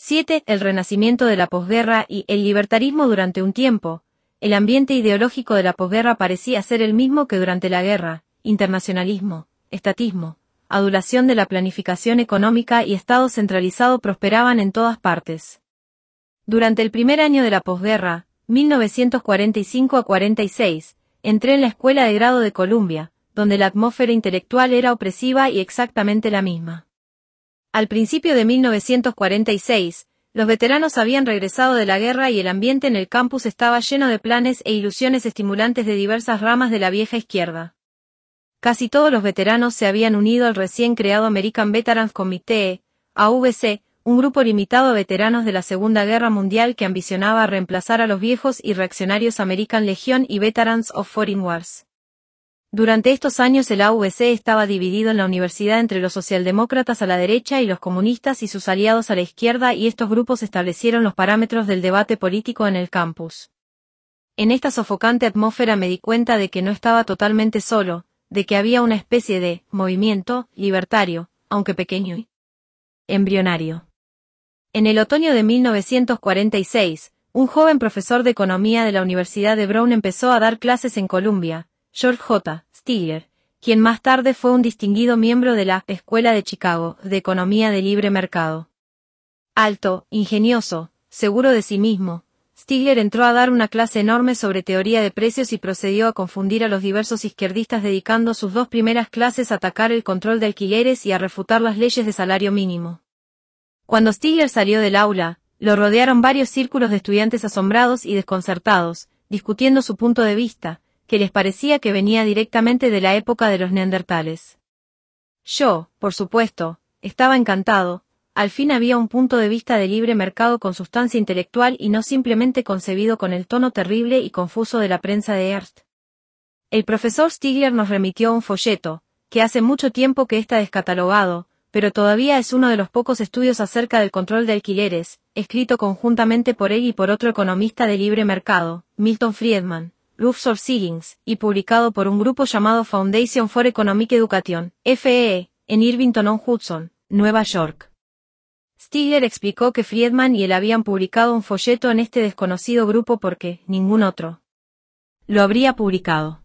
7. El renacimiento de la posguerra y el libertarismo durante un tiempo. El ambiente ideológico de la posguerra parecía ser el mismo que durante la guerra, internacionalismo, estatismo, adulación de la planificación económica y Estado centralizado prosperaban en todas partes. Durante el primer año de la posguerra, 1945 a 46, entré en la escuela de grado de Columbia, donde la atmósfera intelectual era opresiva y exactamente la misma. Al principio de 1946, los veteranos habían regresado de la guerra y el ambiente en el campus estaba lleno de planes e ilusiones estimulantes de diversas ramas de la vieja izquierda. Casi todos los veteranos se habían unido al recién creado American Veterans Committee, AVC, un grupo limitado de veteranos de la Segunda Guerra Mundial que ambicionaba reemplazar a los viejos y reaccionarios American Legion y Veterans of Foreign Wars. Durante estos años el AVC estaba dividido en la universidad entre los socialdemócratas a la derecha y los comunistas y sus aliados a la izquierda y estos grupos establecieron los parámetros del debate político en el campus. En esta sofocante atmósfera me di cuenta de que no estaba totalmente solo, de que había una especie de movimiento libertario, aunque pequeño y embrionario. En el otoño de 1946, un joven profesor de economía de la Universidad de Brown empezó a dar clases en Columbia, George J. Stigler, quien más tarde fue un distinguido miembro de la Escuela de Chicago de Economía de Libre Mercado. Alto, ingenioso, seguro de sí mismo, Stigler entró a dar una clase enorme sobre teoría de precios y procedió a confundir a los diversos izquierdistas dedicando sus dos primeras clases a atacar el control de alquileres y a refutar las leyes de salario mínimo. Cuando Stigler salió del aula, lo rodearon varios círculos de estudiantes asombrados y desconcertados, discutiendo su punto de vista, que les parecía que venía directamente de la época de los neandertales. Yo, por supuesto, estaba encantado, al fin había un punto de vista de libre mercado con sustancia intelectual y no simplemente concebido con el tono terrible y confuso de la prensa de Ernst. El profesor Stigler nos remitió un folleto, que hace mucho tiempo que está descatalogado, pero todavía es uno de los pocos estudios acerca del control de alquileres, escrito conjuntamente por él y por otro economista de libre mercado, Milton Friedman. Roofs or y publicado por un grupo llamado Foundation for Economic Education, FEE, e, en Irvington-on-Hudson, Nueva York. Stigler explicó que Friedman y él habían publicado un folleto en este desconocido grupo porque ningún otro lo habría publicado.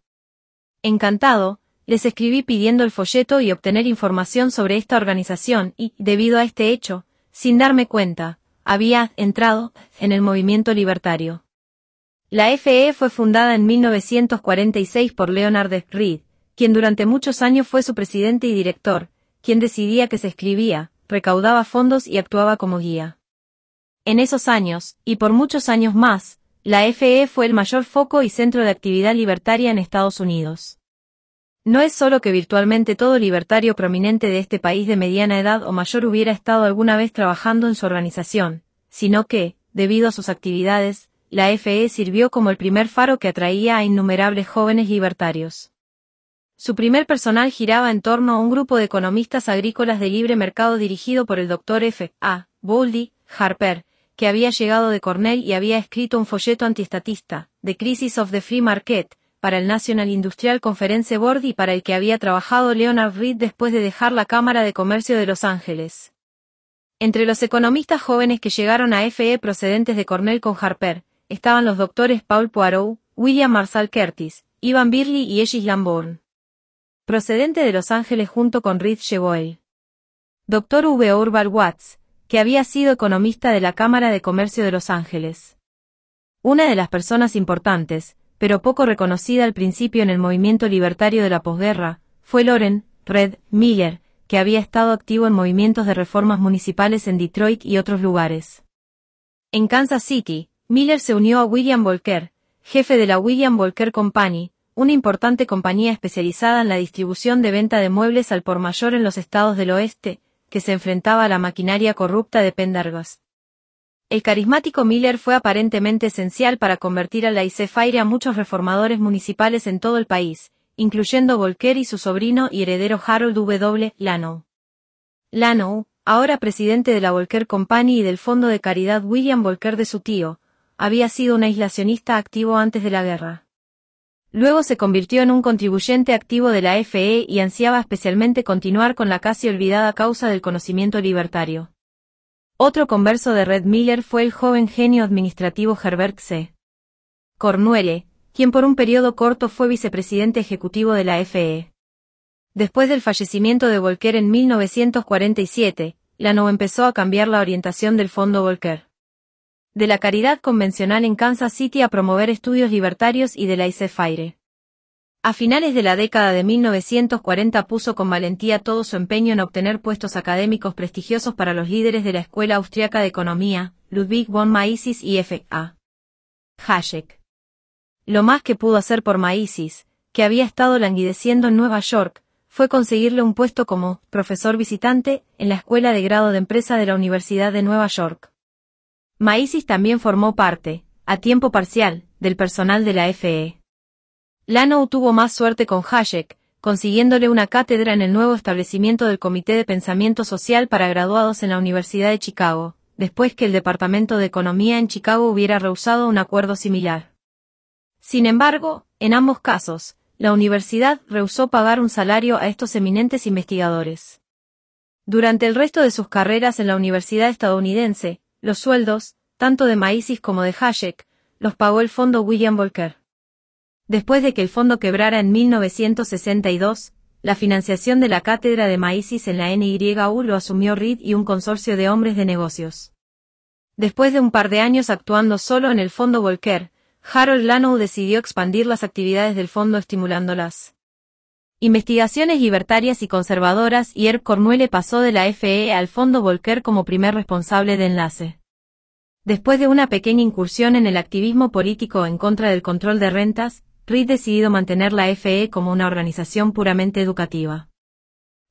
Encantado, les escribí pidiendo el folleto y obtener información sobre esta organización y, debido a este hecho, sin darme cuenta, había entrado en el movimiento libertario. La FE fue fundada en 1946 por Leonard Reed, quien durante muchos años fue su presidente y director, quien decidía que se escribía, recaudaba fondos y actuaba como guía. En esos años, y por muchos años más, la FE fue el mayor foco y centro de actividad libertaria en Estados Unidos. No es solo que virtualmente todo libertario prominente de este país de mediana edad o mayor hubiera estado alguna vez trabajando en su organización, sino que, debido a sus actividades, la FE sirvió como el primer faro que atraía a innumerables jóvenes libertarios. Su primer personal giraba en torno a un grupo de economistas agrícolas de libre mercado dirigido por el doctor F. A. Boldy Harper, que había llegado de Cornell y había escrito un folleto antiestatista, The Crisis of the Free Market, para el National Industrial Conference Board y para el que había trabajado Leonard Reed después de dejar la Cámara de Comercio de Los Ángeles. Entre los economistas jóvenes que llegaron a FE procedentes de Cornell con Harper, estaban los doctores Paul Poirot, William Marshall Curtis, Ivan Birley y Ellis Lamborn. Procedente de Los Ángeles junto con Reed llegó doctor V. Urban Watts, que había sido economista de la Cámara de Comercio de Los Ángeles. Una de las personas importantes, pero poco reconocida al principio en el movimiento libertario de la posguerra, fue Loren, Red, Miller, que había estado activo en movimientos de reformas municipales en Detroit y otros lugares. En Kansas City, Miller se unió a William Volker, jefe de la William Volker Company, una importante compañía especializada en la distribución de venta de muebles al por mayor en los estados del oeste, que se enfrentaba a la maquinaria corrupta de Pendergast. El carismático Miller fue aparentemente esencial para convertir a la ICEFAIRE a muchos reformadores municipales en todo el país, incluyendo Volker y su sobrino y heredero Harold W. Lano. Lano, ahora presidente de la Volker Company y del fondo de caridad William Volker de su tío, había sido un aislacionista activo antes de la guerra. Luego se convirtió en un contribuyente activo de la FE y ansiaba especialmente continuar con la casi olvidada causa del conocimiento libertario. Otro converso de Red Miller fue el joven genio administrativo Herbert C. Cornuere, quien por un periodo corto fue vicepresidente ejecutivo de la FE. Después del fallecimiento de Volcker en 1947, la NO empezó a cambiar la orientación del Fondo Volcker de la Caridad Convencional en Kansas City a promover estudios libertarios y de la ICEFAIRE. A finales de la década de 1940 puso con valentía todo su empeño en obtener puestos académicos prestigiosos para los líderes de la Escuela Austriaca de Economía, Ludwig von Mises y F.A. Hayek. Lo más que pudo hacer por Mises, que había estado languideciendo en Nueva York, fue conseguirle un puesto como profesor visitante en la Escuela de Grado de Empresa de la Universidad de Nueva York. Maísis también formó parte, a tiempo parcial, del personal de la FE. Lano tuvo más suerte con Hayek, consiguiéndole una cátedra en el nuevo establecimiento del Comité de Pensamiento Social para graduados en la Universidad de Chicago, después que el Departamento de Economía en Chicago hubiera rehusado un acuerdo similar. Sin embargo, en ambos casos, la universidad rehusó pagar un salario a estos eminentes investigadores. Durante el resto de sus carreras en la universidad estadounidense, los sueldos, tanto de Maísis como de Hayek, los pagó el fondo William Volcker. Después de que el fondo quebrara en 1962, la financiación de la cátedra de Maísis en la NYU lo asumió Reed y un consorcio de hombres de negocios. Después de un par de años actuando solo en el fondo Volcker, Harold Lanow decidió expandir las actividades del fondo estimulándolas. Investigaciones libertarias y conservadoras y Herb Cornuele pasó de la FE al Fondo Volcker como primer responsable de enlace. Después de una pequeña incursión en el activismo político en contra del control de rentas, Reed decidió mantener la FE como una organización puramente educativa.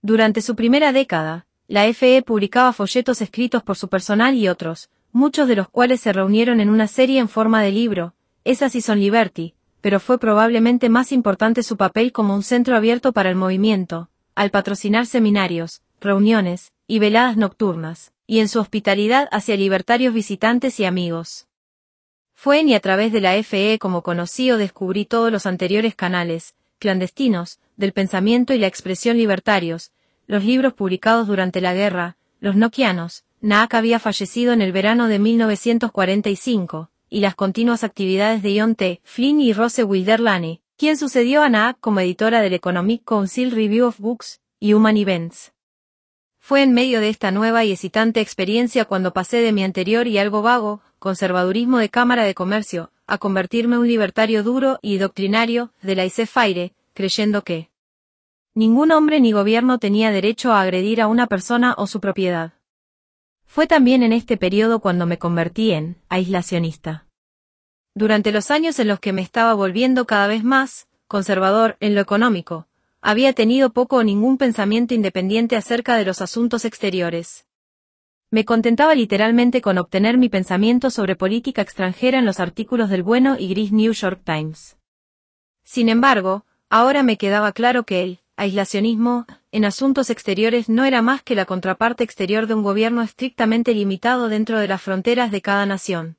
Durante su primera década, la FE publicaba folletos escritos por su personal y otros, muchos de los cuales se reunieron en una serie en forma de libro, Esas y Son Liberty, pero fue probablemente más importante su papel como un centro abierto para el movimiento, al patrocinar seminarios, reuniones y veladas nocturnas, y en su hospitalidad hacia libertarios visitantes y amigos. Fue en y a través de la FE como conocí o descubrí todos los anteriores canales, clandestinos, del pensamiento y la expresión libertarios, los libros publicados durante la guerra, los nokianos, Naak había fallecido en el verano de 1945, y las continuas actividades de T. Flynn y Rose Wilder Lane, quien sucedió a Naak como editora del Economic Council Review of Books y Human Events. Fue en medio de esta nueva y excitante experiencia cuando pasé de mi anterior y algo vago, conservadurismo de Cámara de Comercio, a convertirme en un libertario duro y doctrinario de la ICE creyendo que ningún hombre ni gobierno tenía derecho a agredir a una persona o su propiedad. Fue también en este periodo cuando me convertí en aislacionista. Durante los años en los que me estaba volviendo cada vez más conservador en lo económico, había tenido poco o ningún pensamiento independiente acerca de los asuntos exteriores. Me contentaba literalmente con obtener mi pensamiento sobre política extranjera en los artículos del bueno y gris New York Times. Sin embargo, ahora me quedaba claro que el aislacionismo en asuntos exteriores no era más que la contraparte exterior de un gobierno estrictamente limitado dentro de las fronteras de cada nación.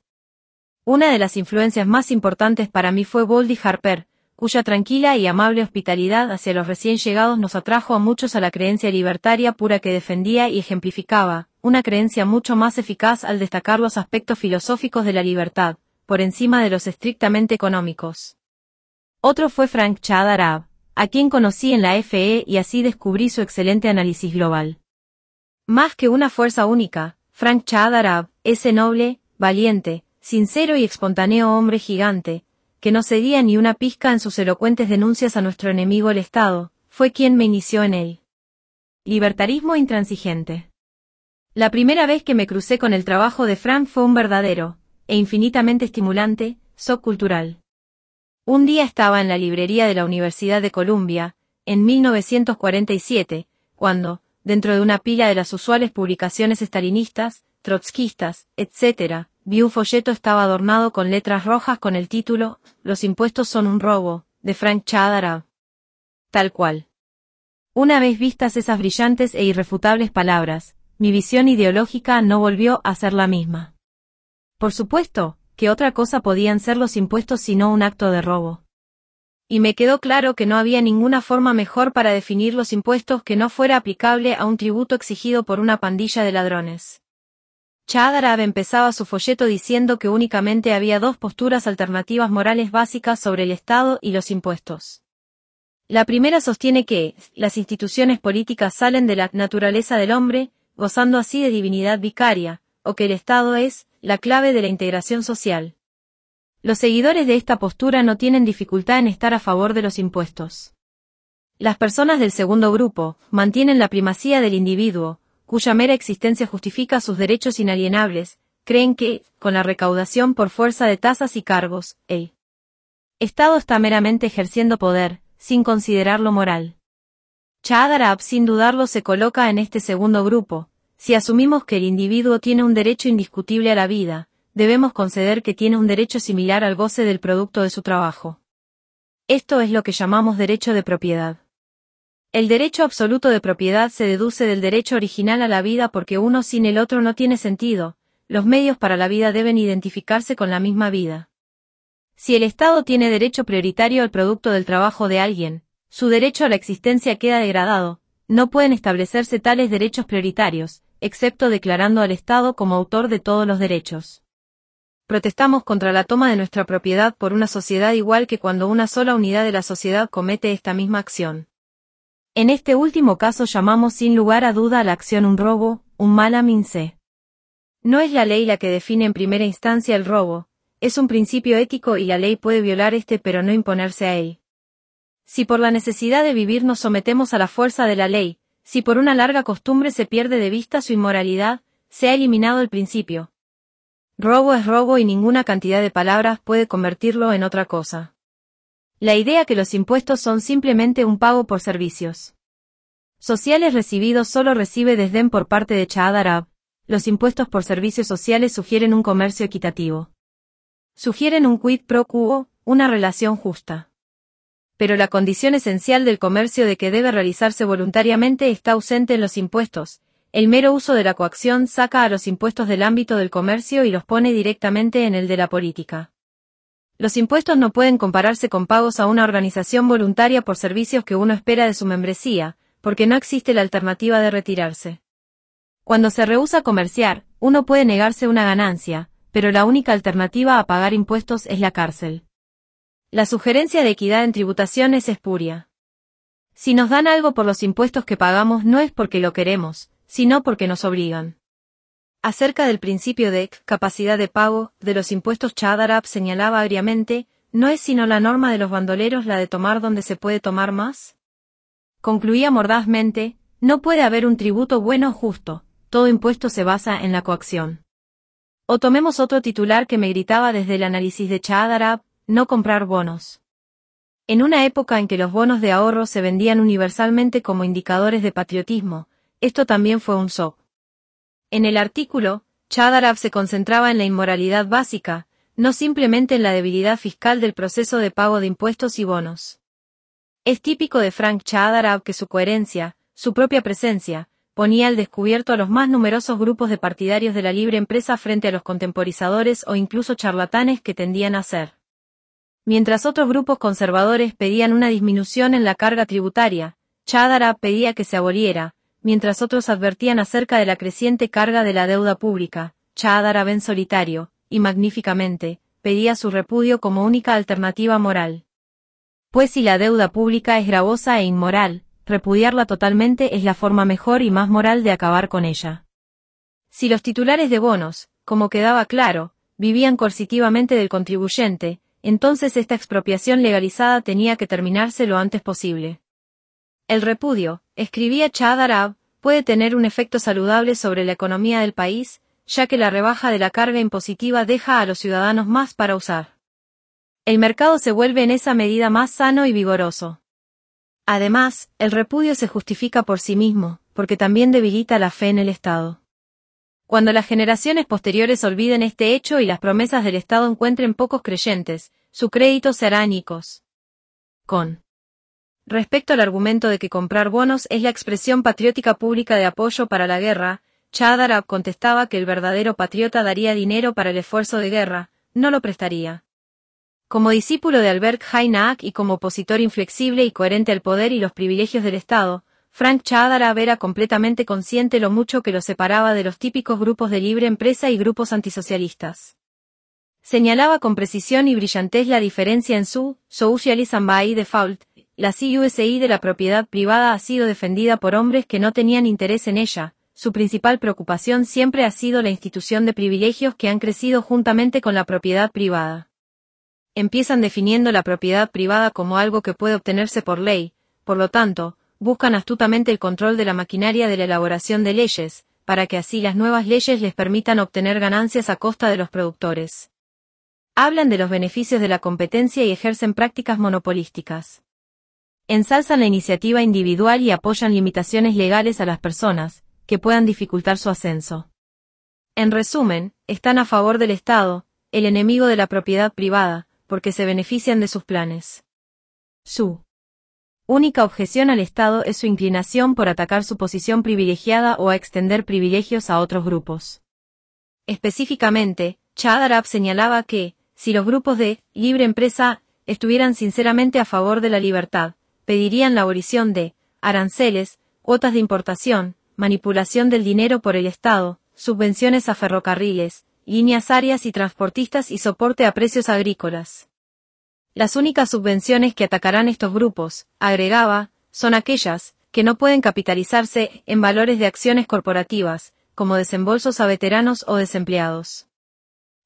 Una de las influencias más importantes para mí fue Boldy Harper, cuya tranquila y amable hospitalidad hacia los recién llegados nos atrajo a muchos a la creencia libertaria pura que defendía y ejemplificaba, una creencia mucho más eficaz al destacar los aspectos filosóficos de la libertad, por encima de los estrictamente económicos. Otro fue Frank Chad Arab, a quien conocí en la FE y así descubrí su excelente análisis global. Más que una fuerza única, Frank Chadarab, ese noble, valiente, sincero y espontáneo hombre gigante, que no cedía ni una pizca en sus elocuentes denuncias a nuestro enemigo el Estado, fue quien me inició en él. Libertarismo intransigente. La primera vez que me crucé con el trabajo de Frank fue un verdadero, e infinitamente estimulante, socultural. cultural. Un día estaba en la librería de la Universidad de Columbia, en 1947, cuando, dentro de una pila de las usuales publicaciones estalinistas, trotskistas, etc., vi un folleto estaba adornado con letras rojas con el título Los impuestos son un robo, de Frank Chadara. Tal cual. Una vez vistas esas brillantes e irrefutables palabras, mi visión ideológica no volvió a ser la misma. Por supuesto, que otra cosa podían ser los impuestos sino un acto de robo. Y me quedó claro que no había ninguna forma mejor para definir los impuestos que no fuera aplicable a un tributo exigido por una pandilla de ladrones. Chad empezaba su folleto diciendo que únicamente había dos posturas alternativas morales básicas sobre el Estado y los impuestos. La primera sostiene que las instituciones políticas salen de la naturaleza del hombre, gozando así de divinidad vicaria, o que el Estado es, la clave de la integración social. Los seguidores de esta postura no tienen dificultad en estar a favor de los impuestos. Las personas del segundo grupo mantienen la primacía del individuo, cuya mera existencia justifica sus derechos inalienables, creen que, con la recaudación por fuerza de tasas y cargos, el Estado está meramente ejerciendo poder, sin considerarlo moral. Chágarab, sin dudarlo se coloca en este segundo grupo, si asumimos que el individuo tiene un derecho indiscutible a la vida, debemos conceder que tiene un derecho similar al goce del producto de su trabajo. Esto es lo que llamamos derecho de propiedad. El derecho absoluto de propiedad se deduce del derecho original a la vida porque uno sin el otro no tiene sentido, los medios para la vida deben identificarse con la misma vida. Si el Estado tiene derecho prioritario al producto del trabajo de alguien, su derecho a la existencia queda degradado, no pueden establecerse tales derechos prioritarios, excepto declarando al Estado como autor de todos los derechos. Protestamos contra la toma de nuestra propiedad por una sociedad igual que cuando una sola unidad de la sociedad comete esta misma acción. En este último caso llamamos sin lugar a duda a la acción un robo, un mal amince. No es la ley la que define en primera instancia el robo, es un principio ético y la ley puede violar este pero no imponerse a él. Si por la necesidad de vivir nos sometemos a la fuerza de la ley, si por una larga costumbre se pierde de vista su inmoralidad, se ha eliminado el principio. Robo es robo y ninguna cantidad de palabras puede convertirlo en otra cosa. La idea que los impuestos son simplemente un pago por servicios sociales recibidos solo recibe desdén por parte de Chad Arab. Los impuestos por servicios sociales sugieren un comercio equitativo. Sugieren un quid pro quo, una relación justa pero la condición esencial del comercio de que debe realizarse voluntariamente está ausente en los impuestos. El mero uso de la coacción saca a los impuestos del ámbito del comercio y los pone directamente en el de la política. Los impuestos no pueden compararse con pagos a una organización voluntaria por servicios que uno espera de su membresía, porque no existe la alternativa de retirarse. Cuando se rehúsa comerciar, uno puede negarse una ganancia, pero la única alternativa a pagar impuestos es la cárcel. La sugerencia de equidad en tributación es espuria. Si nos dan algo por los impuestos que pagamos no es porque lo queremos, sino porque nos obligan. Acerca del principio de capacidad de pago de los impuestos, Chadarab señalaba agriamente, ¿no es sino la norma de los bandoleros la de tomar donde se puede tomar más? Concluía mordazmente, no puede haber un tributo bueno o justo, todo impuesto se basa en la coacción. O tomemos otro titular que me gritaba desde el análisis de Chadarab, no comprar bonos. En una época en que los bonos de ahorro se vendían universalmente como indicadores de patriotismo, esto también fue un shock. En el artículo, Chadarab se concentraba en la inmoralidad básica, no simplemente en la debilidad fiscal del proceso de pago de impuestos y bonos. Es típico de Frank Chadarab que su coherencia, su propia presencia, ponía al descubierto a los más numerosos grupos de partidarios de la libre empresa frente a los contemporizadores o incluso charlatanes que tendían a ser. Mientras otros grupos conservadores pedían una disminución en la carga tributaria, Chadara pedía que se aboliera, mientras otros advertían acerca de la creciente carga de la deuda pública, Chadara ven solitario, y magníficamente, pedía su repudio como única alternativa moral. Pues si la deuda pública es gravosa e inmoral, repudiarla totalmente es la forma mejor y más moral de acabar con ella. Si los titulares de bonos, como quedaba claro, vivían coercitivamente del contribuyente, entonces esta expropiación legalizada tenía que terminarse lo antes posible. El repudio, escribía Chad Arab, puede tener un efecto saludable sobre la economía del país, ya que la rebaja de la carga impositiva deja a los ciudadanos más para usar. El mercado se vuelve en esa medida más sano y vigoroso. Además, el repudio se justifica por sí mismo, porque también debilita la fe en el Estado. Cuando las generaciones posteriores olviden este hecho y las promesas del Estado encuentren pocos creyentes, su crédito será Icos. Con respecto al argumento de que comprar bonos es la expresión patriótica pública de apoyo para la guerra, Chadarab contestaba que el verdadero patriota daría dinero para el esfuerzo de guerra, no lo prestaría. Como discípulo de Albert Heinack y como opositor inflexible y coherente al poder y los privilegios del Estado, Frank Chadarab era completamente consciente lo mucho que lo separaba de los típicos grupos de libre empresa y grupos antisocialistas señalaba con precisión y brillantez la diferencia en su Socialism by Default. La CUSI de la propiedad privada ha sido defendida por hombres que no tenían interés en ella. Su principal preocupación siempre ha sido la institución de privilegios que han crecido juntamente con la propiedad privada. Empiezan definiendo la propiedad privada como algo que puede obtenerse por ley, por lo tanto, buscan astutamente el control de la maquinaria de la elaboración de leyes, para que así las nuevas leyes les permitan obtener ganancias a costa de los productores hablan de los beneficios de la competencia y ejercen prácticas monopolísticas. Ensalzan la iniciativa individual y apoyan limitaciones legales a las personas, que puedan dificultar su ascenso. En resumen, están a favor del Estado, el enemigo de la propiedad privada, porque se benefician de sus planes. Su única objeción al Estado es su inclinación por atacar su posición privilegiada o a extender privilegios a otros grupos. Específicamente, Chadarab señalaba que, si los grupos de libre empresa estuvieran sinceramente a favor de la libertad, pedirían la abolición de aranceles, cuotas de importación, manipulación del dinero por el Estado, subvenciones a ferrocarriles, líneas áreas y transportistas y soporte a precios agrícolas. Las únicas subvenciones que atacarán estos grupos, agregaba, son aquellas que no pueden capitalizarse en valores de acciones corporativas, como desembolsos a veteranos o desempleados.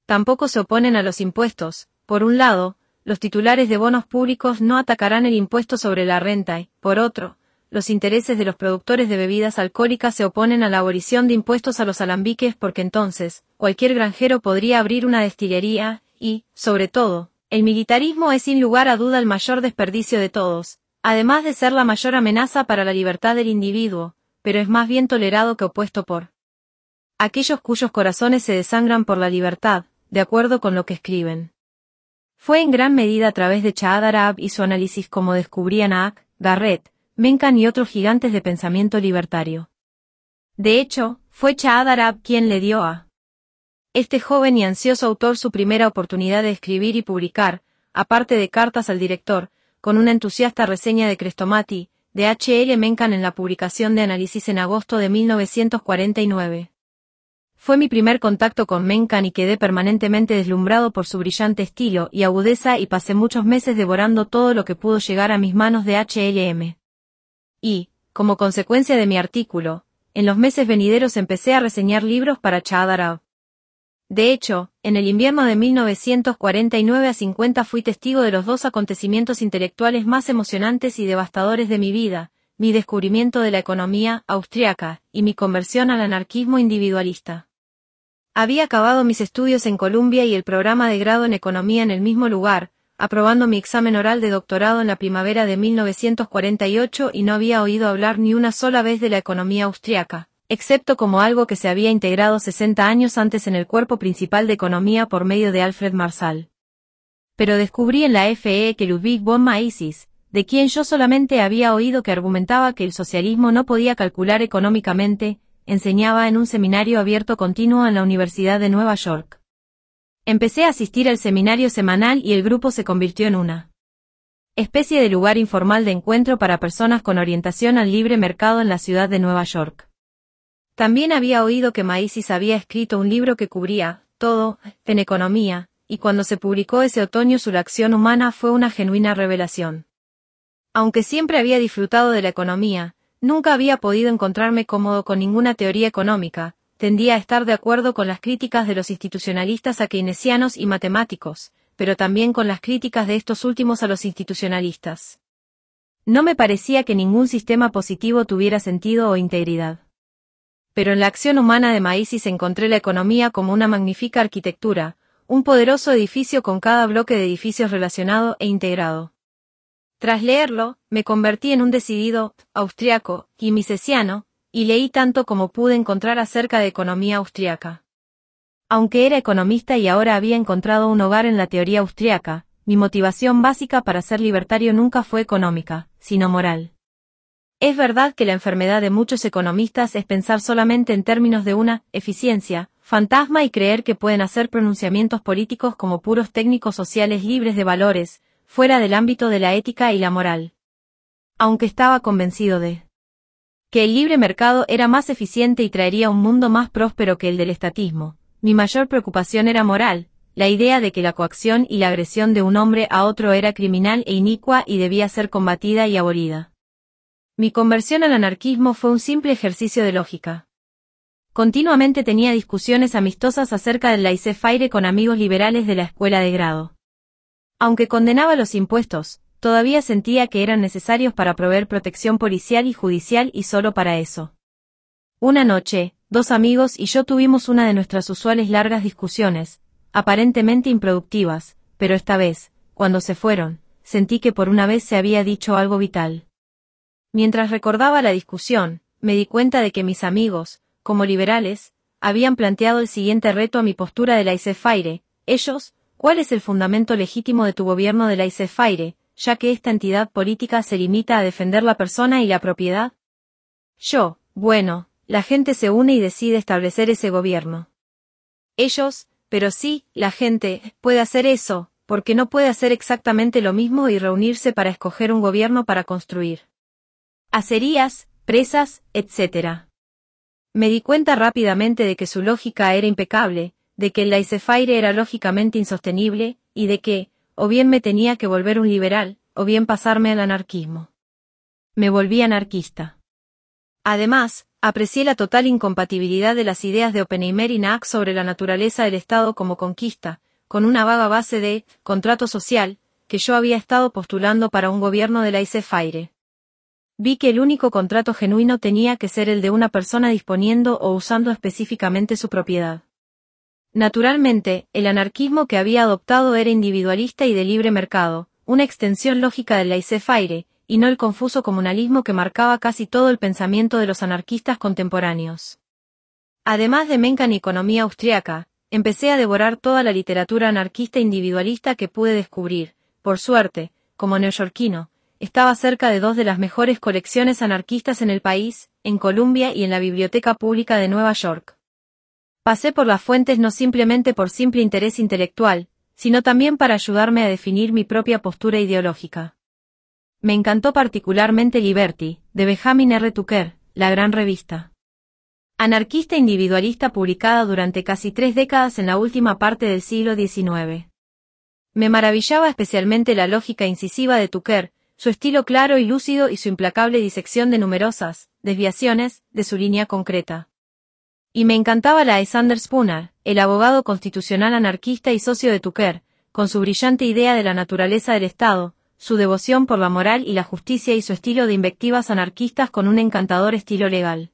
Tampoco se oponen a los impuestos. Por un lado, los titulares de bonos públicos no atacarán el impuesto sobre la renta y, por otro, los intereses de los productores de bebidas alcohólicas se oponen a la abolición de impuestos a los alambiques porque entonces, cualquier granjero podría abrir una destilería, y, sobre todo, el militarismo es sin lugar a duda el mayor desperdicio de todos, además de ser la mayor amenaza para la libertad del individuo, pero es más bien tolerado que opuesto por aquellos cuyos corazones se desangran por la libertad, de acuerdo con lo que escriben. Fue en gran medida a través de Chahad Arab y su análisis como descubrían a Garrett, Mencken y otros gigantes de pensamiento libertario. De hecho, fue Chahad Arab quien le dio a este joven y ansioso autor su primera oportunidad de escribir y publicar, aparte de cartas al director, con una entusiasta reseña de Crestomati, de H. L. Mencken en la publicación de Análisis en agosto de 1949. Fue mi primer contacto con Mencken y quedé permanentemente deslumbrado por su brillante estilo y agudeza y pasé muchos meses devorando todo lo que pudo llegar a mis manos de HLM. Y, como consecuencia de mi artículo, en los meses venideros empecé a reseñar libros para Chadarab. De hecho, en el invierno de 1949 a 50 fui testigo de los dos acontecimientos intelectuales más emocionantes y devastadores de mi vida, mi descubrimiento de la economía austriaca y mi conversión al anarquismo individualista. Había acabado mis estudios en Columbia y el programa de grado en economía en el mismo lugar, aprobando mi examen oral de doctorado en la primavera de 1948 y no había oído hablar ni una sola vez de la economía austriaca, excepto como algo que se había integrado 60 años antes en el cuerpo principal de economía por medio de Alfred Marsal. Pero descubrí en la FE que Ludwig von Mises, de quien yo solamente había oído que argumentaba que el socialismo no podía calcular económicamente, enseñaba en un seminario abierto continuo en la Universidad de Nueva York. Empecé a asistir al seminario semanal y el grupo se convirtió en una especie de lugar informal de encuentro para personas con orientación al libre mercado en la ciudad de Nueva York. También había oído que Maísis había escrito un libro que cubría todo en economía, y cuando se publicó ese otoño su acción humana fue una genuina revelación. Aunque siempre había disfrutado de la economía, Nunca había podido encontrarme cómodo con ninguna teoría económica, tendía a estar de acuerdo con las críticas de los institucionalistas a keynesianos y matemáticos, pero también con las críticas de estos últimos a los institucionalistas. No me parecía que ningún sistema positivo tuviera sentido o integridad. Pero en la acción humana de Maísis encontré la economía como una magnífica arquitectura, un poderoso edificio con cada bloque de edificios relacionado e integrado. Tras leerlo, me convertí en un decidido austriaco y y leí tanto como pude encontrar acerca de economía austriaca. Aunque era economista y ahora había encontrado un hogar en la teoría austriaca, mi motivación básica para ser libertario nunca fue económica, sino moral. Es verdad que la enfermedad de muchos economistas es pensar solamente en términos de una eficiencia, fantasma y creer que pueden hacer pronunciamientos políticos como puros técnicos sociales libres de valores, fuera del ámbito de la ética y la moral. Aunque estaba convencido de que el libre mercado era más eficiente y traería un mundo más próspero que el del estatismo, mi mayor preocupación era moral, la idea de que la coacción y la agresión de un hombre a otro era criminal e inicua y debía ser combatida y abolida. Mi conversión al anarquismo fue un simple ejercicio de lógica. Continuamente tenía discusiones amistosas acerca del laissez-faire con amigos liberales de la escuela de grado. Aunque condenaba los impuestos, todavía sentía que eran necesarios para proveer protección policial y judicial y solo para eso. Una noche, dos amigos y yo tuvimos una de nuestras usuales largas discusiones, aparentemente improductivas, pero esta vez, cuando se fueron, sentí que por una vez se había dicho algo vital. Mientras recordaba la discusión, me di cuenta de que mis amigos, como liberales, habían planteado el siguiente reto a mi postura de la ICEFAIRE, ellos, ¿Cuál es el fundamento legítimo de tu gobierno de la ICEFAIRE, ya que esta entidad política se limita a defender la persona y la propiedad? Yo, bueno, la gente se une y decide establecer ese gobierno. Ellos, pero sí, la gente, puede hacer eso, porque no puede hacer exactamente lo mismo y reunirse para escoger un gobierno para construir. Acerías, presas, etc. Me di cuenta rápidamente de que su lógica era impecable, de que el laissez era lógicamente insostenible, y de que, o bien me tenía que volver un liberal, o bien pasarme al anarquismo. Me volví anarquista. Además, aprecié la total incompatibilidad de las ideas de Oppenheimer y Naak sobre la naturaleza del Estado como conquista, con una vaga base de contrato social, que yo había estado postulando para un gobierno de laissez-faire. Vi que el único contrato genuino tenía que ser el de una persona disponiendo o usando específicamente su propiedad. Naturalmente, el anarquismo que había adoptado era individualista y de libre mercado, una extensión lógica del laissez y no el confuso comunalismo que marcaba casi todo el pensamiento de los anarquistas contemporáneos. Además de Mencken y economía austriaca, empecé a devorar toda la literatura anarquista individualista que pude descubrir. Por suerte, como neoyorquino, estaba cerca de dos de las mejores colecciones anarquistas en el país, en Columbia y en la Biblioteca Pública de Nueva York. Pasé por las fuentes no simplemente por simple interés intelectual, sino también para ayudarme a definir mi propia postura ideológica. Me encantó particularmente Liberty, de Benjamin R. Tucker, la gran revista. Anarquista individualista publicada durante casi tres décadas en la última parte del siglo XIX. Me maravillaba especialmente la lógica incisiva de Tucker, su estilo claro y lúcido y su implacable disección de numerosas desviaciones de su línea concreta. Y me encantaba la de Sander Spooner, el abogado constitucional anarquista y socio de Tucker, con su brillante idea de la naturaleza del Estado, su devoción por la moral y la justicia y su estilo de invectivas anarquistas con un encantador estilo legal.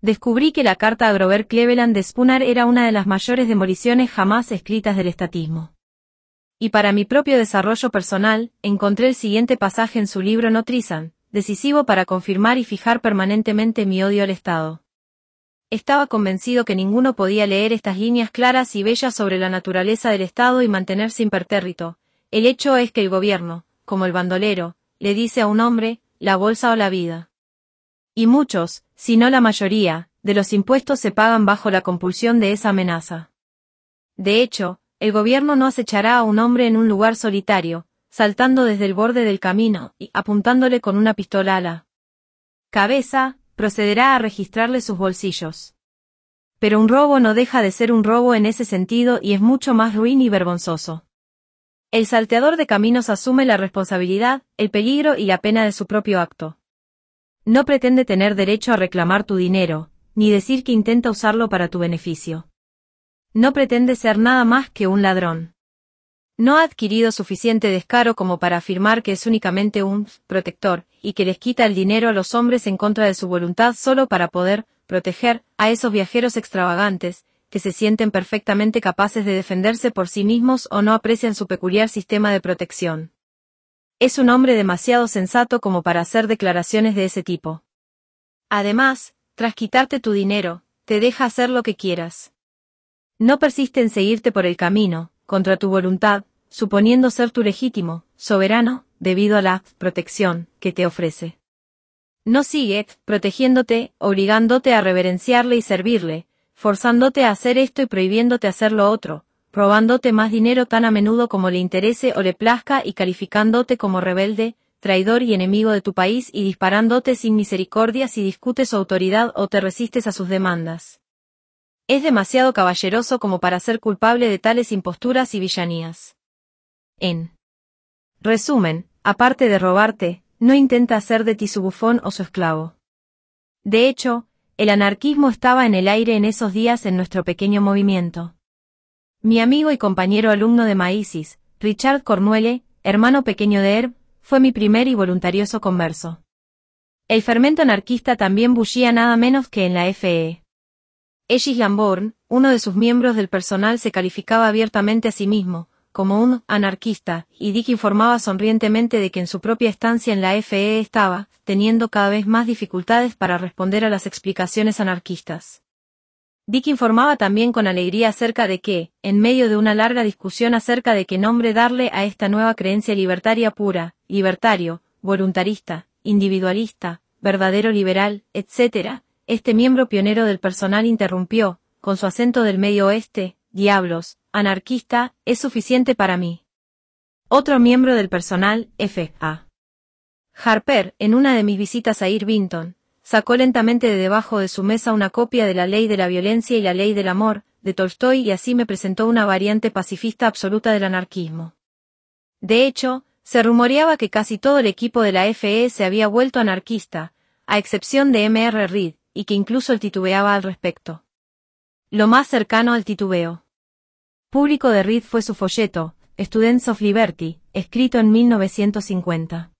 Descubrí que la carta a Grover Cleveland de Spooner era una de las mayores demoliciones jamás escritas del estatismo. Y para mi propio desarrollo personal, encontré el siguiente pasaje en su libro Notrizan, decisivo para confirmar y fijar permanentemente mi odio al Estado estaba convencido que ninguno podía leer estas líneas claras y bellas sobre la naturaleza del Estado y mantenerse impertérrito. El hecho es que el gobierno, como el bandolero, le dice a un hombre, la bolsa o la vida. Y muchos, si no la mayoría, de los impuestos se pagan bajo la compulsión de esa amenaza. De hecho, el gobierno no acechará a un hombre en un lugar solitario, saltando desde el borde del camino y apuntándole con una pistola a la cabeza, procederá a registrarle sus bolsillos. Pero un robo no deja de ser un robo en ese sentido y es mucho más ruin y vergonzoso. El salteador de caminos asume la responsabilidad, el peligro y la pena de su propio acto. No pretende tener derecho a reclamar tu dinero, ni decir que intenta usarlo para tu beneficio. No pretende ser nada más que un ladrón. No ha adquirido suficiente descaro como para afirmar que es únicamente un protector, y que les quita el dinero a los hombres en contra de su voluntad solo para poder proteger a esos viajeros extravagantes, que se sienten perfectamente capaces de defenderse por sí mismos o no aprecian su peculiar sistema de protección. Es un hombre demasiado sensato como para hacer declaraciones de ese tipo. Además, tras quitarte tu dinero, te deja hacer lo que quieras. No persiste en seguirte por el camino, contra tu voluntad, suponiendo ser tu legítimo, soberano, debido a la protección que te ofrece. No sigue protegiéndote, obligándote a reverenciarle y servirle, forzándote a hacer esto y prohibiéndote hacer lo otro, probándote más dinero tan a menudo como le interese o le plazca y calificándote como rebelde, traidor y enemigo de tu país y disparándote sin misericordia si discutes su autoridad o te resistes a sus demandas. Es demasiado caballeroso como para ser culpable de tales imposturas y villanías. En resumen, aparte de robarte, no intenta hacer de ti su bufón o su esclavo. De hecho, el anarquismo estaba en el aire en esos días en nuestro pequeño movimiento. Mi amigo y compañero alumno de Maísis, Richard Cornuele, hermano pequeño de Herb, fue mi primer y voluntarioso converso. El fermento anarquista también bullía nada menos que en la FE. Ellis Lamborn, uno de sus miembros del personal, se calificaba abiertamente a sí mismo, como un anarquista, y Dick informaba sonrientemente de que en su propia estancia en la FE estaba, teniendo cada vez más dificultades para responder a las explicaciones anarquistas. Dick informaba también con alegría acerca de que, en medio de una larga discusión acerca de qué nombre darle a esta nueva creencia libertaria pura, libertario, voluntarista, individualista, verdadero liberal, etc., este miembro pionero del personal interrumpió, con su acento del medio oeste, diablos, anarquista, es suficiente para mí. Otro miembro del personal, F.A. Harper, en una de mis visitas a Irvington, sacó lentamente de debajo de su mesa una copia de la ley de la violencia y la ley del amor, de Tolstoy y así me presentó una variante pacifista absoluta del anarquismo. De hecho, se rumoreaba que casi todo el equipo de la FE se había vuelto anarquista, a excepción de M.R. Reed, y que incluso el titubeaba al respecto. Lo más cercano al titubeo. Público de Reed fue su folleto, Students of Liberty, escrito en 1950.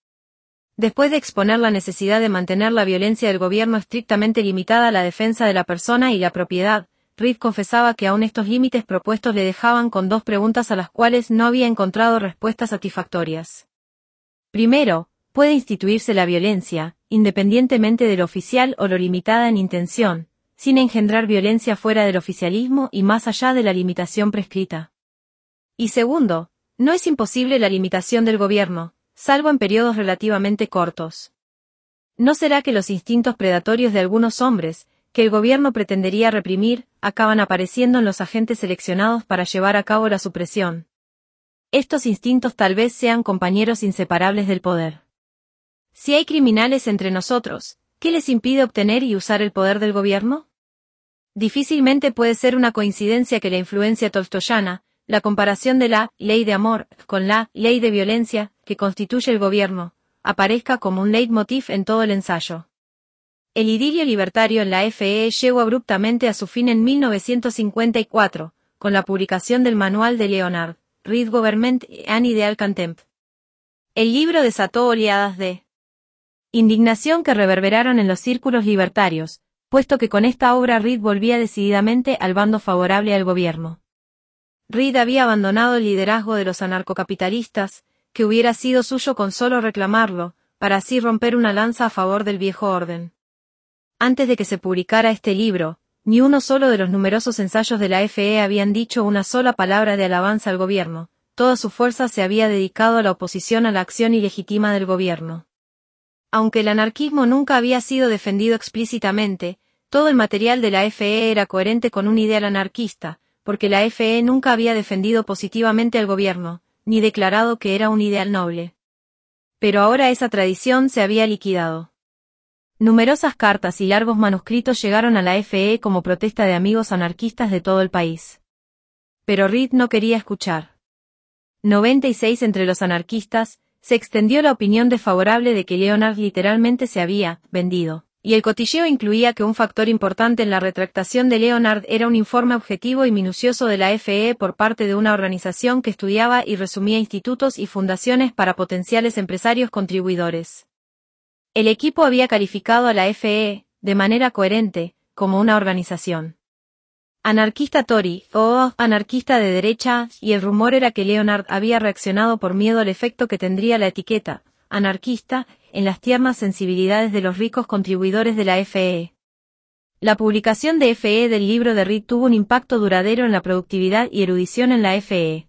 Después de exponer la necesidad de mantener la violencia del gobierno estrictamente limitada a la defensa de la persona y la propiedad, Reed confesaba que aún estos límites propuestos le dejaban con dos preguntas a las cuales no había encontrado respuestas satisfactorias. Primero, ¿puede instituirse la violencia? independientemente de lo oficial o lo limitada en intención, sin engendrar violencia fuera del oficialismo y más allá de la limitación prescrita. Y segundo, no es imposible la limitación del gobierno, salvo en periodos relativamente cortos. ¿No será que los instintos predatorios de algunos hombres, que el gobierno pretendería reprimir, acaban apareciendo en los agentes seleccionados para llevar a cabo la supresión? Estos instintos tal vez sean compañeros inseparables del poder. Si hay criminales entre nosotros, ¿qué les impide obtener y usar el poder del gobierno? Difícilmente puede ser una coincidencia que la influencia tolstoyana, la comparación de la ley de amor con la ley de violencia que constituye el gobierno, aparezca como un leitmotiv en todo el ensayo. El idilio libertario en la FE llegó abruptamente a su fin en 1954, con la publicación del manual de Leonard, read Government and Ideal Contempt. El libro desató oleadas de Indignación que reverberaron en los círculos libertarios, puesto que con esta obra Reed volvía decididamente al bando favorable al gobierno. Reed había abandonado el liderazgo de los anarcocapitalistas, que hubiera sido suyo con solo reclamarlo, para así romper una lanza a favor del viejo orden. Antes de que se publicara este libro, ni uno solo de los numerosos ensayos de la FE habían dicho una sola palabra de alabanza al gobierno, toda su fuerza se había dedicado a la oposición a la acción ilegítima del gobierno. Aunque el anarquismo nunca había sido defendido explícitamente, todo el material de la FE e era coherente con un ideal anarquista, porque la FE e nunca había defendido positivamente al gobierno, ni declarado que era un ideal noble. Pero ahora esa tradición se había liquidado. Numerosas cartas y largos manuscritos llegaron a la FE e como protesta de amigos anarquistas de todo el país. Pero Reed no quería escuchar. 96 entre los anarquistas, se extendió la opinión desfavorable de que Leonard literalmente se había vendido. Y el cotilleo incluía que un factor importante en la retractación de Leonard era un informe objetivo y minucioso de la FE e por parte de una organización que estudiaba y resumía institutos y fundaciones para potenciales empresarios contribuidores. El equipo había calificado a la FE, e, de manera coherente, como una organización Anarquista Tory, o oh, anarquista de derecha, y el rumor era que Leonard había reaccionado por miedo al efecto que tendría la etiqueta, anarquista, en las tiernas sensibilidades de los ricos contribuidores de la FE. La publicación de FE del libro de Reed tuvo un impacto duradero en la productividad y erudición en la FE.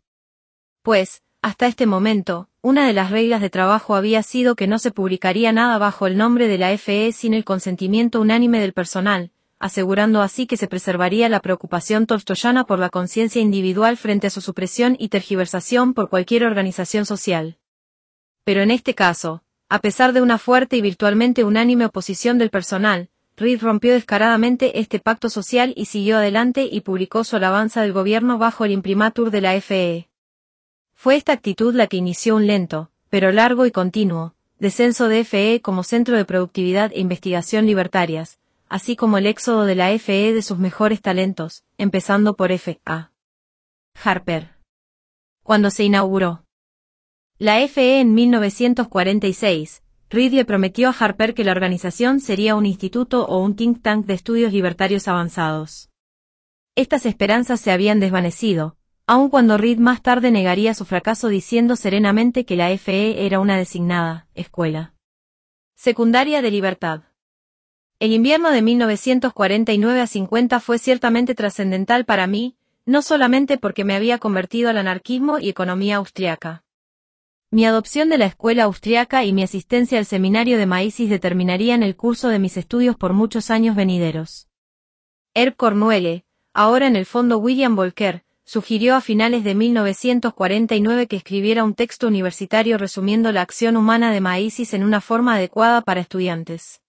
Pues, hasta este momento, una de las reglas de trabajo había sido que no se publicaría nada bajo el nombre de la FE sin el consentimiento unánime del personal, asegurando así que se preservaría la preocupación tolstoyana por la conciencia individual frente a su supresión y tergiversación por cualquier organización social. Pero en este caso, a pesar de una fuerte y virtualmente unánime oposición del personal, Reed rompió descaradamente este pacto social y siguió adelante y publicó su alabanza del gobierno bajo el imprimatur de la FE. Fue esta actitud la que inició un lento, pero largo y continuo, descenso de FE como centro de productividad e investigación libertarias, así como el éxodo de la FE de sus mejores talentos, empezando por F.A. Harper. Cuando se inauguró la FE en 1946, Reed prometió a Harper que la organización sería un instituto o un think tank de estudios libertarios avanzados. Estas esperanzas se habían desvanecido, aun cuando Reed más tarde negaría su fracaso diciendo serenamente que la FE era una designada escuela secundaria de libertad. El invierno de 1949 a 50 fue ciertamente trascendental para mí, no solamente porque me había convertido al anarquismo y economía austriaca. Mi adopción de la escuela austriaca y mi asistencia al seminario de Maísis determinarían el curso de mis estudios por muchos años venideros. Herb Cornuele, ahora en el fondo William Volcker, sugirió a finales de 1949 que escribiera un texto universitario resumiendo la acción humana de Maísis en una forma adecuada para estudiantes.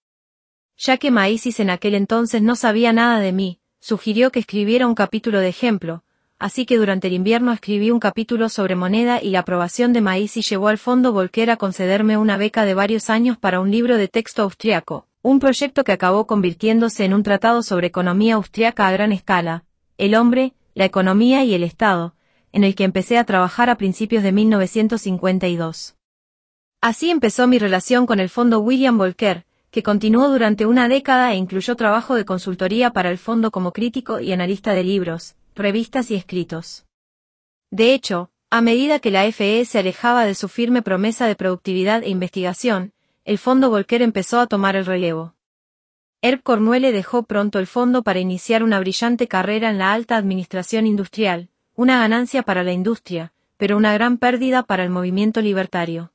Ya que Maísis en aquel entonces no sabía nada de mí, sugirió que escribiera un capítulo de ejemplo, así que durante el invierno escribí un capítulo sobre moneda y la aprobación de Maísis llevó al Fondo Volcker a concederme una beca de varios años para un libro de texto austriaco, un proyecto que acabó convirtiéndose en un tratado sobre economía austriaca a gran escala, El hombre, la economía y el Estado, en el que empecé a trabajar a principios de 1952. Así empezó mi relación con el Fondo William Volcker, que continuó durante una década e incluyó trabajo de consultoría para el fondo como crítico y analista de libros, revistas y escritos. De hecho, a medida que la FE se alejaba de su firme promesa de productividad e investigación, el fondo Volcker empezó a tomar el relevo. Herb Cornuele dejó pronto el fondo para iniciar una brillante carrera en la alta administración industrial, una ganancia para la industria, pero una gran pérdida para el movimiento libertario.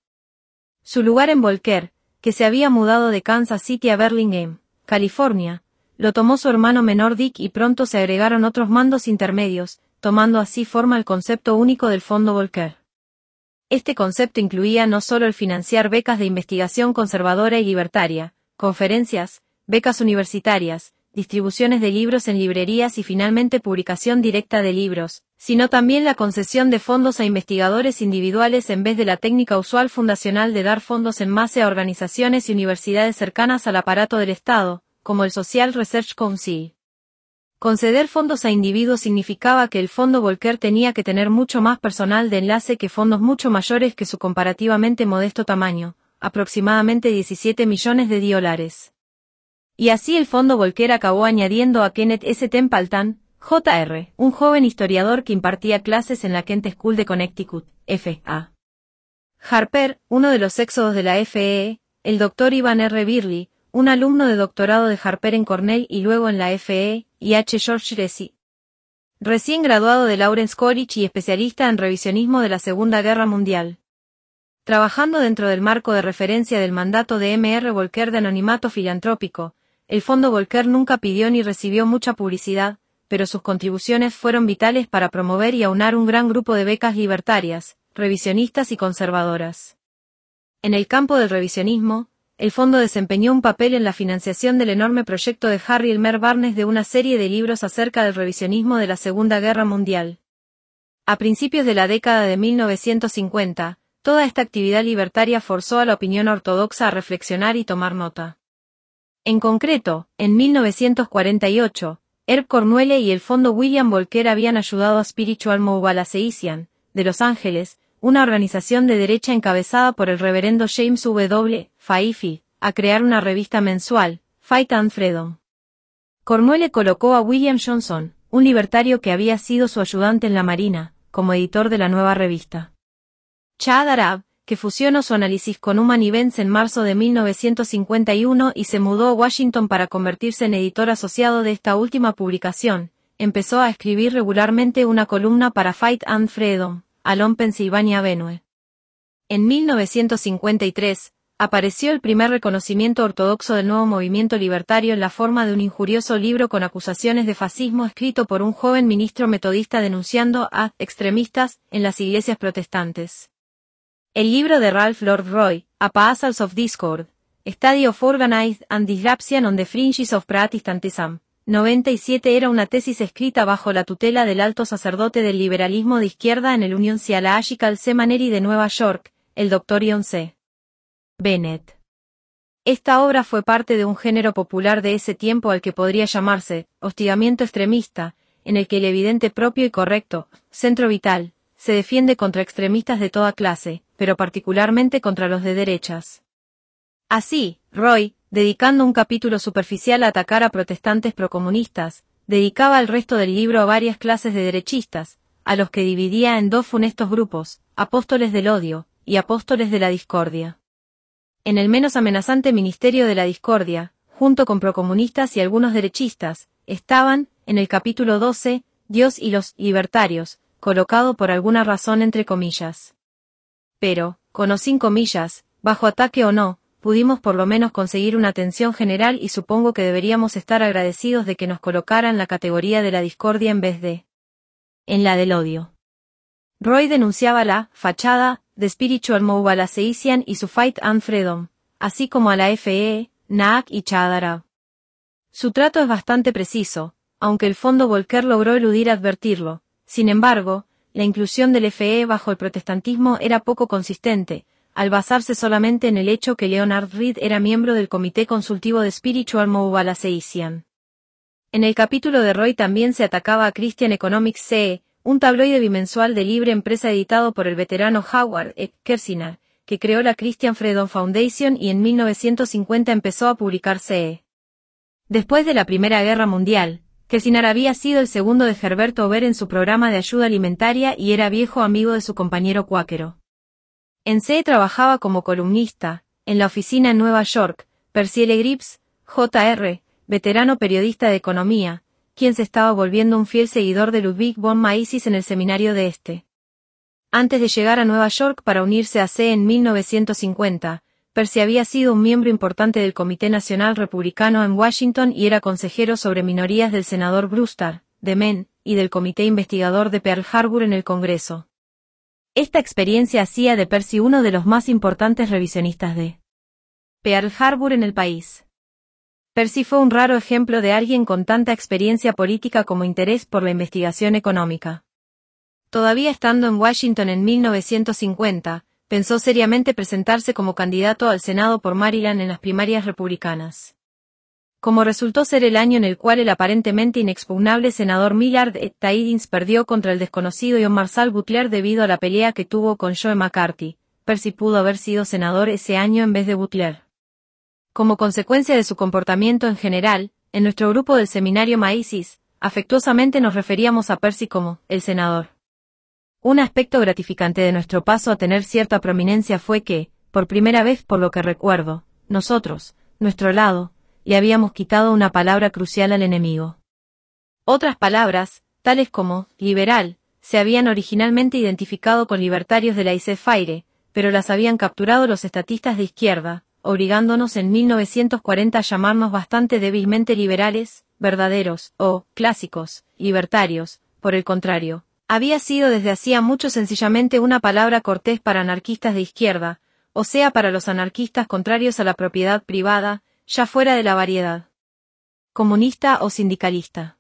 Su lugar en Volcker, que se había mudado de Kansas City a Burlingame, California, lo tomó su hermano menor Dick y pronto se agregaron otros mandos intermedios, tomando así forma el concepto único del Fondo Volcker. Este concepto incluía no solo el financiar becas de investigación conservadora y libertaria, conferencias, becas universitarias, distribuciones de libros en librerías y finalmente publicación directa de libros, sino también la concesión de fondos a investigadores individuales en vez de la técnica usual fundacional de dar fondos en masa a organizaciones y universidades cercanas al aparato del Estado, como el Social Research Council. Conceder fondos a individuos significaba que el fondo Volcker tenía que tener mucho más personal de enlace que fondos mucho mayores que su comparativamente modesto tamaño, aproximadamente 17 millones de dólares. Y así el fondo Volcker acabó añadiendo a Kenneth S. Templeton, J.R., un joven historiador que impartía clases en la Kent School de Connecticut, F.A. Harper, uno de los éxodos de la FE. E., el doctor Ivan R. Birley, un alumno de doctorado de Harper en Cornell y luego en la FE, e. y H. George Resi. Recién graduado de Lawrence College y especialista en revisionismo de la Segunda Guerra Mundial. Trabajando dentro del marco de referencia del mandato de M.R. Volker de anonimato filantrópico, el Fondo Volker nunca pidió ni recibió mucha publicidad, pero sus contribuciones fueron vitales para promover y aunar un gran grupo de becas libertarias, revisionistas y conservadoras. En el campo del revisionismo, el fondo desempeñó un papel en la financiación del enorme proyecto de Harry Elmer Barnes de una serie de libros acerca del revisionismo de la Segunda Guerra Mundial. A principios de la década de 1950, toda esta actividad libertaria forzó a la opinión ortodoxa a reflexionar y tomar nota. En concreto, en 1948, Herb Cornuele y el fondo William Volker habían ayudado a Spiritual Mobile Association, de Los Ángeles, una organización de derecha encabezada por el reverendo James W. Faifi, a crear una revista mensual, Fight and Freedom. Cornuele colocó a William Johnson, un libertario que había sido su ayudante en la Marina, como editor de la nueva revista. Chad Arab, que fusionó su análisis con Human Events en marzo de 1951 y se mudó a Washington para convertirse en editor asociado de esta última publicación. Empezó a escribir regularmente una columna para Fight and Freedom, Alon Pennsylvania Venue. En 1953, apareció el primer reconocimiento ortodoxo del nuevo movimiento libertario en la forma de un injurioso libro con acusaciones de fascismo escrito por un joven ministro metodista denunciando a extremistas en las iglesias protestantes. El libro de Ralph Lord Roy, A of Discord, Study of Organized and Dyslapsian on the Fringes of Protestantism, 97 era una tesis escrita bajo la tutela del alto sacerdote del liberalismo de izquierda en el Union Theological Seminary de Nueva York, el Dr. Ion C. Bennett. Esta obra fue parte de un género popular de ese tiempo al que podría llamarse hostigamiento extremista, en el que el evidente propio y correcto, centro vital, se defiende contra extremistas de toda clase, pero particularmente contra los de derechas. Así, Roy, dedicando un capítulo superficial a atacar a protestantes procomunistas, dedicaba el resto del libro a varias clases de derechistas, a los que dividía en dos funestos grupos, apóstoles del odio y apóstoles de la discordia. En el menos amenazante Ministerio de la Discordia, junto con procomunistas y algunos derechistas, estaban, en el capítulo 12, Dios y los libertarios, colocado por alguna razón entre comillas pero, con o cinco millas, bajo ataque o no, pudimos por lo menos conseguir una atención general y supongo que deberíamos estar agradecidos de que nos colocaran la categoría de la discordia en vez de en la del odio. Roy denunciaba la fachada de Spiritual la Seisian y su Fight and Freedom, así como a la FE, Naak y Chadarab. Su trato es bastante preciso, aunque el Fondo Volker logró eludir advertirlo. Sin embargo, la inclusión del FE bajo el protestantismo era poco consistente, al basarse solamente en el hecho que Leonard Reed era miembro del Comité Consultivo de Spiritual Mobilization. En el capítulo de Roy también se atacaba a Christian Economics CE, un tabloide bimensual de libre empresa editado por el veterano Howard E. que creó la Christian Freedom Foundation y en 1950 empezó a publicar CE. Después de la Primera Guerra Mundial, que Sinar había sido el segundo de Gerberto Ober en su programa de ayuda alimentaria y era viejo amigo de su compañero cuáquero. En C trabajaba como columnista, en la oficina en Nueva York, Perciele Grips, J.R., veterano periodista de economía, quien se estaba volviendo un fiel seguidor de Ludwig von Mises en el seminario de este. Antes de llegar a Nueva York para unirse a C en 1950, Percy había sido un miembro importante del Comité Nacional Republicano en Washington y era consejero sobre minorías del senador Brewster, de Maine, y del Comité Investigador de Pearl Harbor en el Congreso. Esta experiencia hacía de Percy uno de los más importantes revisionistas de Pearl Harbor en el país. Percy fue un raro ejemplo de alguien con tanta experiencia política como interés por la investigación económica. Todavía estando en Washington en 1950, pensó seriamente presentarse como candidato al Senado por Maryland en las primarias republicanas. Como resultó ser el año en el cual el aparentemente inexpugnable senador Millard e. Tydings perdió contra el desconocido John Marshall Butler debido a la pelea que tuvo con Joe McCarthy, Percy pudo haber sido senador ese año en vez de Butler. Como consecuencia de su comportamiento en general, en nuestro grupo del seminario Maísis, afectuosamente nos referíamos a Percy como el senador. Un aspecto gratificante de nuestro paso a tener cierta prominencia fue que, por primera vez por lo que recuerdo, nosotros, nuestro lado, le habíamos quitado una palabra crucial al enemigo. Otras palabras, tales como liberal, se habían originalmente identificado con libertarios de la IC pero las habían capturado los estatistas de izquierda, obligándonos en 1940 a llamarnos bastante débilmente liberales, verdaderos, o clásicos, libertarios, por el contrario, había sido desde hacía mucho sencillamente una palabra cortés para anarquistas de izquierda, o sea para los anarquistas contrarios a la propiedad privada, ya fuera de la variedad. Comunista o sindicalista.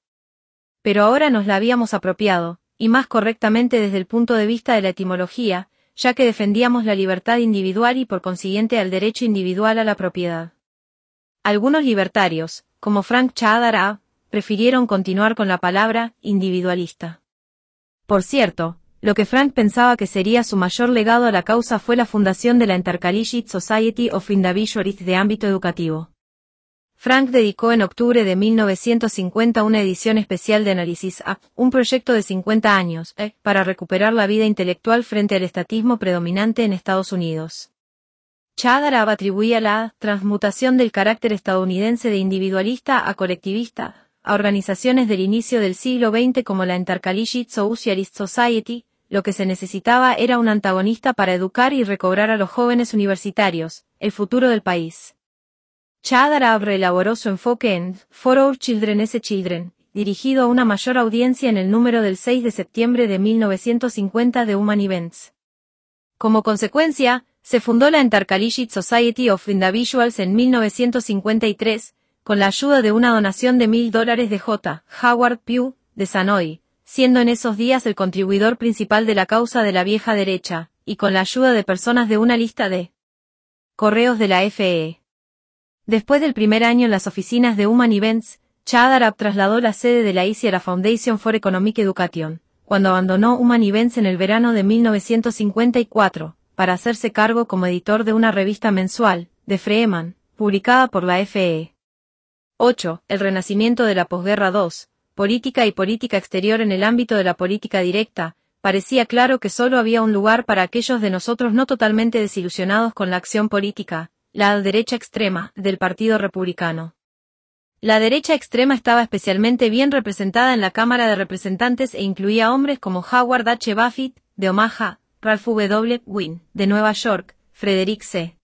Pero ahora nos la habíamos apropiado, y más correctamente desde el punto de vista de la etimología, ya que defendíamos la libertad individual y por consiguiente al derecho individual a la propiedad. Algunos libertarios, como Frank Chadara, prefirieron continuar con la palabra individualista. Por cierto, lo que Frank pensaba que sería su mayor legado a la causa fue la fundación de la Intercollegiate Society of Individualists de ámbito educativo. Frank dedicó en octubre de 1950 una edición especial de Análisis A, un proyecto de 50 años, eh, para recuperar la vida intelectual frente al estatismo predominante en Estados Unidos. Chadarab atribuía la transmutación del carácter estadounidense de individualista a colectivista, organizaciones del inicio del siglo XX como la Intercollegiate Socialist Society, lo que se necesitaba era un antagonista para educar y recobrar a los jóvenes universitarios, el futuro del país. Chad Arab reelaboró su enfoque en For Our Children S. Children, dirigido a una mayor audiencia en el número del 6 de septiembre de 1950 de Human Events. Como consecuencia, se fundó la Intercollegiate Society of Individuals en 1953, con la ayuda de una donación de mil dólares de J. Howard Pugh, de Sanoy, siendo en esos días el contribuidor principal de la causa de la vieja derecha, y con la ayuda de personas de una lista de correos de la FE. E. Después del primer año en las oficinas de Human Events, Chadarab trasladó la sede de la ICI a la Foundation for Economic Education, cuando abandonó Human Events en el verano de 1954, para hacerse cargo como editor de una revista mensual, de Freeman, publicada por la FE. E. 8. El renacimiento de la posguerra 2. Política y política exterior en el ámbito de la política directa, parecía claro que solo había un lugar para aquellos de nosotros no totalmente desilusionados con la acción política, la derecha extrema, del Partido Republicano. La derecha extrema estaba especialmente bien representada en la Cámara de Representantes e incluía hombres como Howard H. Buffett, de Omaha, Ralph W. Wynne, de Nueva York, Frederick C.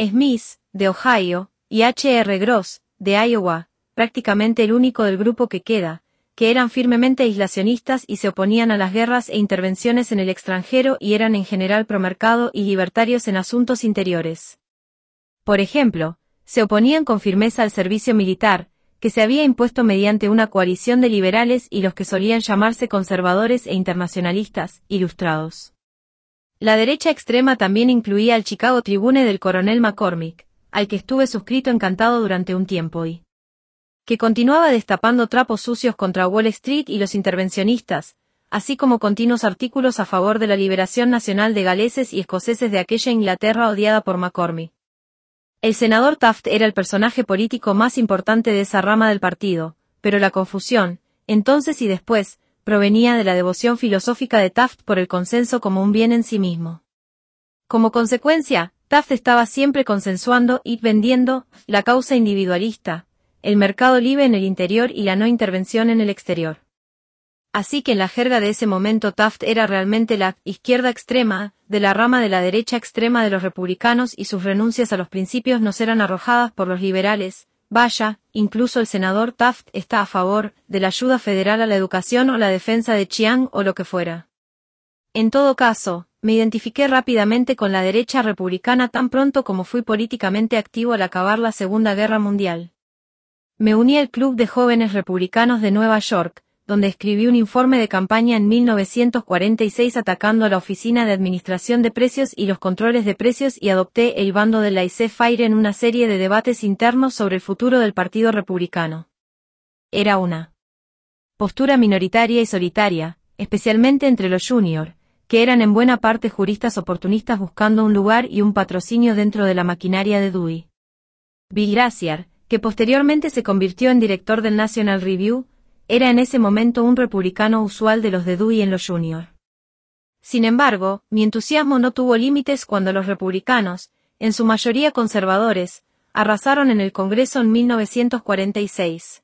Smith, de Ohio, y H. R. Gross, de Iowa, prácticamente el único del grupo que queda, que eran firmemente aislacionistas y se oponían a las guerras e intervenciones en el extranjero y eran en general promercado y libertarios en asuntos interiores. Por ejemplo, se oponían con firmeza al servicio militar, que se había impuesto mediante una coalición de liberales y los que solían llamarse conservadores e internacionalistas, ilustrados. La derecha extrema también incluía al Chicago Tribune del coronel McCormick, al que estuve suscrito encantado durante un tiempo y que continuaba destapando trapos sucios contra Wall Street y los intervencionistas, así como continuos artículos a favor de la liberación nacional de galeses y escoceses de aquella Inglaterra odiada por McCormick. El senador Taft era el personaje político más importante de esa rama del partido, pero la confusión, entonces y después, provenía de la devoción filosófica de Taft por el consenso como un bien en sí mismo. Como consecuencia, Taft estaba siempre consensuando y vendiendo la causa individualista, el mercado libre en el interior y la no intervención en el exterior. Así que en la jerga de ese momento Taft era realmente la izquierda extrema, de la rama de la derecha extrema de los republicanos y sus renuncias a los principios no serán arrojadas por los liberales, vaya, incluso el senador Taft está a favor de la ayuda federal a la educación o la defensa de Chiang o lo que fuera. En todo caso, me identifiqué rápidamente con la derecha republicana tan pronto como fui políticamente activo al acabar la Segunda Guerra Mundial. Me uní al Club de Jóvenes Republicanos de Nueva York, donde escribí un informe de campaña en 1946 atacando a la Oficina de Administración de Precios y los controles de precios y adopté el bando de la IC Fire en una serie de debates internos sobre el futuro del Partido Republicano. Era una postura minoritaria y solitaria, especialmente entre los juniors, que eran en buena parte juristas oportunistas buscando un lugar y un patrocinio dentro de la maquinaria de Dewey. Bill Graciar, que posteriormente se convirtió en director del National Review, era en ese momento un republicano usual de los de Dewey en los Junior. Sin embargo, mi entusiasmo no tuvo límites cuando los republicanos, en su mayoría conservadores, arrasaron en el Congreso en 1946.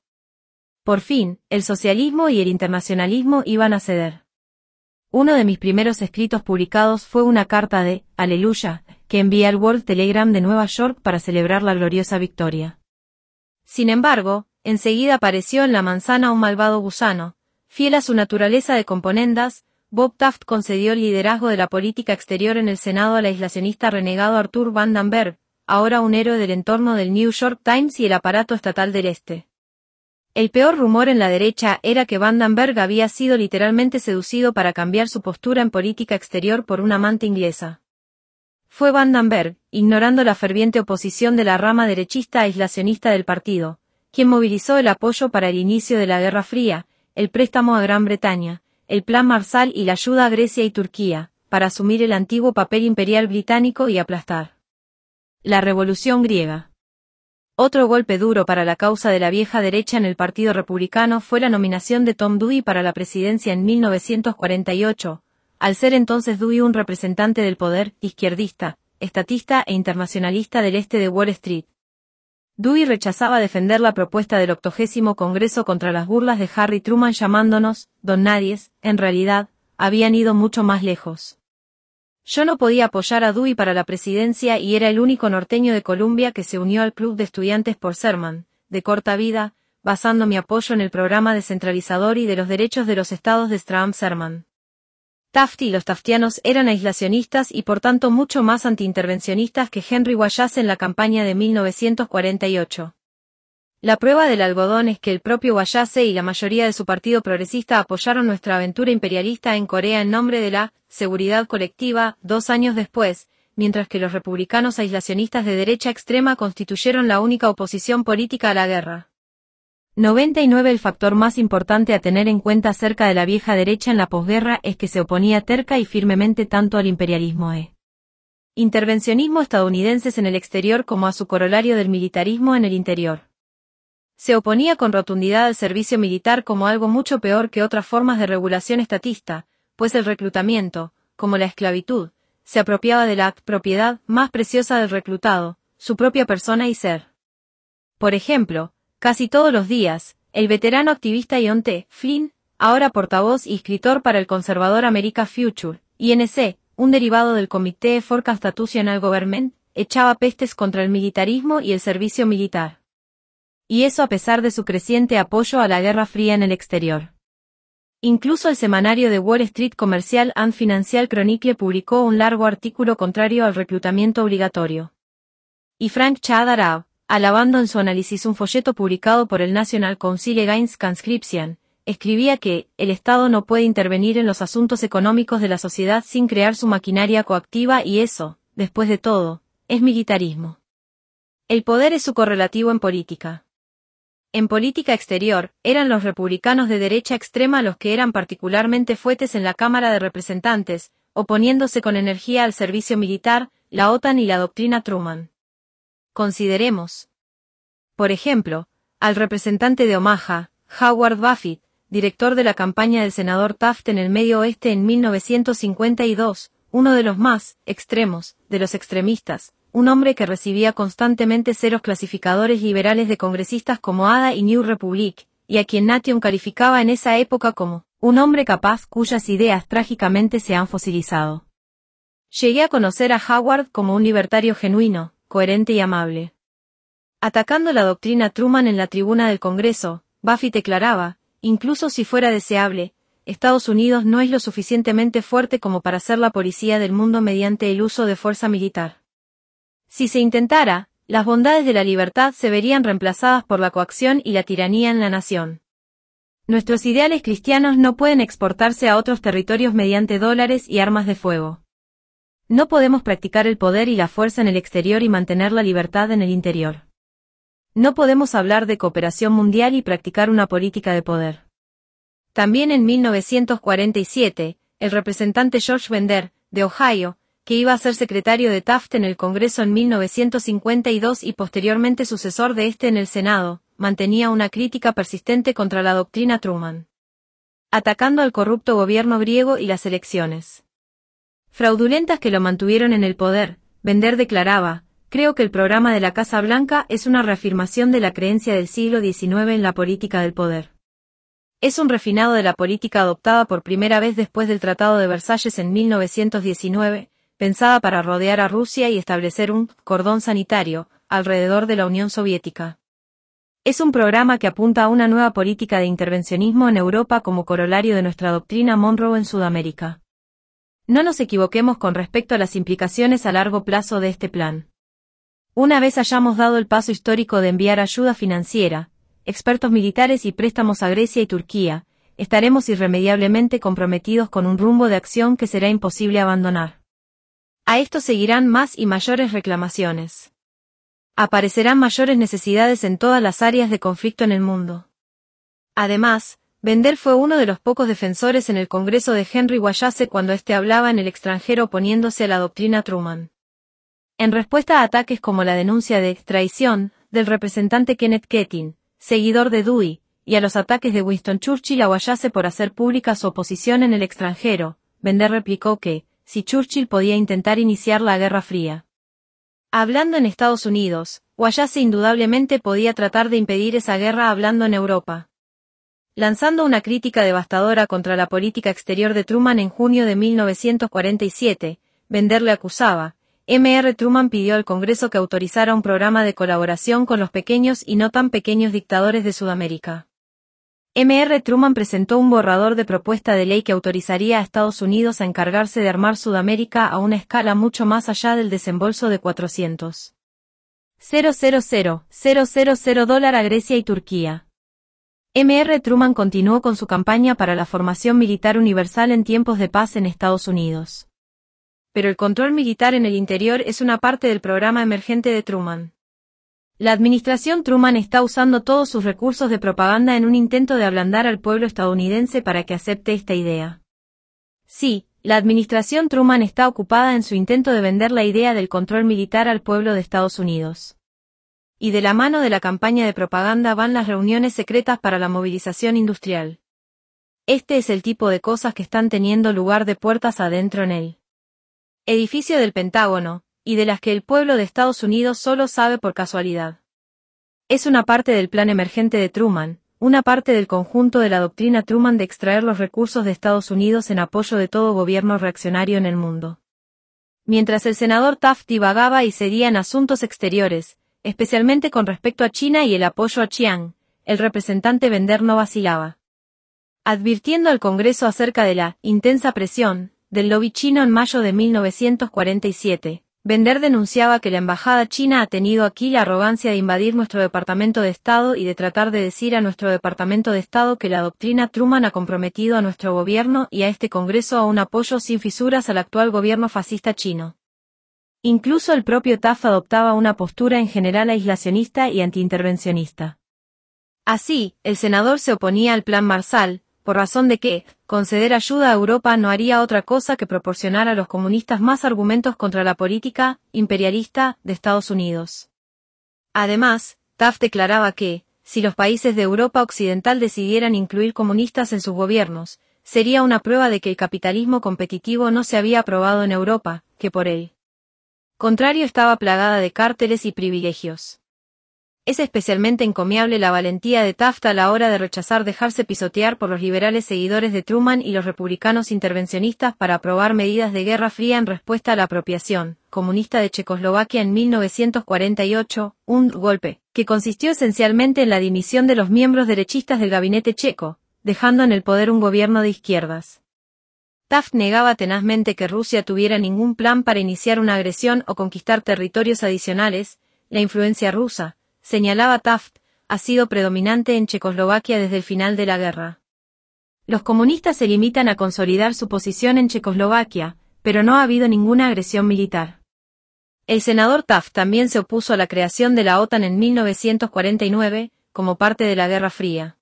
Por fin, el socialismo y el internacionalismo iban a ceder. Uno de mis primeros escritos publicados fue una carta de Aleluya que envié al World Telegram de Nueva York para celebrar la gloriosa victoria. Sin embargo, enseguida apareció en la manzana un malvado gusano. Fiel a su naturaleza de componendas, Bob Taft concedió el liderazgo de la política exterior en el Senado al aislacionista renegado Arthur Vandenberg, ahora un héroe del entorno del New York Times y el aparato estatal del Este. El peor rumor en la derecha era que Vandenberg había sido literalmente seducido para cambiar su postura en política exterior por una amante inglesa. Fue Vandenberg, ignorando la ferviente oposición de la rama derechista e aislacionista del partido, quien movilizó el apoyo para el inicio de la Guerra Fría, el préstamo a Gran Bretaña, el Plan Marsal y la ayuda a Grecia y Turquía, para asumir el antiguo papel imperial británico y aplastar la Revolución griega. Otro golpe duro para la causa de la vieja derecha en el Partido Republicano fue la nominación de Tom Dewey para la presidencia en 1948, al ser entonces Dewey un representante del poder, izquierdista, estatista e internacionalista del este de Wall Street. Dewey rechazaba defender la propuesta del octogésimo Congreso contra las burlas de Harry Truman llamándonos, don nadies, en realidad, habían ido mucho más lejos. Yo no podía apoyar a Dewey para la presidencia y era el único norteño de Colombia que se unió al Club de Estudiantes por Serman, de corta vida, basando mi apoyo en el programa descentralizador y de los derechos de los estados de strahm Serman. Taft y los taftianos eran aislacionistas y por tanto mucho más antiintervencionistas que Henry Wallace en la campaña de 1948. La prueba del algodón es que el propio Wayase y la mayoría de su partido progresista apoyaron nuestra aventura imperialista en Corea en nombre de la seguridad colectiva, dos años después, mientras que los republicanos aislacionistas de derecha extrema constituyeron la única oposición política a la guerra. 99 El factor más importante a tener en cuenta acerca de la vieja derecha en la posguerra es que se oponía terca y firmemente tanto al imperialismo e intervencionismo estadounidenses en el exterior como a su corolario del militarismo en el interior se oponía con rotundidad al servicio militar como algo mucho peor que otras formas de regulación estatista, pues el reclutamiento, como la esclavitud, se apropiaba de la propiedad más preciosa del reclutado, su propia persona y ser. Por ejemplo, casi todos los días, el veterano activista Ion T. Flynn, ahora portavoz y escritor para el conservador America Future, INC, un derivado del Comité for Constitutional Government, echaba pestes contra el militarismo y el servicio militar y eso a pesar de su creciente apoyo a la Guerra Fría en el exterior. Incluso el semanario de Wall Street Commercial and Financial Chronicle publicó un largo artículo contrario al reclutamiento obligatorio. Y Frank Chadarab, alabando en su análisis un folleto publicado por el National Council Against Conscription, escribía que el Estado no puede intervenir en los asuntos económicos de la sociedad sin crear su maquinaria coactiva y eso, después de todo, es militarismo. El poder es su correlativo en política. En política exterior, eran los republicanos de derecha extrema los que eran particularmente fuertes en la Cámara de Representantes, oponiéndose con energía al servicio militar, la OTAN y la doctrina Truman. Consideremos. Por ejemplo, al representante de Omaha, Howard Buffett, director de la campaña del senador Taft en el Medio Oeste en 1952, uno de los más extremos de los extremistas, un hombre que recibía constantemente ceros clasificadores liberales de congresistas como ADA y New Republic, y a quien Nation calificaba en esa época como un hombre capaz cuyas ideas trágicamente se han fosilizado. Llegué a conocer a Howard como un libertario genuino, coherente y amable. Atacando la doctrina Truman en la tribuna del Congreso, Buffy declaraba, incluso si fuera deseable, Estados Unidos no es lo suficientemente fuerte como para ser la policía del mundo mediante el uso de fuerza militar. Si se intentara, las bondades de la libertad se verían reemplazadas por la coacción y la tiranía en la nación. Nuestros ideales cristianos no pueden exportarse a otros territorios mediante dólares y armas de fuego. No podemos practicar el poder y la fuerza en el exterior y mantener la libertad en el interior. No podemos hablar de cooperación mundial y practicar una política de poder. También en 1947, el representante George Bender, de Ohio, que iba a ser secretario de Taft en el Congreso en 1952 y posteriormente sucesor de este en el Senado, mantenía una crítica persistente contra la doctrina Truman, atacando al corrupto gobierno griego y las elecciones fraudulentas que lo mantuvieron en el poder, Bender declaraba, creo que el programa de la Casa Blanca es una reafirmación de la creencia del siglo XIX en la política del poder. Es un refinado de la política adoptada por primera vez después del Tratado de Versalles en 1919, pensada para rodear a Rusia y establecer un cordón sanitario alrededor de la Unión Soviética. Es un programa que apunta a una nueva política de intervencionismo en Europa como corolario de nuestra doctrina Monroe en Sudamérica. No nos equivoquemos con respecto a las implicaciones a largo plazo de este plan. Una vez hayamos dado el paso histórico de enviar ayuda financiera, expertos militares y préstamos a Grecia y Turquía, estaremos irremediablemente comprometidos con un rumbo de acción que será imposible abandonar. A esto seguirán más y mayores reclamaciones. Aparecerán mayores necesidades en todas las áreas de conflicto en el mundo. Además, Bender fue uno de los pocos defensores en el Congreso de Henry Wallace cuando éste hablaba en el extranjero oponiéndose a la doctrina Truman. En respuesta a ataques como la denuncia de traición del representante Kenneth Ketting, seguidor de Dewey, y a los ataques de Winston Churchill a Wallace por hacer pública su oposición en el extranjero, Bender replicó que, si Churchill podía intentar iniciar la Guerra Fría. Hablando en Estados Unidos, Wallace indudablemente podía tratar de impedir esa guerra hablando en Europa. Lanzando una crítica devastadora contra la política exterior de Truman en junio de 1947, Vender le acusaba, M.R. Truman pidió al Congreso que autorizara un programa de colaboración con los pequeños y no tan pequeños dictadores de Sudamérica. M.R. Truman presentó un borrador de propuesta de ley que autorizaría a Estados Unidos a encargarse de armar Sudamérica a una escala mucho más allá del desembolso de 400. 000 a Grecia y Turquía. M.R. Truman continuó con su campaña para la formación militar universal en tiempos de paz en Estados Unidos. Pero el control militar en el interior es una parte del programa emergente de Truman. La administración Truman está usando todos sus recursos de propaganda en un intento de ablandar al pueblo estadounidense para que acepte esta idea. Sí, la administración Truman está ocupada en su intento de vender la idea del control militar al pueblo de Estados Unidos. Y de la mano de la campaña de propaganda van las reuniones secretas para la movilización industrial. Este es el tipo de cosas que están teniendo lugar de puertas adentro en el edificio del Pentágono, y de las que el pueblo de Estados Unidos solo sabe por casualidad. Es una parte del plan emergente de Truman, una parte del conjunto de la doctrina Truman de extraer los recursos de Estados Unidos en apoyo de todo gobierno reaccionario en el mundo. Mientras el senador Taft divagaba y cedía en asuntos exteriores, especialmente con respecto a China y el apoyo a Chiang, el representante Vender no vacilaba. Advirtiendo al Congreso acerca de la intensa presión del lobby chino en mayo de 1947, Bender denunciaba que la embajada china ha tenido aquí la arrogancia de invadir nuestro Departamento de Estado y de tratar de decir a nuestro Departamento de Estado que la doctrina Truman ha comprometido a nuestro gobierno y a este Congreso a un apoyo sin fisuras al actual gobierno fascista chino. Incluso el propio TAF adoptaba una postura en general aislacionista y antiintervencionista. Así, el senador se oponía al plan Marsal, por razón de que, Conceder ayuda a Europa no haría otra cosa que proporcionar a los comunistas más argumentos contra la política imperialista de Estados Unidos. Además, Taft declaraba que, si los países de Europa Occidental decidieran incluir comunistas en sus gobiernos, sería una prueba de que el capitalismo competitivo no se había aprobado en Europa, que por él. Contrario estaba plagada de cárteles y privilegios es especialmente encomiable la valentía de Taft a la hora de rechazar dejarse pisotear por los liberales seguidores de Truman y los republicanos intervencionistas para aprobar medidas de guerra fría en respuesta a la apropiación comunista de Checoslovaquia en 1948, un golpe, que consistió esencialmente en la dimisión de los miembros derechistas del gabinete checo, dejando en el poder un gobierno de izquierdas. Taft negaba tenazmente que Rusia tuviera ningún plan para iniciar una agresión o conquistar territorios adicionales, la influencia rusa, señalaba Taft, ha sido predominante en Checoslovaquia desde el final de la guerra. Los comunistas se limitan a consolidar su posición en Checoslovaquia, pero no ha habido ninguna agresión militar. El senador Taft también se opuso a la creación de la OTAN en 1949, como parte de la Guerra Fría.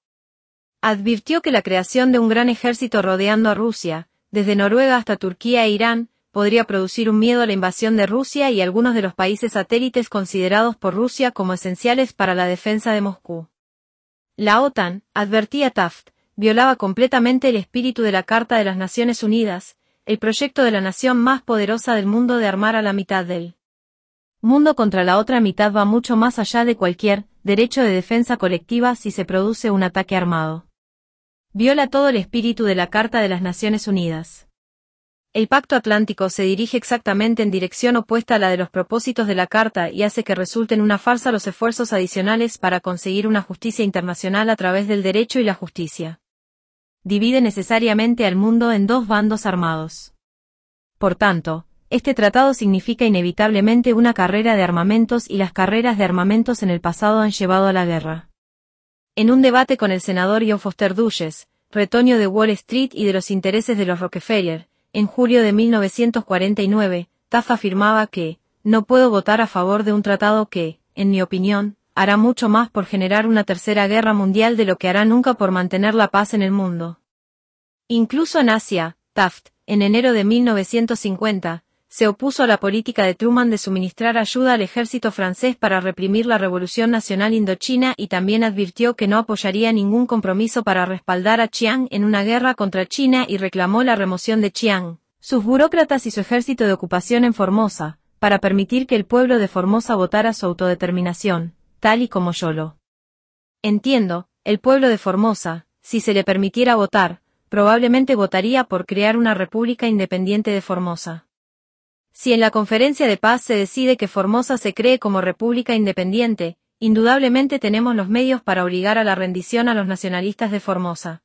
Advirtió que la creación de un gran ejército rodeando a Rusia, desde Noruega hasta Turquía e Irán, podría producir un miedo a la invasión de Rusia y algunos de los países satélites considerados por Rusia como esenciales para la defensa de Moscú. La OTAN, advertía Taft, violaba completamente el espíritu de la Carta de las Naciones Unidas, el proyecto de la nación más poderosa del mundo de armar a la mitad del mundo contra la otra mitad va mucho más allá de cualquier derecho de defensa colectiva si se produce un ataque armado. Viola todo el espíritu de la Carta de las Naciones Unidas. El pacto atlántico se dirige exactamente en dirección opuesta a la de los propósitos de la Carta y hace que resulten una farsa los esfuerzos adicionales para conseguir una justicia internacional a través del derecho y la justicia. Divide necesariamente al mundo en dos bandos armados. Por tanto, este tratado significa inevitablemente una carrera de armamentos y las carreras de armamentos en el pasado han llevado a la guerra. En un debate con el senador John Foster Dulles, retoño de Wall Street y de los intereses de los Rockefeller, en julio de 1949, Taft afirmaba que, no puedo votar a favor de un tratado que, en mi opinión, hará mucho más por generar una tercera guerra mundial de lo que hará nunca por mantener la paz en el mundo. Incluso en Asia, Taft, en enero de 1950, se opuso a la política de Truman de suministrar ayuda al ejército francés para reprimir la Revolución Nacional Indochina y también advirtió que no apoyaría ningún compromiso para respaldar a Chiang en una guerra contra China y reclamó la remoción de Chiang, sus burócratas y su ejército de ocupación en Formosa, para permitir que el pueblo de Formosa votara su autodeterminación, tal y como yo lo entiendo, el pueblo de Formosa, si se le permitiera votar, probablemente votaría por crear una república independiente de Formosa. Si en la conferencia de paz se decide que Formosa se cree como república independiente, indudablemente tenemos los medios para obligar a la rendición a los nacionalistas de Formosa.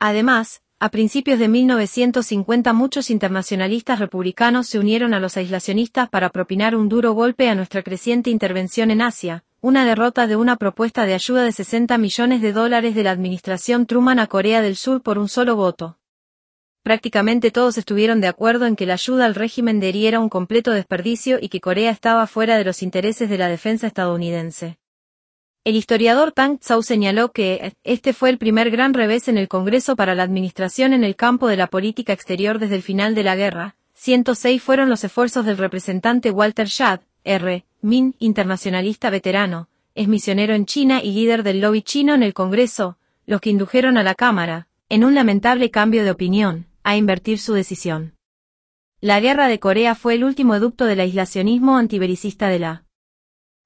Además, a principios de 1950 muchos internacionalistas republicanos se unieron a los aislacionistas para propinar un duro golpe a nuestra creciente intervención en Asia, una derrota de una propuesta de ayuda de 60 millones de dólares de la administración Truman a Corea del Sur por un solo voto. Prácticamente todos estuvieron de acuerdo en que la ayuda al régimen de Eri era un completo desperdicio y que Corea estaba fuera de los intereses de la defensa estadounidense. El historiador Tang Tsao señaló que este fue el primer gran revés en el Congreso para la administración en el campo de la política exterior desde el final de la guerra. 106 fueron los esfuerzos del representante Walter Shad R. Min, internacionalista veterano, es misionero en China y líder del lobby chino en el Congreso, los que indujeron a la Cámara, en un lamentable cambio de opinión a invertir su decisión. La guerra de Corea fue el último educto del aislacionismo antibericista de la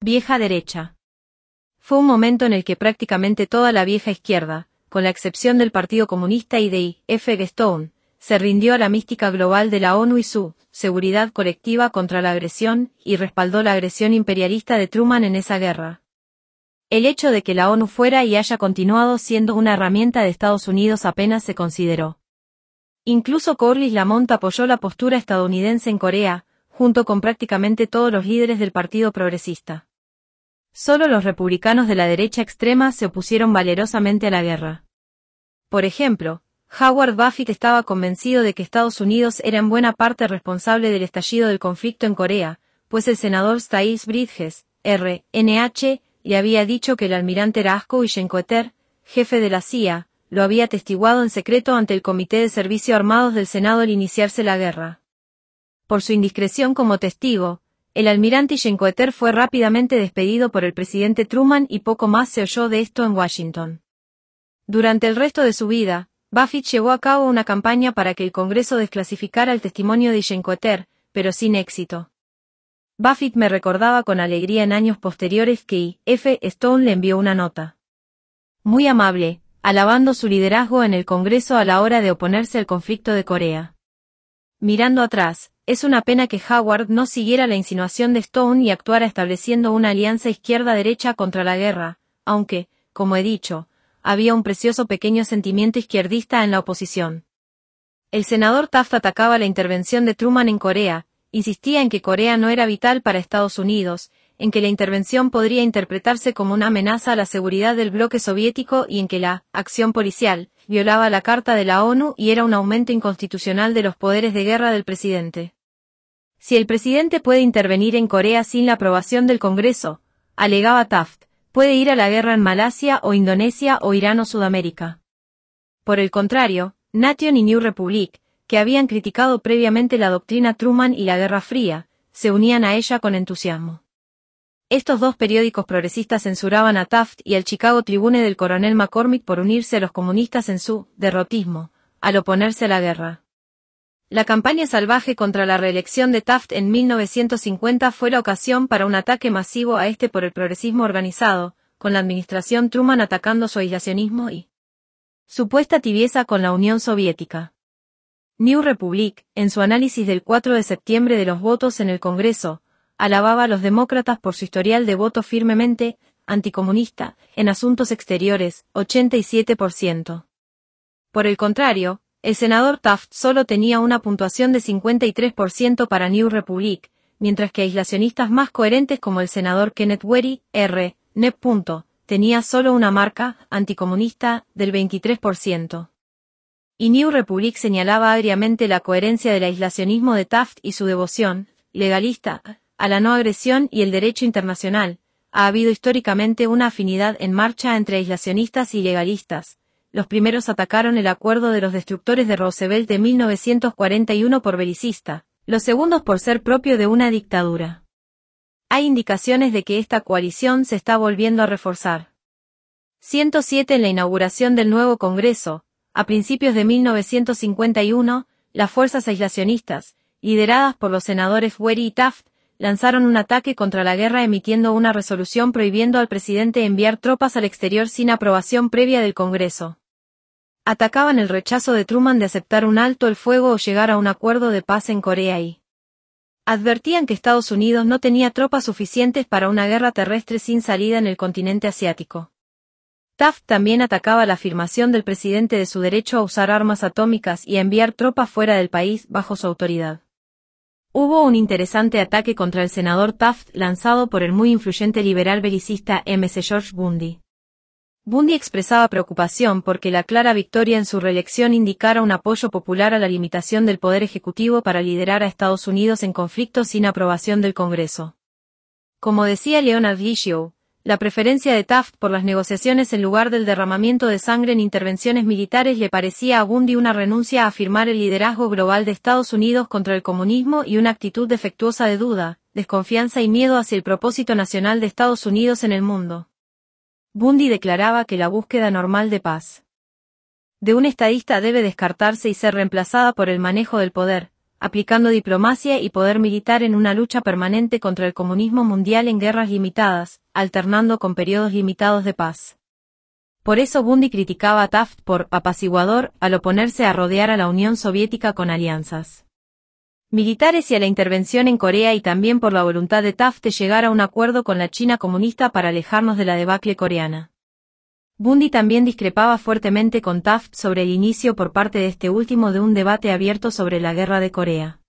vieja derecha. Fue un momento en el que prácticamente toda la vieja izquierda, con la excepción del Partido Comunista y de F. Stone, se rindió a la mística global de la ONU y su seguridad colectiva contra la agresión y respaldó la agresión imperialista de Truman en esa guerra. El hecho de que la ONU fuera y haya continuado siendo una herramienta de Estados Unidos apenas se consideró. Incluso Corliss Lamont apoyó la postura estadounidense en Corea, junto con prácticamente todos los líderes del Partido Progresista. Solo los republicanos de la derecha extrema se opusieron valerosamente a la guerra. Por ejemplo, Howard Buffett estaba convencido de que Estados Unidos era en buena parte responsable del estallido del conflicto en Corea, pues el senador Stiles Bridges, RNH, le había dicho que el almirante Rasko y jefe de la CIA, lo había atestiguado en secreto ante el Comité de Servicio Armados del Senado al iniciarse la guerra. Por su indiscreción como testigo, el almirante Yenkoeter fue rápidamente despedido por el presidente Truman y poco más se oyó de esto en Washington. Durante el resto de su vida, Buffett llevó a cabo una campaña para que el Congreso desclasificara el testimonio de Yenkoeter, pero sin éxito. Buffett me recordaba con alegría en años posteriores que F. Stone le envió una nota. Muy amable, alabando su liderazgo en el Congreso a la hora de oponerse al conflicto de Corea. Mirando atrás, es una pena que Howard no siguiera la insinuación de Stone y actuara estableciendo una alianza izquierda-derecha contra la guerra, aunque, como he dicho, había un precioso pequeño sentimiento izquierdista en la oposición. El senador Taft atacaba la intervención de Truman en Corea, insistía en que Corea no era vital para Estados Unidos, en que la intervención podría interpretarse como una amenaza a la seguridad del bloque soviético y en que la acción policial violaba la Carta de la ONU y era un aumento inconstitucional de los poderes de guerra del presidente. Si el presidente puede intervenir en Corea sin la aprobación del Congreso, alegaba Taft, puede ir a la guerra en Malasia o Indonesia o Irán o Sudamérica. Por el contrario, Nation y New Republic, que habían criticado previamente la doctrina Truman y la Guerra Fría, se unían a ella con entusiasmo. Estos dos periódicos progresistas censuraban a Taft y al Chicago Tribune del coronel McCormick por unirse a los comunistas en su derrotismo, al oponerse a la guerra. La campaña salvaje contra la reelección de Taft en 1950 fue la ocasión para un ataque masivo a este por el progresismo organizado, con la administración Truman atacando su aislacionismo y supuesta tibieza con la Unión Soviética. New Republic, en su análisis del 4 de septiembre de los votos en el Congreso, alababa a los demócratas por su historial de voto firmemente anticomunista, en asuntos exteriores, 87%. Por el contrario, el senador Taft solo tenía una puntuación de 53% para New Republic, mientras que aislacionistas más coherentes como el senador Kenneth Wherry, R. NEP. tenía solo una marca, anticomunista, del 23%. Y New Republic señalaba agriamente la coherencia del aislacionismo de Taft y su devoción, legalista, a la no agresión y el derecho internacional, ha habido históricamente una afinidad en marcha entre aislacionistas y legalistas. Los primeros atacaron el acuerdo de los destructores de Roosevelt de 1941 por belicista, los segundos por ser propio de una dictadura. Hay indicaciones de que esta coalición se está volviendo a reforzar. 107 En la inauguración del nuevo Congreso, a principios de 1951, las fuerzas aislacionistas, lideradas por los senadores Wery y Taft, lanzaron un ataque contra la guerra emitiendo una resolución prohibiendo al presidente enviar tropas al exterior sin aprobación previa del Congreso. Atacaban el rechazo de Truman de aceptar un alto el fuego o llegar a un acuerdo de paz en Corea y advertían que Estados Unidos no tenía tropas suficientes para una guerra terrestre sin salida en el continente asiático. Taft también atacaba la afirmación del presidente de su derecho a usar armas atómicas y a enviar tropas fuera del país bajo su autoridad. Hubo un interesante ataque contra el senador Taft lanzado por el muy influyente liberal belicista M.C. George Bundy. Bundy expresaba preocupación porque la clara victoria en su reelección indicara un apoyo popular a la limitación del poder ejecutivo para liderar a Estados Unidos en conflictos sin aprobación del Congreso. Como decía Leonard Gishow, la preferencia de Taft por las negociaciones en lugar del derramamiento de sangre en intervenciones militares le parecía a Bundy una renuncia a afirmar el liderazgo global de Estados Unidos contra el comunismo y una actitud defectuosa de duda, desconfianza y miedo hacia el propósito nacional de Estados Unidos en el mundo. Bundy declaraba que la búsqueda normal de paz de un estadista debe descartarse y ser reemplazada por el manejo del poder, aplicando diplomacia y poder militar en una lucha permanente contra el comunismo mundial en guerras limitadas, alternando con periodos limitados de paz. Por eso Bundy criticaba a Taft por apaciguador al oponerse a rodear a la Unión Soviética con alianzas militares y a la intervención en Corea y también por la voluntad de Taft de llegar a un acuerdo con la China comunista para alejarnos de la debacle coreana. Bundy también discrepaba fuertemente con Taft sobre el inicio por parte de este último de un debate abierto sobre la guerra de Corea.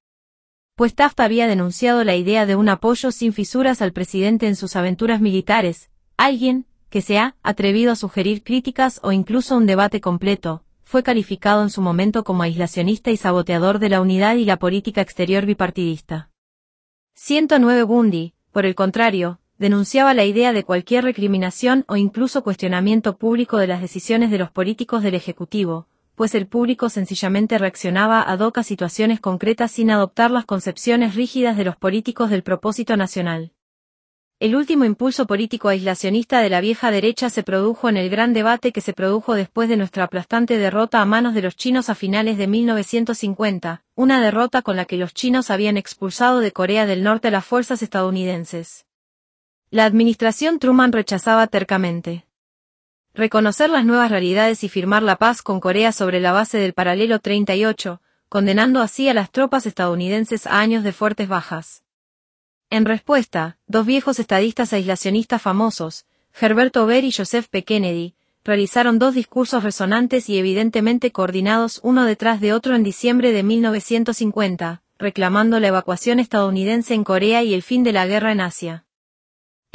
Pues Taft había denunciado la idea de un apoyo sin fisuras al presidente en sus aventuras militares, alguien, que se ha atrevido a sugerir críticas o incluso un debate completo, fue calificado en su momento como aislacionista y saboteador de la unidad y la política exterior bipartidista. 109 Bundy, por el contrario, denunciaba la idea de cualquier recriminación o incluso cuestionamiento público de las decisiones de los políticos del Ejecutivo, pues el público sencillamente reaccionaba a docas situaciones concretas sin adoptar las concepciones rígidas de los políticos del propósito nacional. El último impulso político aislacionista de la vieja derecha se produjo en el gran debate que se produjo después de nuestra aplastante derrota a manos de los chinos a finales de 1950, una derrota con la que los chinos habían expulsado de Corea del Norte a las fuerzas estadounidenses. La administración Truman rechazaba tercamente. Reconocer las nuevas realidades y firmar la paz con Corea sobre la base del paralelo 38, condenando así a las tropas estadounidenses a años de fuertes bajas. En respuesta, dos viejos estadistas e aislacionistas famosos, Herbert Ober y Joseph P. Kennedy, realizaron dos discursos resonantes y evidentemente coordinados uno detrás de otro en diciembre de 1950, reclamando la evacuación estadounidense en Corea y el fin de la guerra en Asia.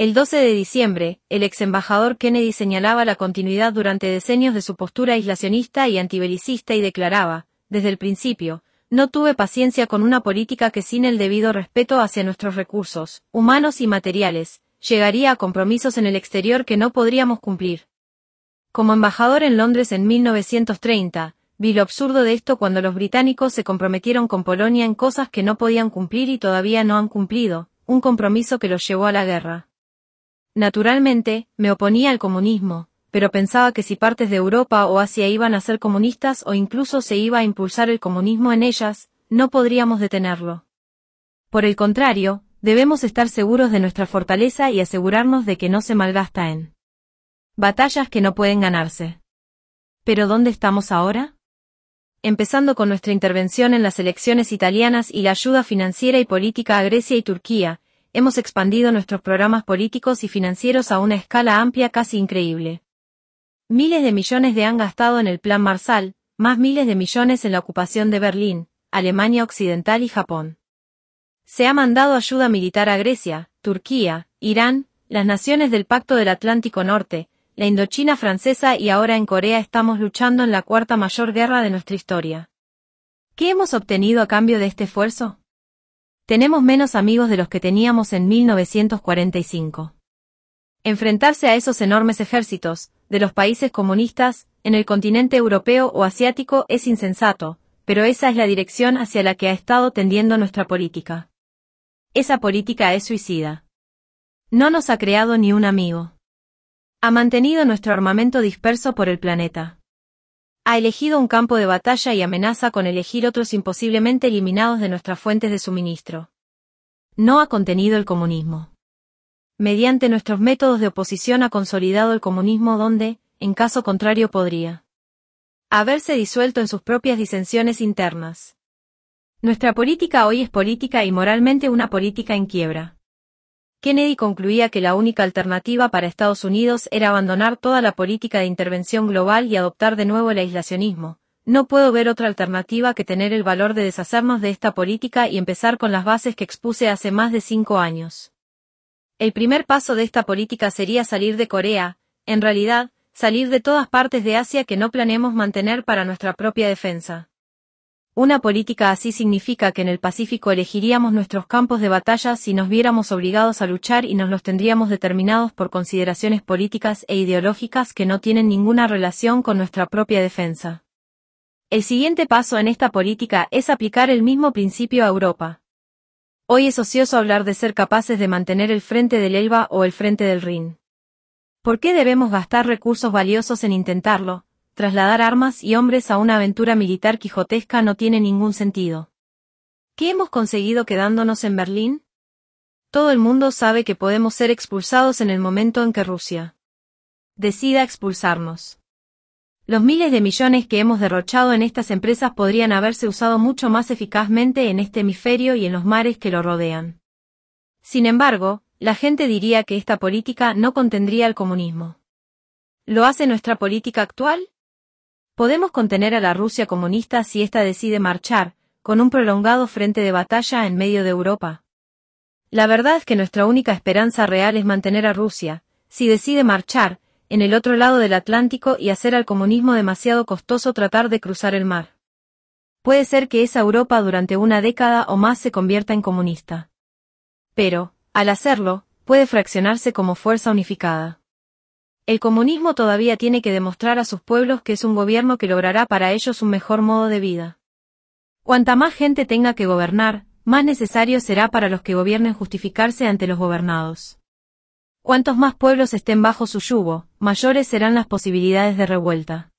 El 12 de diciembre, el ex embajador Kennedy señalaba la continuidad durante decenios de su postura aislacionista y antibelicista y declaraba, desde el principio, no tuve paciencia con una política que sin el debido respeto hacia nuestros recursos, humanos y materiales, llegaría a compromisos en el exterior que no podríamos cumplir. Como embajador en Londres en 1930, vi lo absurdo de esto cuando los británicos se comprometieron con Polonia en cosas que no podían cumplir y todavía no han cumplido, un compromiso que los llevó a la guerra. Naturalmente, me oponía al comunismo, pero pensaba que si partes de Europa o Asia iban a ser comunistas o incluso se iba a impulsar el comunismo en ellas, no podríamos detenerlo. Por el contrario, debemos estar seguros de nuestra fortaleza y asegurarnos de que no se malgasta en batallas que no pueden ganarse. Pero ¿dónde estamos ahora? Empezando con nuestra intervención en las elecciones italianas y la ayuda financiera y política a Grecia y Turquía, hemos expandido nuestros programas políticos y financieros a una escala amplia casi increíble. Miles de millones de han gastado en el Plan Marshall, más miles de millones en la ocupación de Berlín, Alemania Occidental y Japón. Se ha mandado ayuda militar a Grecia, Turquía, Irán, las naciones del Pacto del Atlántico Norte, la Indochina francesa y ahora en Corea estamos luchando en la cuarta mayor guerra de nuestra historia. ¿Qué hemos obtenido a cambio de este esfuerzo? Tenemos menos amigos de los que teníamos en 1945. Enfrentarse a esos enormes ejércitos, de los países comunistas, en el continente europeo o asiático es insensato, pero esa es la dirección hacia la que ha estado tendiendo nuestra política. Esa política es suicida. No nos ha creado ni un amigo. Ha mantenido nuestro armamento disperso por el planeta ha elegido un campo de batalla y amenaza con elegir otros imposiblemente eliminados de nuestras fuentes de suministro. No ha contenido el comunismo. Mediante nuestros métodos de oposición ha consolidado el comunismo donde, en caso contrario, podría haberse disuelto en sus propias disensiones internas. Nuestra política hoy es política y moralmente una política en quiebra. Kennedy concluía que la única alternativa para Estados Unidos era abandonar toda la política de intervención global y adoptar de nuevo el aislacionismo. No puedo ver otra alternativa que tener el valor de deshacernos de esta política y empezar con las bases que expuse hace más de cinco años. El primer paso de esta política sería salir de Corea, en realidad, salir de todas partes de Asia que no planeemos mantener para nuestra propia defensa. Una política así significa que en el Pacífico elegiríamos nuestros campos de batalla si nos viéramos obligados a luchar y nos los tendríamos determinados por consideraciones políticas e ideológicas que no tienen ninguna relación con nuestra propia defensa. El siguiente paso en esta política es aplicar el mismo principio a Europa. Hoy es ocioso hablar de ser capaces de mantener el frente del Elba o el frente del Rin. ¿Por qué debemos gastar recursos valiosos en intentarlo, trasladar armas y hombres a una aventura militar quijotesca no tiene ningún sentido. ¿Qué hemos conseguido quedándonos en Berlín? Todo el mundo sabe que podemos ser expulsados en el momento en que Rusia decida expulsarnos. Los miles de millones que hemos derrochado en estas empresas podrían haberse usado mucho más eficazmente en este hemisferio y en los mares que lo rodean. Sin embargo, la gente diría que esta política no contendría al comunismo. ¿Lo hace nuestra política actual? Podemos contener a la Rusia comunista si ésta decide marchar, con un prolongado frente de batalla en medio de Europa. La verdad es que nuestra única esperanza real es mantener a Rusia, si decide marchar, en el otro lado del Atlántico y hacer al comunismo demasiado costoso tratar de cruzar el mar. Puede ser que esa Europa durante una década o más se convierta en comunista. Pero, al hacerlo, puede fraccionarse como fuerza unificada. El comunismo todavía tiene que demostrar a sus pueblos que es un gobierno que logrará para ellos un mejor modo de vida. Cuanta más gente tenga que gobernar, más necesario será para los que gobiernen justificarse ante los gobernados. Cuantos más pueblos estén bajo su yugo, mayores serán las posibilidades de revuelta.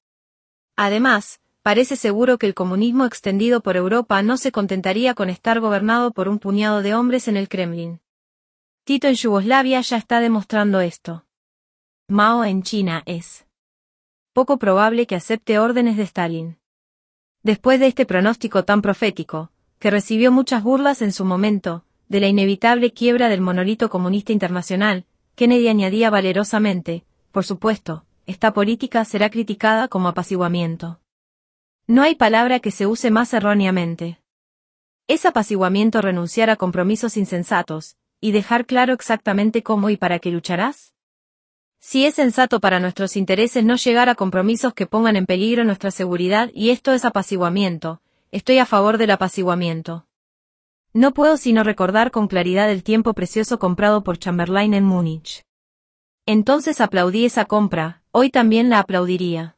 Además, parece seguro que el comunismo extendido por Europa no se contentaría con estar gobernado por un puñado de hombres en el Kremlin. Tito en Yugoslavia ya está demostrando esto. Mao en China es poco probable que acepte órdenes de Stalin. Después de este pronóstico tan profético, que recibió muchas burlas en su momento, de la inevitable quiebra del monolito comunista internacional, Kennedy añadía valerosamente, por supuesto, esta política será criticada como apaciguamiento. No hay palabra que se use más erróneamente. Es apaciguamiento renunciar a compromisos insensatos, y dejar claro exactamente cómo y para qué lucharás. Si es sensato para nuestros intereses no llegar a compromisos que pongan en peligro nuestra seguridad y esto es apaciguamiento, estoy a favor del apaciguamiento. No puedo sino recordar con claridad el tiempo precioso comprado por Chamberlain en Múnich. Entonces aplaudí esa compra, hoy también la aplaudiría.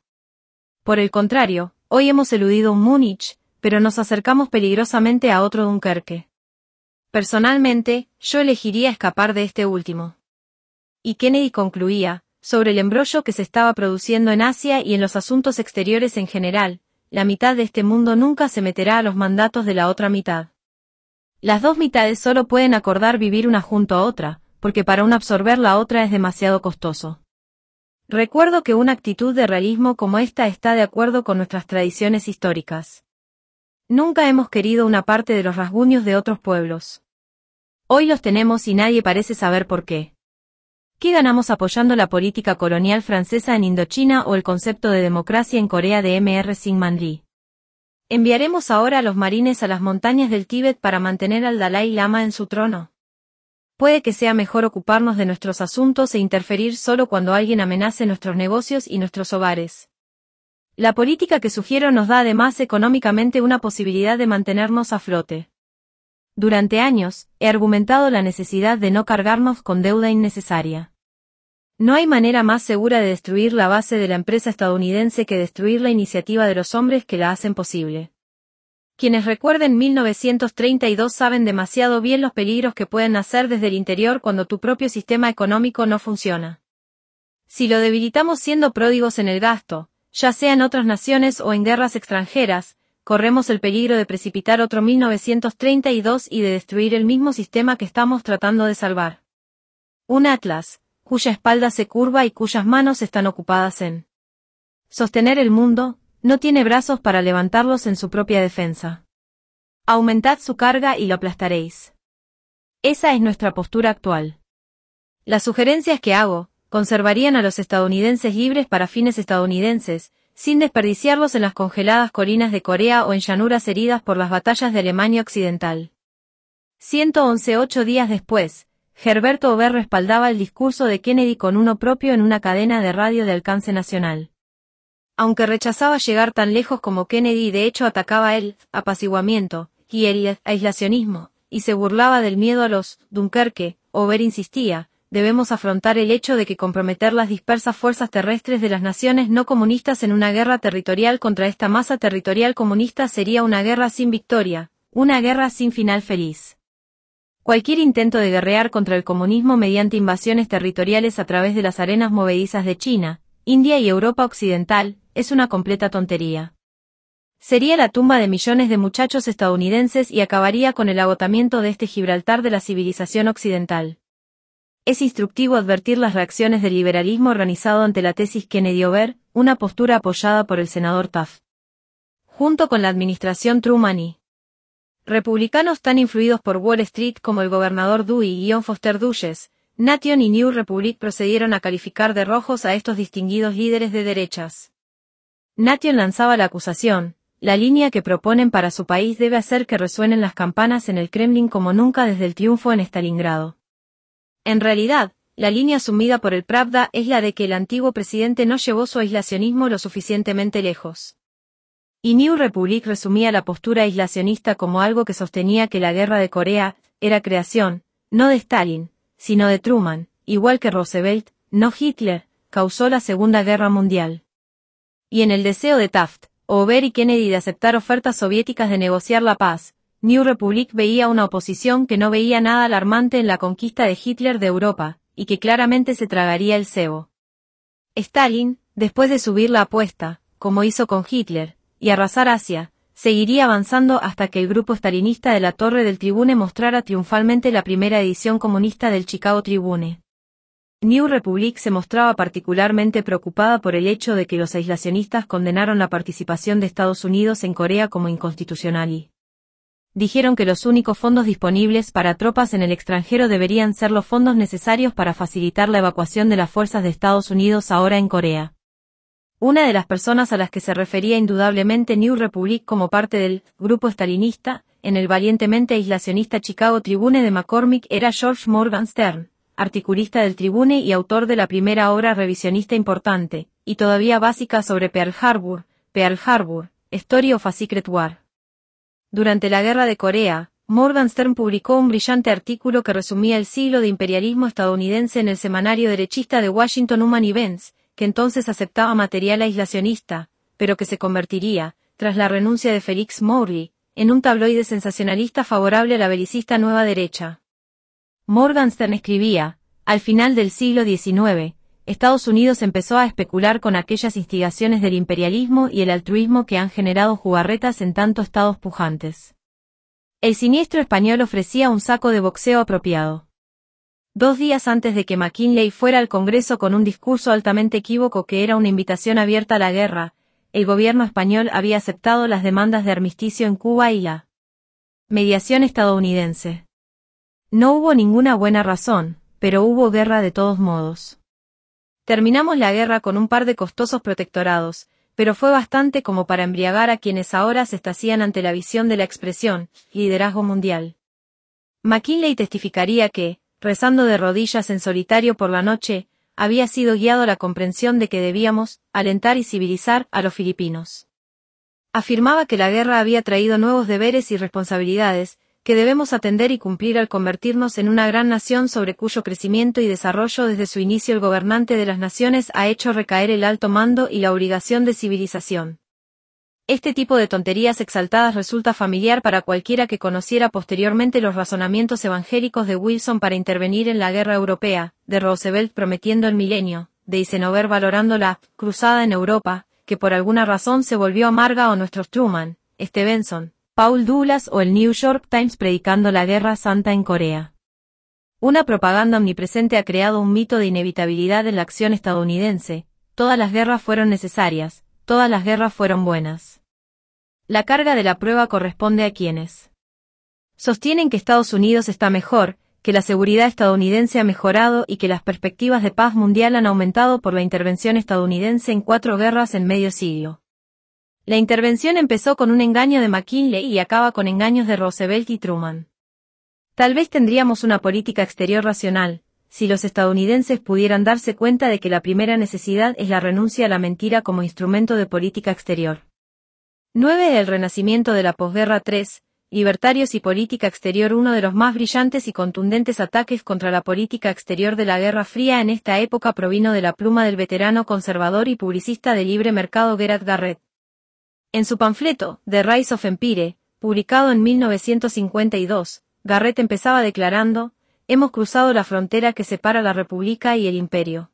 Por el contrario, hoy hemos eludido un Múnich, pero nos acercamos peligrosamente a otro Dunkerque. Personalmente, yo elegiría escapar de este último y Kennedy concluía, sobre el embrollo que se estaba produciendo en Asia y en los asuntos exteriores en general, la mitad de este mundo nunca se meterá a los mandatos de la otra mitad. Las dos mitades solo pueden acordar vivir una junto a otra, porque para un absorber la otra es demasiado costoso. Recuerdo que una actitud de realismo como esta está de acuerdo con nuestras tradiciones históricas. Nunca hemos querido una parte de los rasguños de otros pueblos. Hoy los tenemos y nadie parece saber por qué. ¿Qué ganamos apoyando la política colonial francesa en Indochina o el concepto de democracia en Corea de M.R. Syngman Lee? ¿Enviaremos ahora a los marines a las montañas del Tíbet para mantener al Dalai Lama en su trono? Puede que sea mejor ocuparnos de nuestros asuntos e interferir solo cuando alguien amenace nuestros negocios y nuestros hogares. La política que sugiero nos da además económicamente una posibilidad de mantenernos a flote. Durante años, he argumentado la necesidad de no cargarnos con deuda innecesaria. No hay manera más segura de destruir la base de la empresa estadounidense que destruir la iniciativa de los hombres que la hacen posible. Quienes recuerden 1932 saben demasiado bien los peligros que pueden nacer desde el interior cuando tu propio sistema económico no funciona. Si lo debilitamos siendo pródigos en el gasto, ya sea en otras naciones o en guerras extranjeras, corremos el peligro de precipitar otro 1932 y de destruir el mismo sistema que estamos tratando de salvar. Un atlas, cuya espalda se curva y cuyas manos están ocupadas en sostener el mundo, no tiene brazos para levantarlos en su propia defensa. Aumentad su carga y lo aplastaréis. Esa es nuestra postura actual. Las sugerencias que hago, conservarían a los estadounidenses libres para fines estadounidenses, sin desperdiciarlos en las congeladas colinas de Corea o en llanuras heridas por las batallas de Alemania Occidental. 111 ocho días después, Gerberto Ober respaldaba el discurso de Kennedy con uno propio en una cadena de radio de alcance nacional. Aunque rechazaba llegar tan lejos como Kennedy y de hecho atacaba el apaciguamiento y el aislacionismo, y se burlaba del miedo a los Dunkerque, Ober insistía, debemos afrontar el hecho de que comprometer las dispersas fuerzas terrestres de las naciones no comunistas en una guerra territorial contra esta masa territorial comunista sería una guerra sin victoria, una guerra sin final feliz. Cualquier intento de guerrear contra el comunismo mediante invasiones territoriales a través de las arenas movedizas de China, India y Europa Occidental es una completa tontería. Sería la tumba de millones de muchachos estadounidenses y acabaría con el agotamiento de este Gibraltar de la civilización occidental. Es instructivo advertir las reacciones del liberalismo organizado ante la tesis Kennedy-Over, una postura apoyada por el senador Taft. Junto con la administración Truman y Republicanos tan influidos por Wall Street como el gobernador Dewey y John Foster Dulles, Nation y New Republic procedieron a calificar de rojos a estos distinguidos líderes de derechas. Nation lanzaba la acusación, la línea que proponen para su país debe hacer que resuenen las campanas en el Kremlin como nunca desde el triunfo en Stalingrado. En realidad, la línea asumida por el Pravda es la de que el antiguo presidente no llevó su aislacionismo lo suficientemente lejos. Y New Republic resumía la postura aislacionista como algo que sostenía que la guerra de Corea era creación, no de Stalin, sino de Truman, igual que Roosevelt, no Hitler, causó la Segunda Guerra Mundial. Y en el deseo de Taft, Over y Kennedy de aceptar ofertas soviéticas de negociar la paz, New Republic veía una oposición que no veía nada alarmante en la conquista de Hitler de Europa, y que claramente se tragaría el cebo. Stalin, después de subir la apuesta, como hizo con Hitler, y arrasar Asia, seguiría avanzando hasta que el grupo stalinista de la Torre del Tribune mostrara triunfalmente la primera edición comunista del Chicago Tribune. New Republic se mostraba particularmente preocupada por el hecho de que los aislacionistas condenaron la participación de Estados Unidos en Corea como inconstitucional y dijeron que los únicos fondos disponibles para tropas en el extranjero deberían ser los fondos necesarios para facilitar la evacuación de las fuerzas de Estados Unidos ahora en Corea. Una de las personas a las que se refería indudablemente New Republic como parte del grupo stalinista, en el valientemente aislacionista Chicago Tribune de McCormick era George Morgan Stern, articulista del Tribune y autor de la primera obra revisionista importante, y todavía básica sobre Pearl Harbor, Pearl Harbor, Story of a Secret War. Durante la Guerra de Corea, Morgan Stern publicó un brillante artículo que resumía el siglo de imperialismo estadounidense en el semanario derechista de Washington Human Events, que entonces aceptaba material aislacionista, pero que se convertiría, tras la renuncia de Félix Morley, en un tabloide sensacionalista favorable a la belicista nueva derecha. Morganstern escribía, al final del siglo XIX, Estados Unidos empezó a especular con aquellas instigaciones del imperialismo y el altruismo que han generado jugarretas en tantos estados pujantes. El siniestro español ofrecía un saco de boxeo apropiado dos días antes de que McKinley fuera al Congreso con un discurso altamente equívoco que era una invitación abierta a la guerra, el gobierno español había aceptado las demandas de armisticio en Cuba y la mediación estadounidense. No hubo ninguna buena razón, pero hubo guerra de todos modos. Terminamos la guerra con un par de costosos protectorados, pero fue bastante como para embriagar a quienes ahora se estacían ante la visión de la expresión, liderazgo mundial. McKinley testificaría que, rezando de rodillas en solitario por la noche, había sido guiado a la comprensión de que debíamos alentar y civilizar a los filipinos. Afirmaba que la guerra había traído nuevos deberes y responsabilidades, que debemos atender y cumplir al convertirnos en una gran nación sobre cuyo crecimiento y desarrollo desde su inicio el gobernante de las naciones ha hecho recaer el alto mando y la obligación de civilización. Este tipo de tonterías exaltadas resulta familiar para cualquiera que conociera posteriormente los razonamientos evangélicos de Wilson para intervenir en la guerra europea, de Roosevelt prometiendo el milenio, de Isenover valorando la cruzada en Europa, que por alguna razón se volvió amarga o nuestros Truman, Stevenson, Paul Douglas o el New York Times predicando la guerra santa en Corea. Una propaganda omnipresente ha creado un mito de inevitabilidad en la acción estadounidense, todas las guerras fueron necesarias, todas las guerras fueron buenas. La carga de la prueba corresponde a quienes sostienen que Estados Unidos está mejor, que la seguridad estadounidense ha mejorado y que las perspectivas de paz mundial han aumentado por la intervención estadounidense en cuatro guerras en medio siglo. La intervención empezó con un engaño de McKinley y acaba con engaños de Roosevelt y Truman. Tal vez tendríamos una política exterior racional, si los estadounidenses pudieran darse cuenta de que la primera necesidad es la renuncia a la mentira como instrumento de política exterior. 9. El renacimiento de la posguerra 3, Libertarios y Política Exterior Uno de los más brillantes y contundentes ataques contra la política exterior de la Guerra Fría en esta época provino de la pluma del veterano conservador y publicista de libre mercado Gerard Garrett. En su panfleto, The Rise of Empire, publicado en 1952, Garrett empezaba declarando, hemos cruzado la frontera que separa la República y el Imperio.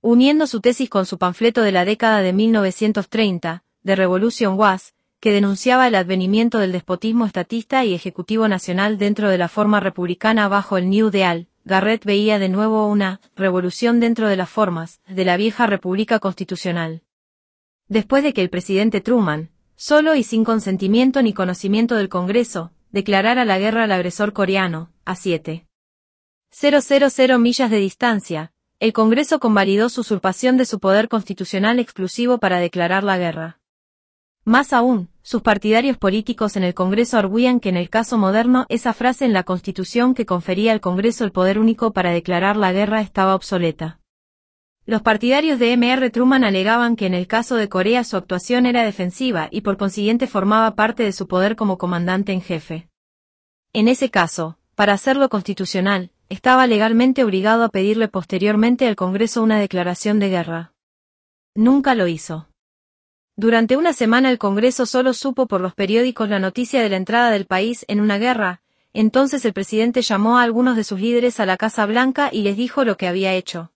Uniendo su tesis con su panfleto de la década de 1930, de Revolution Was, que denunciaba el advenimiento del despotismo estatista y ejecutivo nacional dentro de la forma republicana bajo el New Deal, Garrett veía de nuevo una revolución dentro de las formas de la vieja república constitucional. Después de que el presidente Truman, solo y sin consentimiento ni conocimiento del Congreso, declarara la guerra al agresor coreano, a 7. 000 millas de distancia, el Congreso convalidó su usurpación de su poder constitucional exclusivo para declarar la guerra. Más aún, sus partidarios políticos en el Congreso argüían que en el caso moderno esa frase en la Constitución que confería al Congreso el poder único para declarar la guerra estaba obsoleta. Los partidarios de M.R. Truman alegaban que en el caso de Corea su actuación era defensiva y por consiguiente formaba parte de su poder como comandante en jefe. En ese caso, para hacerlo constitucional, estaba legalmente obligado a pedirle posteriormente al Congreso una declaración de guerra. Nunca lo hizo. Durante una semana el Congreso solo supo por los periódicos la noticia de la entrada del país en una guerra, entonces el presidente llamó a algunos de sus líderes a la Casa Blanca y les dijo lo que había hecho.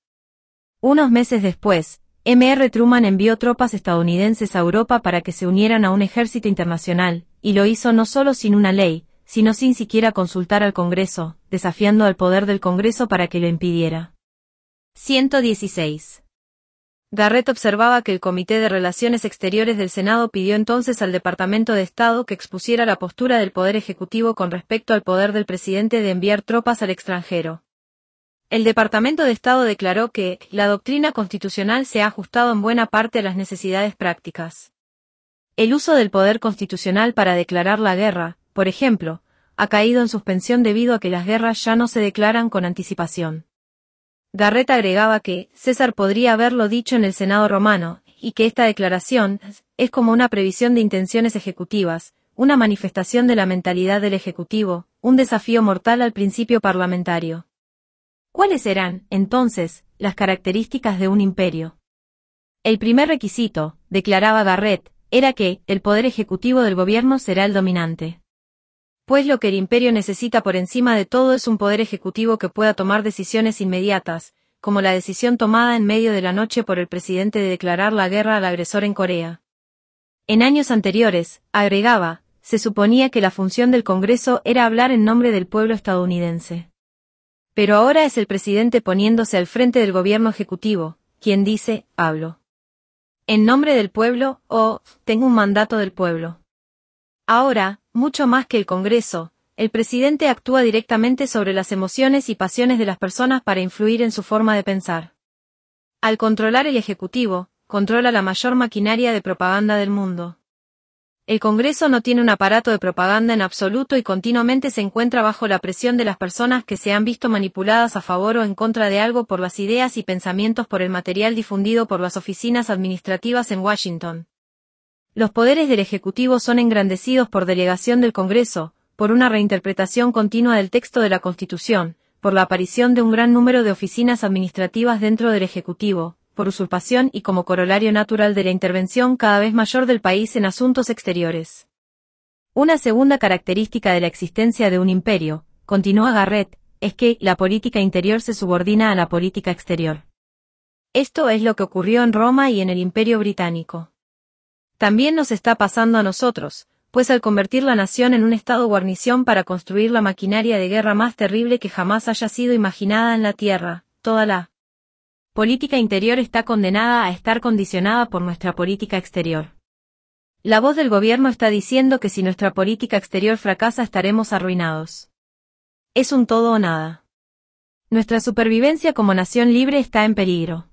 Unos meses después, MR Truman envió tropas estadounidenses a Europa para que se unieran a un ejército internacional, y lo hizo no solo sin una ley, sino sin siquiera consultar al Congreso, desafiando al poder del Congreso para que lo impidiera. 116. Garrett observaba que el Comité de Relaciones Exteriores del Senado pidió entonces al Departamento de Estado que expusiera la postura del Poder Ejecutivo con respecto al poder del presidente de enviar tropas al extranjero. El Departamento de Estado declaró que la doctrina constitucional se ha ajustado en buena parte a las necesidades prácticas. El uso del poder constitucional para declarar la guerra, por ejemplo, ha caído en suspensión debido a que las guerras ya no se declaran con anticipación. Garret agregaba que César podría haberlo dicho en el Senado romano, y que esta declaración es como una previsión de intenciones ejecutivas, una manifestación de la mentalidad del Ejecutivo, un desafío mortal al principio parlamentario. ¿Cuáles serán, entonces, las características de un imperio? El primer requisito, declaraba Garret, era que el poder ejecutivo del gobierno será el dominante. Pues lo que el imperio necesita por encima de todo es un poder ejecutivo que pueda tomar decisiones inmediatas, como la decisión tomada en medio de la noche por el presidente de declarar la guerra al agresor en Corea. En años anteriores, agregaba, se suponía que la función del Congreso era hablar en nombre del pueblo estadounidense. Pero ahora es el presidente poniéndose al frente del gobierno ejecutivo, quien dice, hablo. En nombre del pueblo, o, tengo un mandato del pueblo. Ahora, mucho más que el Congreso, el presidente actúa directamente sobre las emociones y pasiones de las personas para influir en su forma de pensar. Al controlar el Ejecutivo, controla la mayor maquinaria de propaganda del mundo. El Congreso no tiene un aparato de propaganda en absoluto y continuamente se encuentra bajo la presión de las personas que se han visto manipuladas a favor o en contra de algo por las ideas y pensamientos por el material difundido por las oficinas administrativas en Washington, los poderes del Ejecutivo son engrandecidos por delegación del Congreso, por una reinterpretación continua del texto de la Constitución, por la aparición de un gran número de oficinas administrativas dentro del Ejecutivo, por usurpación y como corolario natural de la intervención cada vez mayor del país en asuntos exteriores. Una segunda característica de la existencia de un imperio, continúa Garret, es que la política interior se subordina a la política exterior. Esto es lo que ocurrió en Roma y en el Imperio Británico. También nos está pasando a nosotros, pues al convertir la nación en un estado guarnición para construir la maquinaria de guerra más terrible que jamás haya sido imaginada en la Tierra, toda la política interior está condenada a estar condicionada por nuestra política exterior. La voz del gobierno está diciendo que si nuestra política exterior fracasa estaremos arruinados. Es un todo o nada. Nuestra supervivencia como nación libre está en peligro.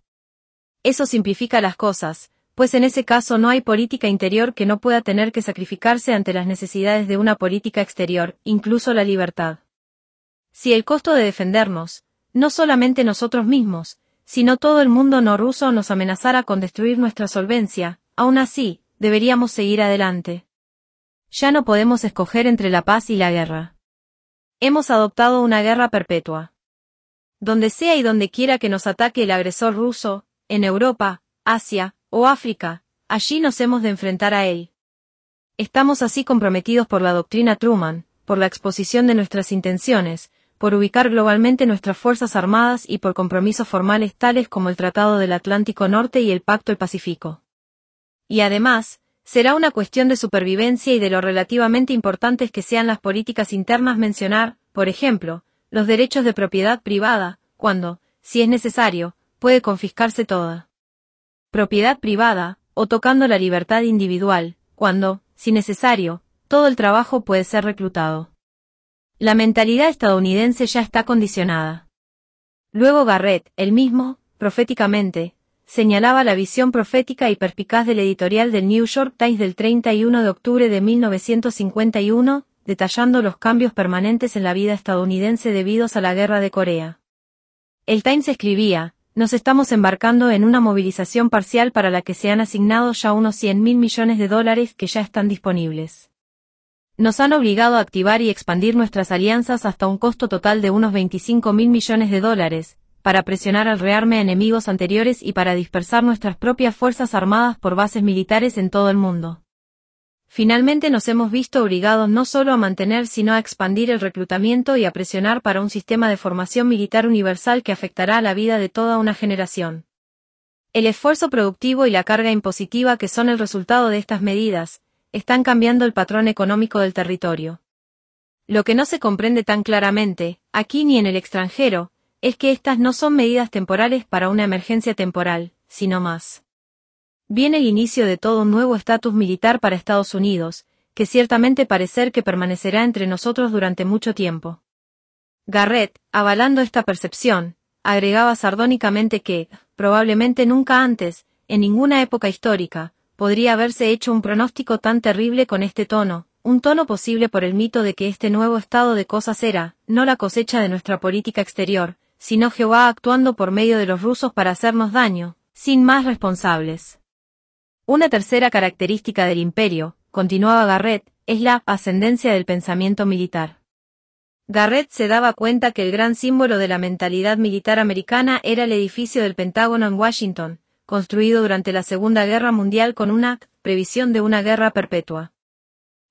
Eso simplifica las cosas, pues en ese caso no hay política interior que no pueda tener que sacrificarse ante las necesidades de una política exterior, incluso la libertad. Si el costo de defendernos, no solamente nosotros mismos, sino todo el mundo no ruso nos amenazara con destruir nuestra solvencia, aún así, deberíamos seguir adelante. Ya no podemos escoger entre la paz y la guerra. Hemos adoptado una guerra perpetua. Donde sea y donde quiera que nos ataque el agresor ruso, en Europa, Asia, o oh África, allí nos hemos de enfrentar a él. Estamos así comprometidos por la doctrina Truman, por la exposición de nuestras intenciones, por ubicar globalmente nuestras Fuerzas Armadas y por compromisos formales tales como el Tratado del Atlántico Norte y el Pacto del Pacífico. Y además, será una cuestión de supervivencia y de lo relativamente importantes que sean las políticas internas mencionar, por ejemplo, los derechos de propiedad privada, cuando, si es necesario, puede confiscarse toda propiedad privada, o tocando la libertad individual, cuando, si necesario, todo el trabajo puede ser reclutado. La mentalidad estadounidense ya está condicionada. Luego Garrett, el mismo, proféticamente, señalaba la visión profética y perspicaz del editorial del New York Times del 31 de octubre de 1951, detallando los cambios permanentes en la vida estadounidense debidos a la guerra de Corea. El Times escribía, nos estamos embarcando en una movilización parcial para la que se han asignado ya unos 100.000 millones de dólares que ya están disponibles. Nos han obligado a activar y expandir nuestras alianzas hasta un costo total de unos 25.000 mil millones de dólares, para presionar al rearme a enemigos anteriores y para dispersar nuestras propias fuerzas armadas por bases militares en todo el mundo. Finalmente nos hemos visto obligados no solo a mantener sino a expandir el reclutamiento y a presionar para un sistema de formación militar universal que afectará a la vida de toda una generación. El esfuerzo productivo y la carga impositiva que son el resultado de estas medidas, están cambiando el patrón económico del territorio. Lo que no se comprende tan claramente, aquí ni en el extranjero, es que estas no son medidas temporales para una emergencia temporal, sino más viene el inicio de todo un nuevo estatus militar para Estados Unidos, que ciertamente parecer que permanecerá entre nosotros durante mucho tiempo. Garrett, avalando esta percepción, agregaba sardónicamente que, probablemente nunca antes, en ninguna época histórica, podría haberse hecho un pronóstico tan terrible con este tono, un tono posible por el mito de que este nuevo estado de cosas era, no la cosecha de nuestra política exterior, sino Jehová actuando por medio de los rusos para hacernos daño, sin más responsables. Una tercera característica del imperio, continuaba Garrett, es la ascendencia del pensamiento militar. Garrett se daba cuenta que el gran símbolo de la mentalidad militar americana era el edificio del Pentágono en Washington, construido durante la Segunda Guerra Mundial con una previsión de una guerra perpetua.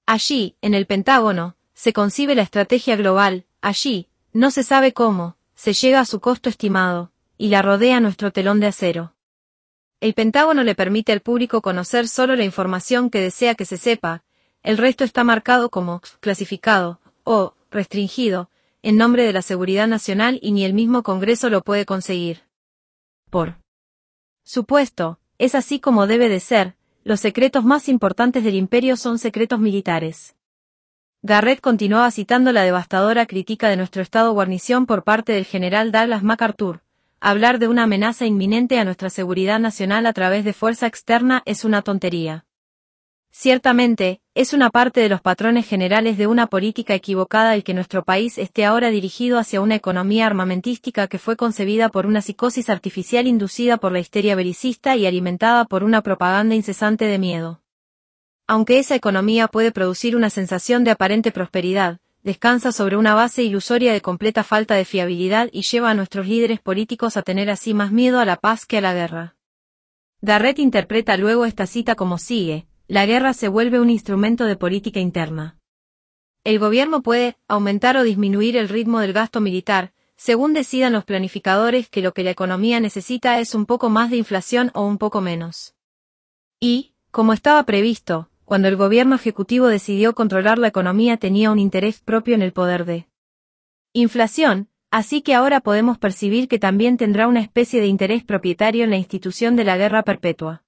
Allí, en el Pentágono, se concibe la estrategia global, allí, no se sabe cómo, se llega a su costo estimado, y la rodea nuestro telón de acero. El Pentágono le permite al público conocer solo la información que desea que se sepa, el resto está marcado como clasificado o restringido, en nombre de la seguridad nacional y ni el mismo Congreso lo puede conseguir. Por supuesto, es así como debe de ser, los secretos más importantes del imperio son secretos militares. Garrett continuaba citando la devastadora crítica de nuestro estado guarnición por parte del general Douglas MacArthur, hablar de una amenaza inminente a nuestra seguridad nacional a través de fuerza externa es una tontería. Ciertamente, es una parte de los patrones generales de una política equivocada el que nuestro país esté ahora dirigido hacia una economía armamentística que fue concebida por una psicosis artificial inducida por la histeria belicista y alimentada por una propaganda incesante de miedo. Aunque esa economía puede producir una sensación de aparente prosperidad, descansa sobre una base ilusoria de completa falta de fiabilidad y lleva a nuestros líderes políticos a tener así más miedo a la paz que a la guerra. Darrett interpreta luego esta cita como sigue, la guerra se vuelve un instrumento de política interna. El gobierno puede aumentar o disminuir el ritmo del gasto militar, según decidan los planificadores que lo que la economía necesita es un poco más de inflación o un poco menos. Y, como estaba previsto, cuando el gobierno ejecutivo decidió controlar la economía tenía un interés propio en el poder de inflación, así que ahora podemos percibir que también tendrá una especie de interés propietario en la institución de la guerra perpetua.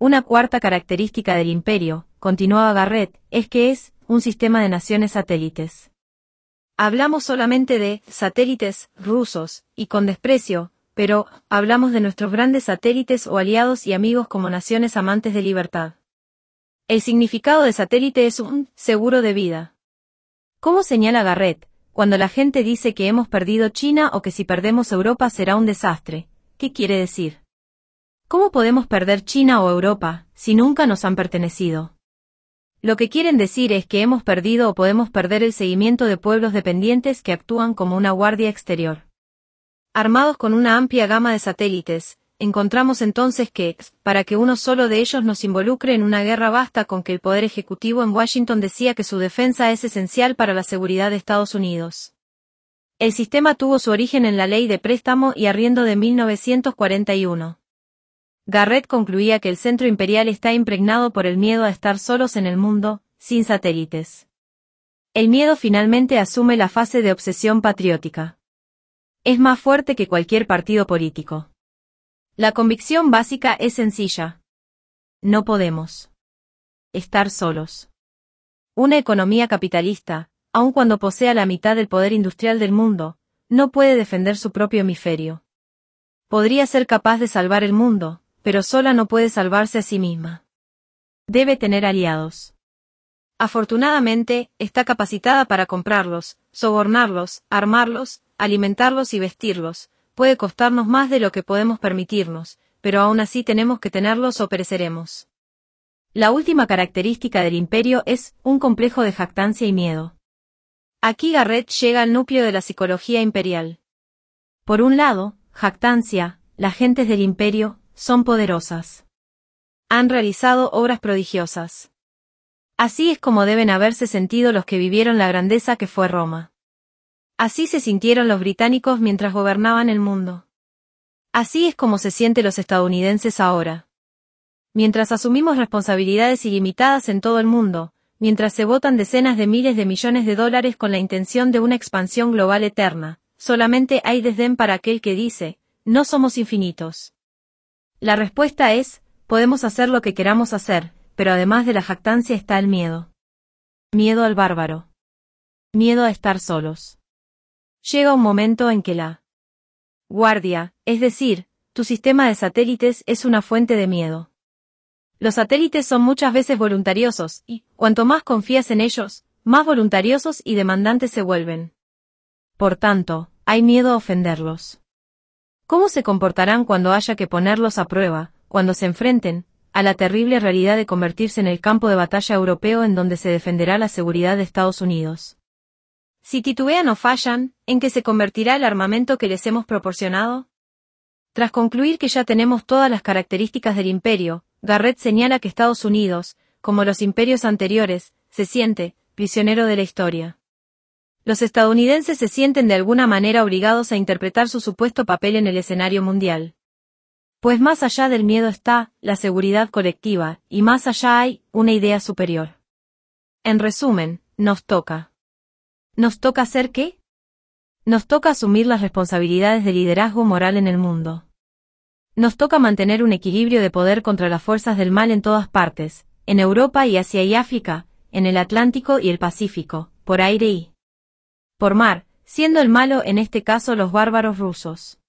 Una cuarta característica del imperio, continuaba Garrett, es que es un sistema de naciones satélites. Hablamos solamente de satélites rusos, y con desprecio, pero hablamos de nuestros grandes satélites o aliados y amigos como naciones amantes de libertad. El significado de satélite es un seguro de vida. ¿Cómo señala Garrett, cuando la gente dice que hemos perdido China o que si perdemos Europa será un desastre, ¿qué quiere decir? ¿Cómo podemos perder China o Europa si nunca nos han pertenecido? Lo que quieren decir es que hemos perdido o podemos perder el seguimiento de pueblos dependientes que actúan como una guardia exterior. Armados con una amplia gama de satélites, encontramos entonces que, para que uno solo de ellos nos involucre en una guerra basta con que el Poder Ejecutivo en Washington decía que su defensa es esencial para la seguridad de Estados Unidos. El sistema tuvo su origen en la ley de préstamo y arriendo de 1941. Garrett concluía que el centro imperial está impregnado por el miedo a estar solos en el mundo, sin satélites. El miedo finalmente asume la fase de obsesión patriótica. Es más fuerte que cualquier partido político. La convicción básica es sencilla. No podemos estar solos. Una economía capitalista, aun cuando posea la mitad del poder industrial del mundo, no puede defender su propio hemisferio. Podría ser capaz de salvar el mundo, pero sola no puede salvarse a sí misma. Debe tener aliados. Afortunadamente, está capacitada para comprarlos, sobornarlos, armarlos, alimentarlos y vestirlos, puede costarnos más de lo que podemos permitirnos, pero aún así tenemos que tenerlos o pereceremos. La última característica del imperio es un complejo de jactancia y miedo. Aquí Garrett llega al núcleo de la psicología imperial. Por un lado, jactancia, las gentes del imperio, son poderosas. Han realizado obras prodigiosas. Así es como deben haberse sentido los que vivieron la grandeza que fue Roma. Así se sintieron los británicos mientras gobernaban el mundo. Así es como se sienten los estadounidenses ahora. Mientras asumimos responsabilidades ilimitadas en todo el mundo, mientras se votan decenas de miles de millones de dólares con la intención de una expansión global eterna, solamente hay desdén para aquel que dice, no somos infinitos. La respuesta es, podemos hacer lo que queramos hacer, pero además de la jactancia está el miedo. Miedo al bárbaro. Miedo a estar solos llega un momento en que la guardia, es decir, tu sistema de satélites es una fuente de miedo. Los satélites son muchas veces voluntariosos, y, cuanto más confías en ellos, más voluntariosos y demandantes se vuelven. Por tanto, hay miedo a ofenderlos. ¿Cómo se comportarán cuando haya que ponerlos a prueba, cuando se enfrenten, a la terrible realidad de convertirse en el campo de batalla europeo en donde se defenderá la seguridad de Estados Unidos? Si titubean o fallan, ¿en qué se convertirá el armamento que les hemos proporcionado? Tras concluir que ya tenemos todas las características del imperio, Garrett señala que Estados Unidos, como los imperios anteriores, se siente prisionero de la historia. Los estadounidenses se sienten de alguna manera obligados a interpretar su supuesto papel en el escenario mundial. Pues más allá del miedo está la seguridad colectiva, y más allá hay una idea superior. En resumen, nos toca ¿Nos toca hacer qué? Nos toca asumir las responsabilidades de liderazgo moral en el mundo. Nos toca mantener un equilibrio de poder contra las fuerzas del mal en todas partes, en Europa y Asia y África, en el Atlántico y el Pacífico, por aire y por mar, siendo el malo en este caso los bárbaros rusos.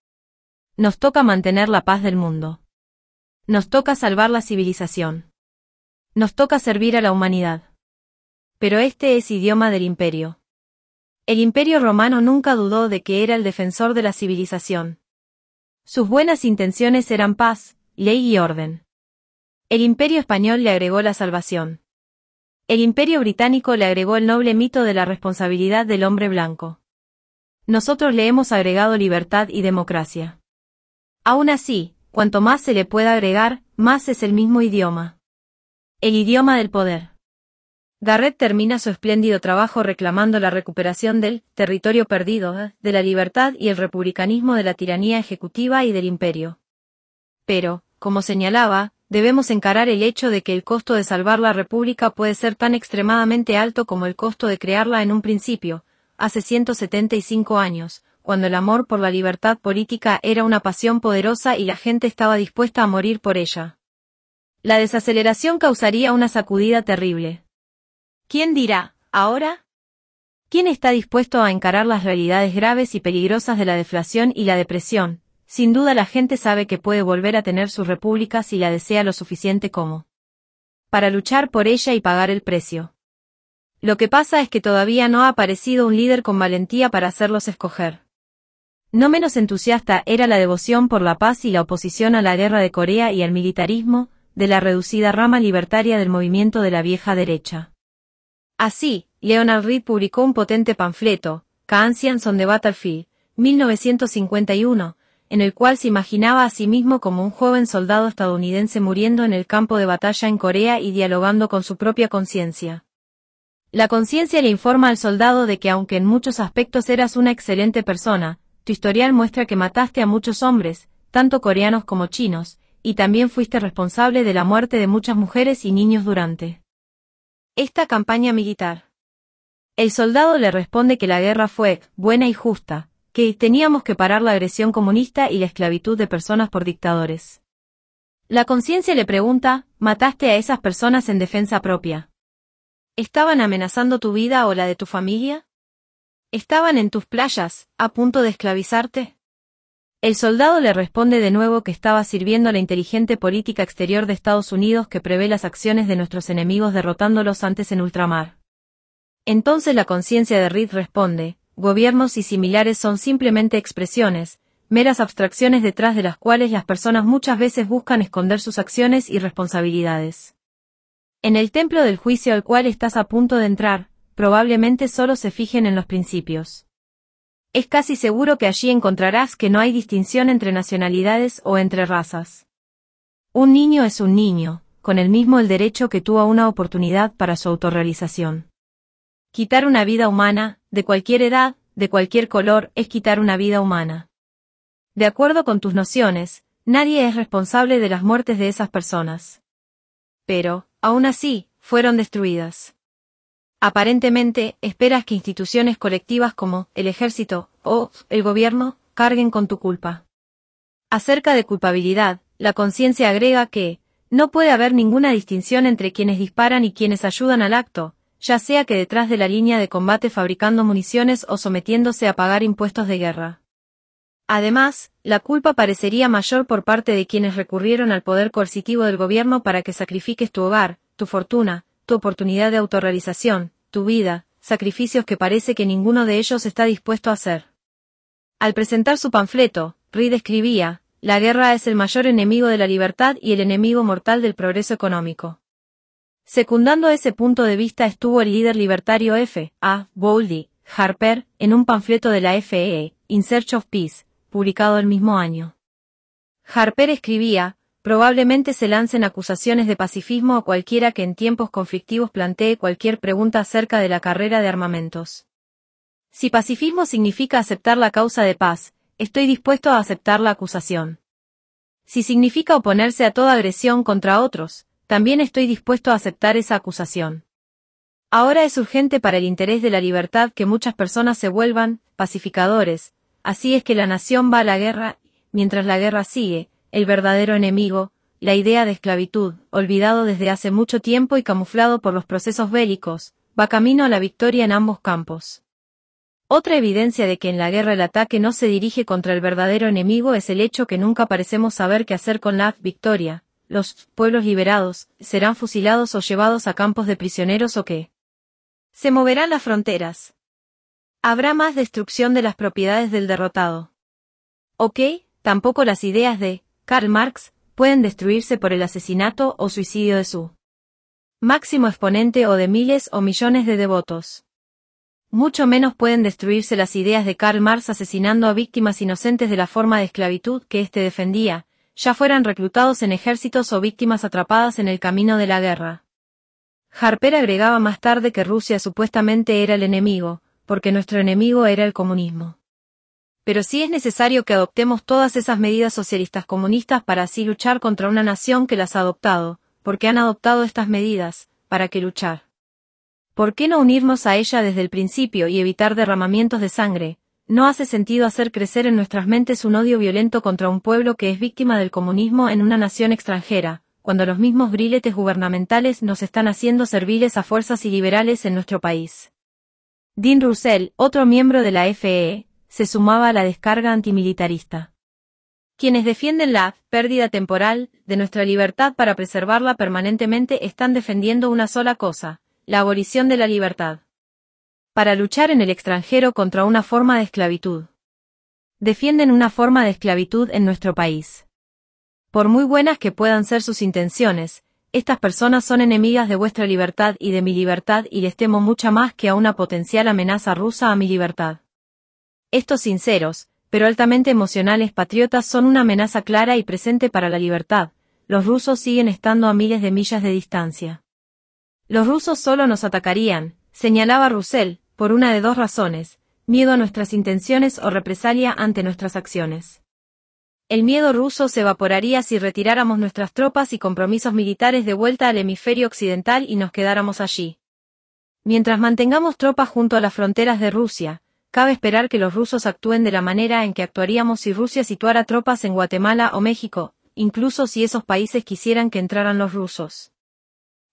Nos toca mantener la paz del mundo. Nos toca salvar la civilización. Nos toca servir a la humanidad. Pero este es idioma del imperio. El imperio romano nunca dudó de que era el defensor de la civilización. Sus buenas intenciones eran paz, ley y orden. El imperio español le agregó la salvación. El imperio británico le agregó el noble mito de la responsabilidad del hombre blanco. Nosotros le hemos agregado libertad y democracia. Aún así, cuanto más se le pueda agregar, más es el mismo idioma. El idioma del poder. Garrett termina su espléndido trabajo reclamando la recuperación del territorio perdido, eh, de la libertad y el republicanismo de la tiranía ejecutiva y del imperio. Pero, como señalaba, debemos encarar el hecho de que el costo de salvar la República puede ser tan extremadamente alto como el costo de crearla en un principio, hace 175 años, cuando el amor por la libertad política era una pasión poderosa y la gente estaba dispuesta a morir por ella. La desaceleración causaría una sacudida terrible. ¿Quién dirá, ahora? ¿Quién está dispuesto a encarar las realidades graves y peligrosas de la deflación y la depresión? Sin duda la gente sabe que puede volver a tener su república si la desea lo suficiente como para luchar por ella y pagar el precio. Lo que pasa es que todavía no ha aparecido un líder con valentía para hacerlos escoger. No menos entusiasta era la devoción por la paz y la oposición a la guerra de Corea y al militarismo, de la reducida rama libertaria del movimiento de la vieja derecha. Así, Leonard Reed publicó un potente panfleto, Cancians on the Battlefield, 1951, en el cual se imaginaba a sí mismo como un joven soldado estadounidense muriendo en el campo de batalla en Corea y dialogando con su propia conciencia. La conciencia le informa al soldado de que aunque en muchos aspectos eras una excelente persona, tu historial muestra que mataste a muchos hombres, tanto coreanos como chinos, y también fuiste responsable de la muerte de muchas mujeres y niños durante esta campaña militar. El soldado le responde que la guerra fue buena y justa, que teníamos que parar la agresión comunista y la esclavitud de personas por dictadores. La conciencia le pregunta, ¿mataste a esas personas en defensa propia? ¿Estaban amenazando tu vida o la de tu familia? ¿Estaban en tus playas, a punto de esclavizarte? El soldado le responde de nuevo que estaba sirviendo a la inteligente política exterior de Estados Unidos que prevé las acciones de nuestros enemigos derrotándolos antes en ultramar. Entonces la conciencia de Reed responde, gobiernos y similares son simplemente expresiones, meras abstracciones detrás de las cuales las personas muchas veces buscan esconder sus acciones y responsabilidades. En el templo del juicio al cual estás a punto de entrar, probablemente solo se fijen en los principios es casi seguro que allí encontrarás que no hay distinción entre nacionalidades o entre razas. Un niño es un niño, con el mismo el derecho que tú a una oportunidad para su autorrealización. Quitar una vida humana, de cualquier edad, de cualquier color, es quitar una vida humana. De acuerdo con tus nociones, nadie es responsable de las muertes de esas personas. Pero, aún así, fueron destruidas. Aparentemente, esperas que instituciones colectivas como el ejército o el gobierno carguen con tu culpa. Acerca de culpabilidad, la conciencia agrega que, no puede haber ninguna distinción entre quienes disparan y quienes ayudan al acto, ya sea que detrás de la línea de combate fabricando municiones o sometiéndose a pagar impuestos de guerra. Además, la culpa parecería mayor por parte de quienes recurrieron al poder coercitivo del gobierno para que sacrifiques tu hogar, tu fortuna, tu oportunidad de autorrealización, tu vida, sacrificios que parece que ninguno de ellos está dispuesto a hacer. Al presentar su panfleto, Reed escribía, La guerra es el mayor enemigo de la libertad y el enemigo mortal del progreso económico. Secundando ese punto de vista estuvo el líder libertario F. A. Boldy Harper, en un panfleto de la F.E. E, In Search of Peace, publicado el mismo año. Harper escribía, Probablemente se lancen acusaciones de pacifismo a cualquiera que en tiempos conflictivos plantee cualquier pregunta acerca de la carrera de armamentos. Si pacifismo significa aceptar la causa de paz, estoy dispuesto a aceptar la acusación. Si significa oponerse a toda agresión contra otros, también estoy dispuesto a aceptar esa acusación. Ahora es urgente para el interés de la libertad que muchas personas se vuelvan pacificadores, así es que la nación va a la guerra, mientras la guerra sigue, el verdadero enemigo, la idea de esclavitud, olvidado desde hace mucho tiempo y camuflado por los procesos bélicos, va camino a la victoria en ambos campos. Otra evidencia de que en la guerra el ataque no se dirige contra el verdadero enemigo es el hecho que nunca parecemos saber qué hacer con la victoria. Los pueblos liberados serán fusilados o llevados a campos de prisioneros o qué. Se moverán las fronteras. Habrá más destrucción de las propiedades del derrotado. Ok, tampoco las ideas de Karl Marx, pueden destruirse por el asesinato o suicidio de su máximo exponente o de miles o millones de devotos. Mucho menos pueden destruirse las ideas de Karl Marx asesinando a víctimas inocentes de la forma de esclavitud que éste defendía, ya fueran reclutados en ejércitos o víctimas atrapadas en el camino de la guerra. Harper agregaba más tarde que Rusia supuestamente era el enemigo, porque nuestro enemigo era el comunismo pero sí es necesario que adoptemos todas esas medidas socialistas comunistas para así luchar contra una nación que las ha adoptado, porque han adoptado estas medidas, ¿para qué luchar? ¿Por qué no unirnos a ella desde el principio y evitar derramamientos de sangre? No hace sentido hacer crecer en nuestras mentes un odio violento contra un pueblo que es víctima del comunismo en una nación extranjera, cuando los mismos grilletes gubernamentales nos están haciendo serviles a fuerzas y liberales en nuestro país. Dean Russell, otro miembro de la F.E. E, se sumaba a la descarga antimilitarista. Quienes defienden la pérdida temporal de nuestra libertad para preservarla permanentemente están defendiendo una sola cosa, la abolición de la libertad. Para luchar en el extranjero contra una forma de esclavitud. Defienden una forma de esclavitud en nuestro país. Por muy buenas que puedan ser sus intenciones, estas personas son enemigas de vuestra libertad y de mi libertad y les temo mucha más que a una potencial amenaza rusa a mi libertad. Estos sinceros, pero altamente emocionales patriotas son una amenaza clara y presente para la libertad. Los rusos siguen estando a miles de millas de distancia. Los rusos solo nos atacarían, señalaba Russell, por una de dos razones, miedo a nuestras intenciones o represalia ante nuestras acciones. El miedo ruso se evaporaría si retiráramos nuestras tropas y compromisos militares de vuelta al hemisferio occidental y nos quedáramos allí. Mientras mantengamos tropas junto a las fronteras de Rusia, cabe esperar que los rusos actúen de la manera en que actuaríamos si Rusia situara tropas en Guatemala o México, incluso si esos países quisieran que entraran los rusos.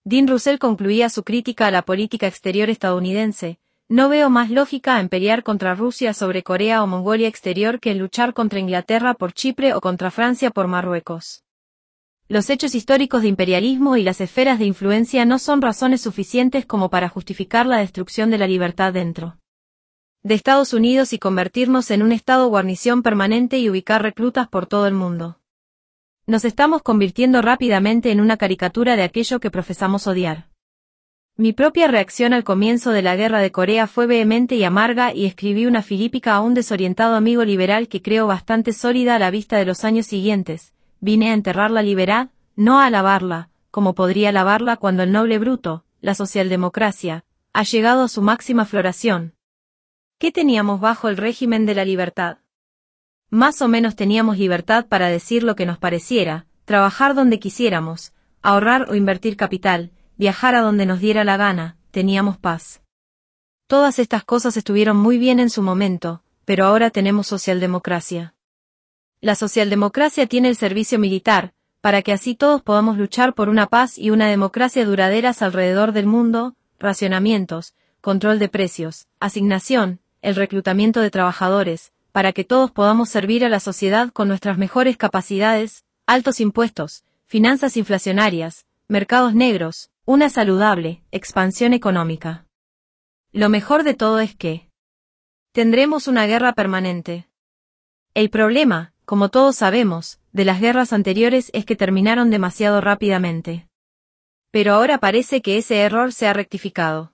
Dean Russell concluía su crítica a la política exterior estadounidense, no veo más lógica en pelear contra Rusia sobre Corea o Mongolia exterior que en luchar contra Inglaterra por Chipre o contra Francia por Marruecos. Los hechos históricos de imperialismo y las esferas de influencia no son razones suficientes como para justificar la destrucción de la libertad dentro de Estados Unidos y convertirnos en un estado guarnición permanente y ubicar reclutas por todo el mundo. Nos estamos convirtiendo rápidamente en una caricatura de aquello que profesamos odiar. Mi propia reacción al comienzo de la guerra de Corea fue vehemente y amarga y escribí una filípica a un desorientado amigo liberal que creo bastante sólida a la vista de los años siguientes. Vine a enterrar la libera, no a alabarla, como podría alabarla cuando el noble bruto, la socialdemocracia, ha llegado a su máxima floración, ¿Qué teníamos bajo el régimen de la libertad? Más o menos teníamos libertad para decir lo que nos pareciera, trabajar donde quisiéramos, ahorrar o invertir capital, viajar a donde nos diera la gana, teníamos paz. Todas estas cosas estuvieron muy bien en su momento, pero ahora tenemos socialdemocracia. La socialdemocracia tiene el servicio militar, para que así todos podamos luchar por una paz y una democracia duraderas alrededor del mundo, racionamientos, control de precios, asignación, el reclutamiento de trabajadores, para que todos podamos servir a la sociedad con nuestras mejores capacidades, altos impuestos, finanzas inflacionarias, mercados negros, una saludable expansión económica. Lo mejor de todo es que tendremos una guerra permanente. El problema, como todos sabemos, de las guerras anteriores es que terminaron demasiado rápidamente. Pero ahora parece que ese error se ha rectificado.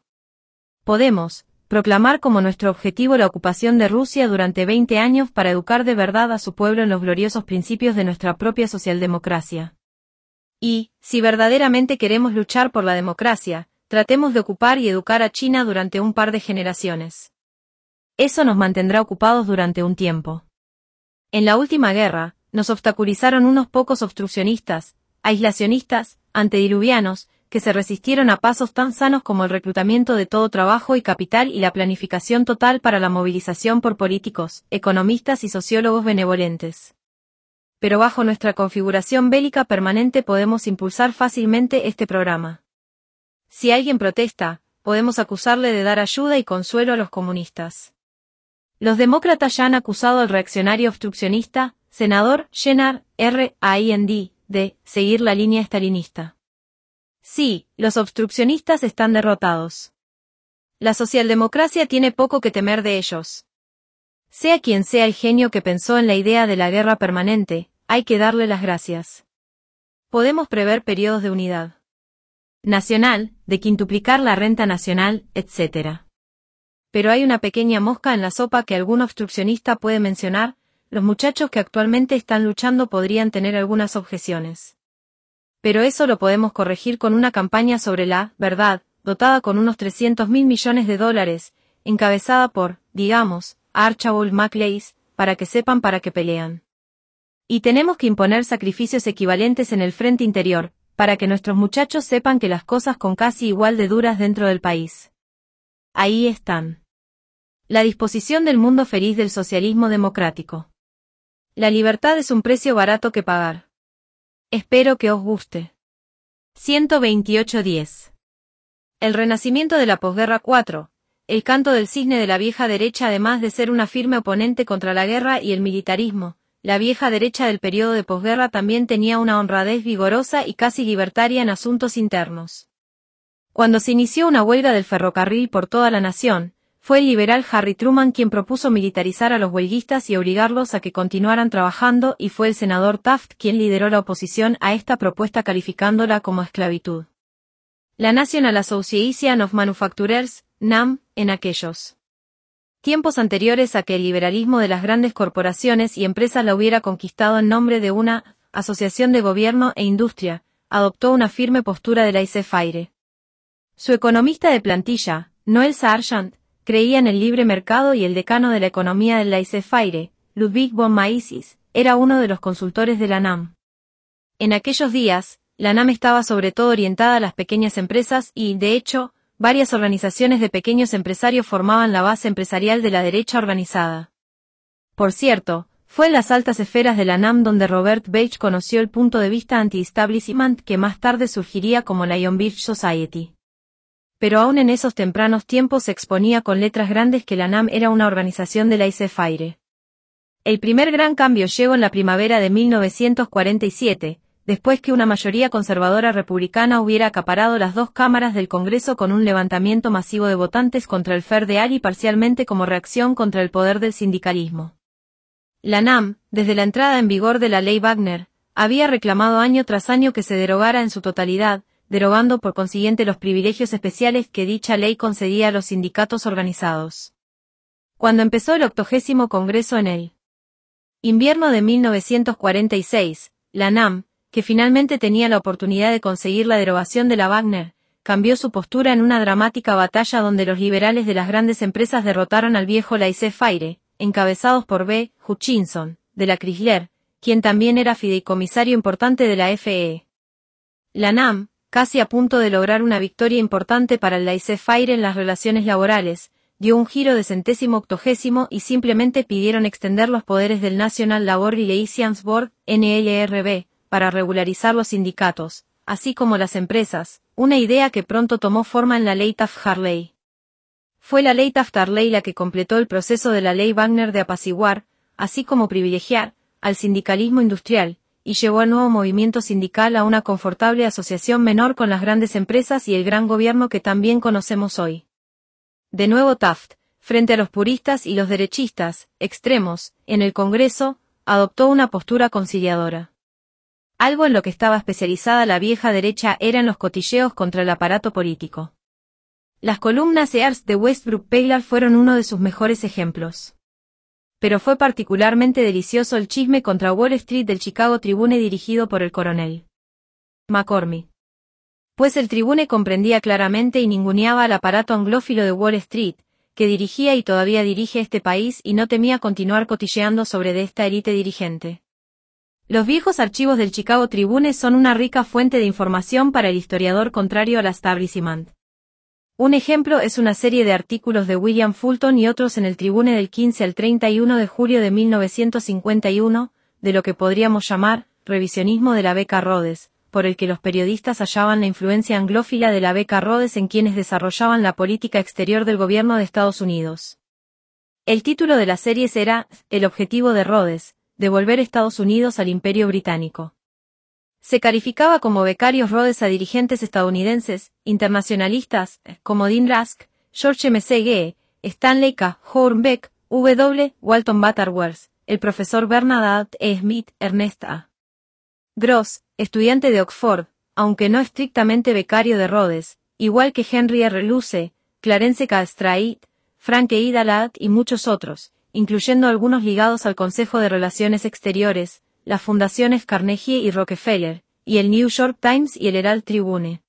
Podemos, proclamar como nuestro objetivo la ocupación de Rusia durante 20 años para educar de verdad a su pueblo en los gloriosos principios de nuestra propia socialdemocracia. Y, si verdaderamente queremos luchar por la democracia, tratemos de ocupar y educar a China durante un par de generaciones. Eso nos mantendrá ocupados durante un tiempo. En la última guerra, nos obstaculizaron unos pocos obstruccionistas, aislacionistas, antediluvianos, que se resistieron a pasos tan sanos como el reclutamiento de todo trabajo y capital y la planificación total para la movilización por políticos, economistas y sociólogos benevolentes. Pero bajo nuestra configuración bélica permanente podemos impulsar fácilmente este programa. Si alguien protesta, podemos acusarle de dar ayuda y consuelo a los comunistas. Los demócratas ya han acusado al reaccionario obstruccionista, senador Jenner R. A. N. D. de seguir la línea estalinista. Sí, los obstruccionistas están derrotados. La socialdemocracia tiene poco que temer de ellos. Sea quien sea el genio que pensó en la idea de la guerra permanente, hay que darle las gracias. Podemos prever periodos de unidad nacional, de quintuplicar la renta nacional, etc. Pero hay una pequeña mosca en la sopa que algún obstruccionista puede mencionar, los muchachos que actualmente están luchando podrían tener algunas objeciones. Pero eso lo podemos corregir con una campaña sobre la verdad, dotada con unos 300 mil millones de dólares, encabezada por, digamos, Archibald MacLeish, para que sepan para qué pelean. Y tenemos que imponer sacrificios equivalentes en el frente interior, para que nuestros muchachos sepan que las cosas con casi igual de duras dentro del país. Ahí están. La disposición del mundo feliz del socialismo democrático. La libertad es un precio barato que pagar. Espero que os guste. 128.10. El renacimiento de la posguerra 4. El canto del cisne de la vieja derecha además de ser una firme oponente contra la guerra y el militarismo, la vieja derecha del periodo de posguerra también tenía una honradez vigorosa y casi libertaria en asuntos internos. Cuando se inició una huelga del ferrocarril por toda la nación, fue el liberal Harry Truman quien propuso militarizar a los huelguistas y obligarlos a que continuaran trabajando y fue el senador Taft quien lideró la oposición a esta propuesta calificándola como esclavitud. La National Association of Manufacturers, NAM, en aquellos tiempos anteriores a que el liberalismo de las grandes corporaciones y empresas la hubiera conquistado en nombre de una asociación de gobierno e industria, adoptó una firme postura de la faire Su economista de plantilla, Noel Sargent, creía en el libre mercado y el decano de la economía del laissez-faire, Ludwig von Mises, era uno de los consultores de la NAM. En aquellos días, la NAM estaba sobre todo orientada a las pequeñas empresas y, de hecho, varias organizaciones de pequeños empresarios formaban la base empresarial de la derecha organizada. Por cierto, fue en las altas esferas de la NAM donde Robert Bage conoció el punto de vista anti-establishment que más tarde surgiría como la Ion Beach Society pero aún en esos tempranos tiempos se exponía con letras grandes que la NAM era una organización de la ICEFAIRE. El primer gran cambio llegó en la primavera de 1947, después que una mayoría conservadora republicana hubiera acaparado las dos cámaras del Congreso con un levantamiento masivo de votantes contra el FERDEAL y parcialmente como reacción contra el poder del sindicalismo. La NAM, desde la entrada en vigor de la ley Wagner, había reclamado año tras año que se derogara en su totalidad, derogando por consiguiente los privilegios especiales que dicha ley concedía a los sindicatos organizados. Cuando empezó el octogésimo Congreso en el invierno de 1946, la NAM, que finalmente tenía la oportunidad de conseguir la derogación de la Wagner, cambió su postura en una dramática batalla donde los liberales de las grandes empresas derrotaron al viejo Laissez Faire, encabezados por B. Hutchinson, de la Chrysler, quien también era fideicomisario importante de la FE. E. La NAM, casi a punto de lograr una victoria importante para el Laissez en las relaciones laborales, dio un giro de centésimo octogésimo y simplemente pidieron extender los poderes del National Labor Relations Board, NLRB, para regularizar los sindicatos, así como las empresas, una idea que pronto tomó forma en la ley Taft-Harley. Fue la ley Taft-Harley la que completó el proceso de la ley Wagner de apaciguar, así como privilegiar, al sindicalismo industrial, y llevó al nuevo movimiento sindical a una confortable asociación menor con las grandes empresas y el gran gobierno que también conocemos hoy. De nuevo Taft, frente a los puristas y los derechistas, extremos, en el Congreso, adoptó una postura conciliadora. Algo en lo que estaba especializada la vieja derecha eran los cotilleos contra el aparato político. Las columnas EARS de Westbrook Peglar fueron uno de sus mejores ejemplos pero fue particularmente delicioso el chisme contra Wall Street del Chicago Tribune dirigido por el coronel McCormick. Pues el Tribune comprendía claramente y ninguneaba al aparato anglófilo de Wall Street, que dirigía y todavía dirige este país y no temía continuar cotilleando sobre de esta élite dirigente. Los viejos archivos del Chicago Tribune son una rica fuente de información para el historiador contrario al establishment. Un ejemplo es una serie de artículos de William Fulton y otros en el Tribune del 15 al 31 de julio de 1951, de lo que podríamos llamar revisionismo de la beca Rhodes, por el que los periodistas hallaban la influencia anglófila de la beca Rhodes en quienes desarrollaban la política exterior del gobierno de Estados Unidos. El título de la serie era El objetivo de Rhodes, devolver Estados Unidos al imperio británico. Se calificaba como becarios Rhodes a dirigentes estadounidenses, internacionalistas, como Dean Rusk, George M. Stanley K. Hornbeck, W. Walton Butterworth, el profesor Bernadette E. Smith, Ernest A. Gross, estudiante de Oxford, aunque no estrictamente becario de Rhodes, igual que Henry R. Luce, Clarence K. Strait, Frank E. Dalat y muchos otros, incluyendo algunos ligados al Consejo de Relaciones Exteriores, las fundaciones Carnegie y Rockefeller, y el New York Times y el Herald Tribune.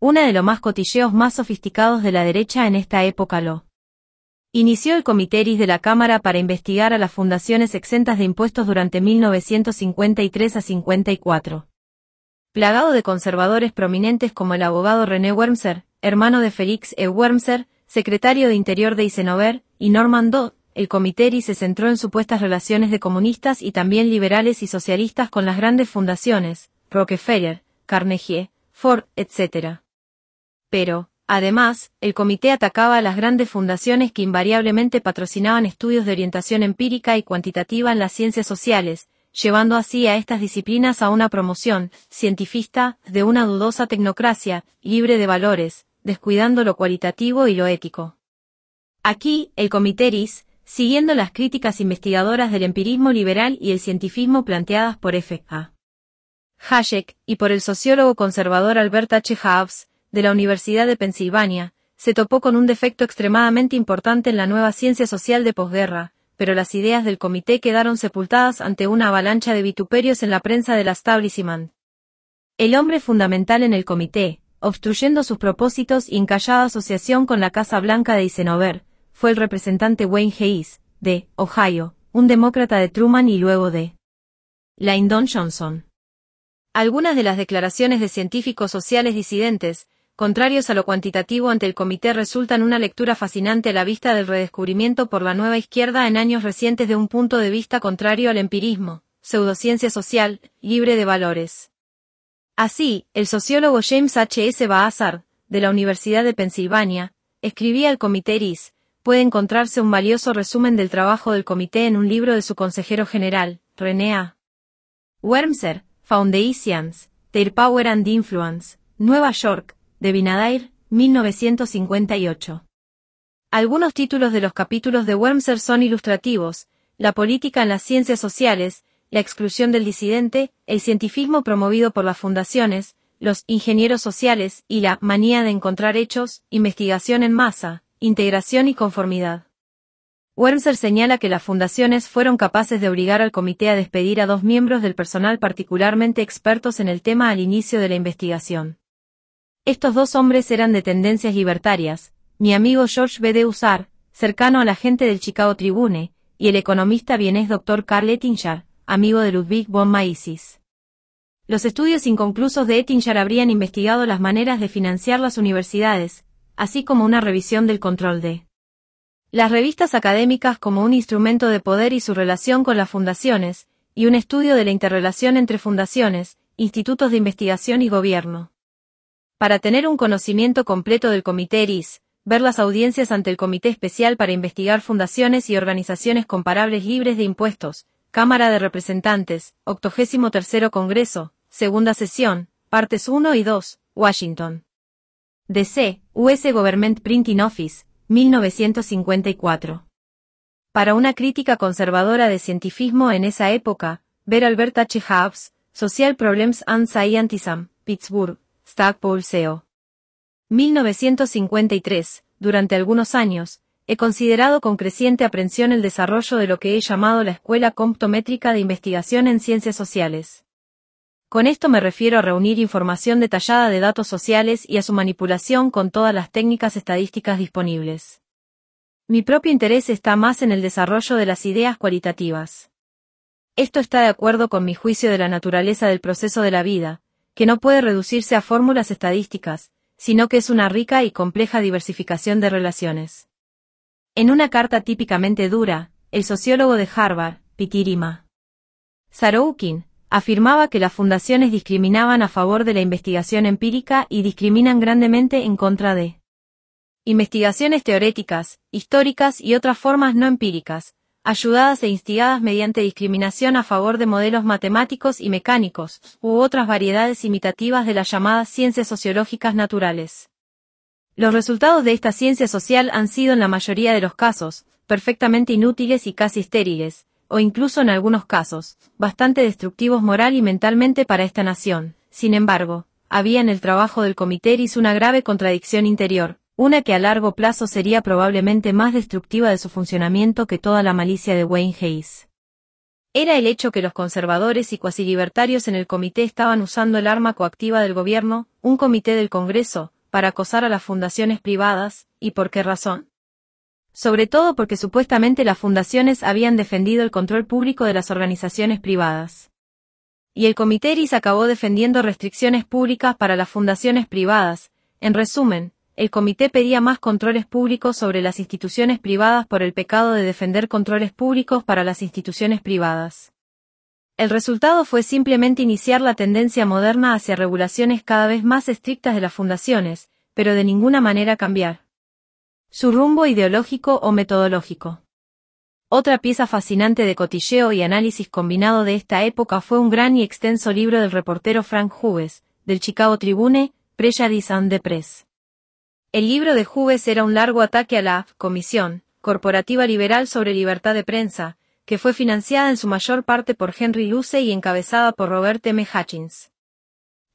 Una de los más cotilleos más sofisticados de la derecha en esta época lo inició el Comiteris de la Cámara para investigar a las fundaciones exentas de impuestos durante 1953 a 54. Plagado de conservadores prominentes como el abogado René Wormser, hermano de Félix E. Wormser, secretario de Interior de Isenover, y Norman Dodd, el RIS se centró en supuestas relaciones de comunistas y también liberales y socialistas con las grandes fundaciones, Rockefeller, Carnegie, Ford, etc. Pero, además, el comité atacaba a las grandes fundaciones que invariablemente patrocinaban estudios de orientación empírica y cuantitativa en las ciencias sociales, llevando así a estas disciplinas a una promoción, cientifista, de una dudosa tecnocracia, libre de valores, descuidando lo cualitativo y lo ético. Aquí, el Comiteris, siguiendo las críticas investigadoras del empirismo liberal y el cientifismo planteadas por F.A. Hayek y por el sociólogo conservador Albert H. Hobbes, de la Universidad de Pensilvania, se topó con un defecto extremadamente importante en la nueva ciencia social de posguerra, pero las ideas del comité quedaron sepultadas ante una avalancha de vituperios en la prensa de la establishment. El hombre fundamental en el comité, obstruyendo sus propósitos y encallada asociación con la Casa Blanca de Isenover, fue el representante Wayne Hayes, de Ohio, un demócrata de Truman y luego de Lyndon Johnson. Algunas de las declaraciones de científicos sociales disidentes, contrarios a lo cuantitativo ante el comité, resultan una lectura fascinante a la vista del redescubrimiento por la nueva izquierda en años recientes de un punto de vista contrario al empirismo, pseudociencia social, libre de valores. Así, el sociólogo James H. S. de la Universidad de Pensilvania, escribía al comité puede encontrarse un valioso resumen del trabajo del comité en un libro de su consejero general, René A. Wermser, Foundations, Their Power and Influence, Nueva York, de 1958. Algunos títulos de los capítulos de Wermser son ilustrativos, la política en las ciencias sociales, la exclusión del disidente, el cientifismo promovido por las fundaciones, los ingenieros sociales y la manía de encontrar hechos, investigación en masa, integración y conformidad. Wermser señala que las fundaciones fueron capaces de obligar al comité a despedir a dos miembros del personal particularmente expertos en el tema al inicio de la investigación. Estos dos hombres eran de tendencias libertarias, mi amigo George B. de Usar, cercano a la gente del Chicago Tribune, y el economista bienés Dr. Carl Ettinger, amigo de Ludwig von Mises. Los estudios inconclusos de Ettinger habrían investigado las maneras de financiar las universidades, así como una revisión del control de las revistas académicas como un instrumento de poder y su relación con las fundaciones, y un estudio de la interrelación entre fundaciones, institutos de investigación y gobierno. Para tener un conocimiento completo del Comité ERIS, ver las audiencias ante el Comité Especial para Investigar Fundaciones y Organizaciones Comparables Libres de Impuestos, Cámara de Representantes, 83 Congreso, Segunda Sesión, Partes 1 y 2, Washington. DC, US Government Printing Office, 1954. Para una crítica conservadora de cientifismo en esa época, ver Albert H. Social Problems and Scientism, Pittsburgh, Paul. CO. 1953, durante algunos años, he considerado con creciente aprensión el desarrollo de lo que he llamado la Escuela Comptométrica de Investigación en Ciencias Sociales. Con esto me refiero a reunir información detallada de datos sociales y a su manipulación con todas las técnicas estadísticas disponibles. Mi propio interés está más en el desarrollo de las ideas cualitativas. Esto está de acuerdo con mi juicio de la naturaleza del proceso de la vida, que no puede reducirse a fórmulas estadísticas, sino que es una rica y compleja diversificación de relaciones. En una carta típicamente dura, el sociólogo de Harvard, Pitirima Saroukin, afirmaba que las fundaciones discriminaban a favor de la investigación empírica y discriminan grandemente en contra de investigaciones teoréticas, históricas y otras formas no empíricas, ayudadas e instigadas mediante discriminación a favor de modelos matemáticos y mecánicos, u otras variedades imitativas de las llamadas ciencias sociológicas naturales. Los resultados de esta ciencia social han sido en la mayoría de los casos, perfectamente inútiles y casi estériles, o incluso en algunos casos, bastante destructivos moral y mentalmente para esta nación. Sin embargo, había en el trabajo del comité RIS una grave contradicción interior, una que a largo plazo sería probablemente más destructiva de su funcionamiento que toda la malicia de Wayne Hayes. Era el hecho que los conservadores y cuasi libertarios en el comité estaban usando el arma coactiva del gobierno, un comité del Congreso, para acosar a las fundaciones privadas, ¿y por qué razón? sobre todo porque supuestamente las fundaciones habían defendido el control público de las organizaciones privadas. Y el Comité ERIS acabó defendiendo restricciones públicas para las fundaciones privadas. En resumen, el comité pedía más controles públicos sobre las instituciones privadas por el pecado de defender controles públicos para las instituciones privadas. El resultado fue simplemente iniciar la tendencia moderna hacia regulaciones cada vez más estrictas de las fundaciones, pero de ninguna manera cambiar su rumbo ideológico o metodológico. Otra pieza fascinante de cotilleo y análisis combinado de esta época fue un gran y extenso libro del reportero Frank Hughes, del Chicago Tribune, Prejudice de Press. El libro de Hughes era un largo ataque a la Comisión Corporativa Liberal sobre Libertad de Prensa, que fue financiada en su mayor parte por Henry Luce y encabezada por Robert M. Hutchins.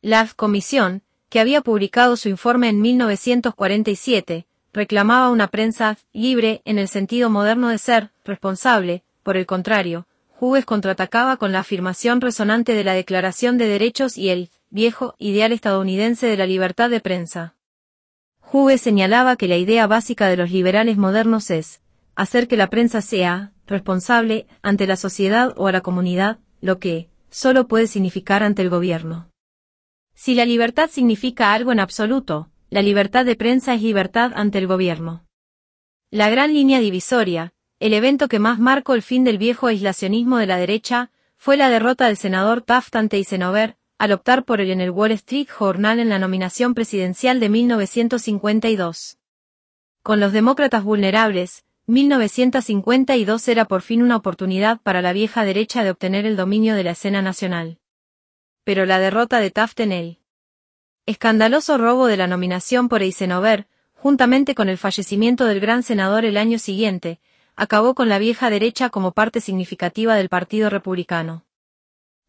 La Comisión, que había publicado su informe en 1947, reclamaba una prensa libre en el sentido moderno de ser responsable, por el contrario, Hughes contraatacaba con la afirmación resonante de la Declaración de Derechos y el viejo ideal estadounidense de la libertad de prensa. Hughes señalaba que la idea básica de los liberales modernos es hacer que la prensa sea responsable ante la sociedad o a la comunidad, lo que solo puede significar ante el gobierno. Si la libertad significa algo en absoluto, la libertad de prensa es libertad ante el gobierno. La gran línea divisoria, el evento que más marcó el fin del viejo aislacionismo de la derecha, fue la derrota del senador Taft ante Eisenhower, al optar por él en el Wall Street Journal en la nominación presidencial de 1952. Con los demócratas vulnerables, 1952 era por fin una oportunidad para la vieja derecha de obtener el dominio de la escena nacional. Pero la derrota de Taft en él Escandaloso robo de la nominación por Eisenhower, juntamente con el fallecimiento del gran senador el año siguiente, acabó con la vieja derecha como parte significativa del Partido Republicano.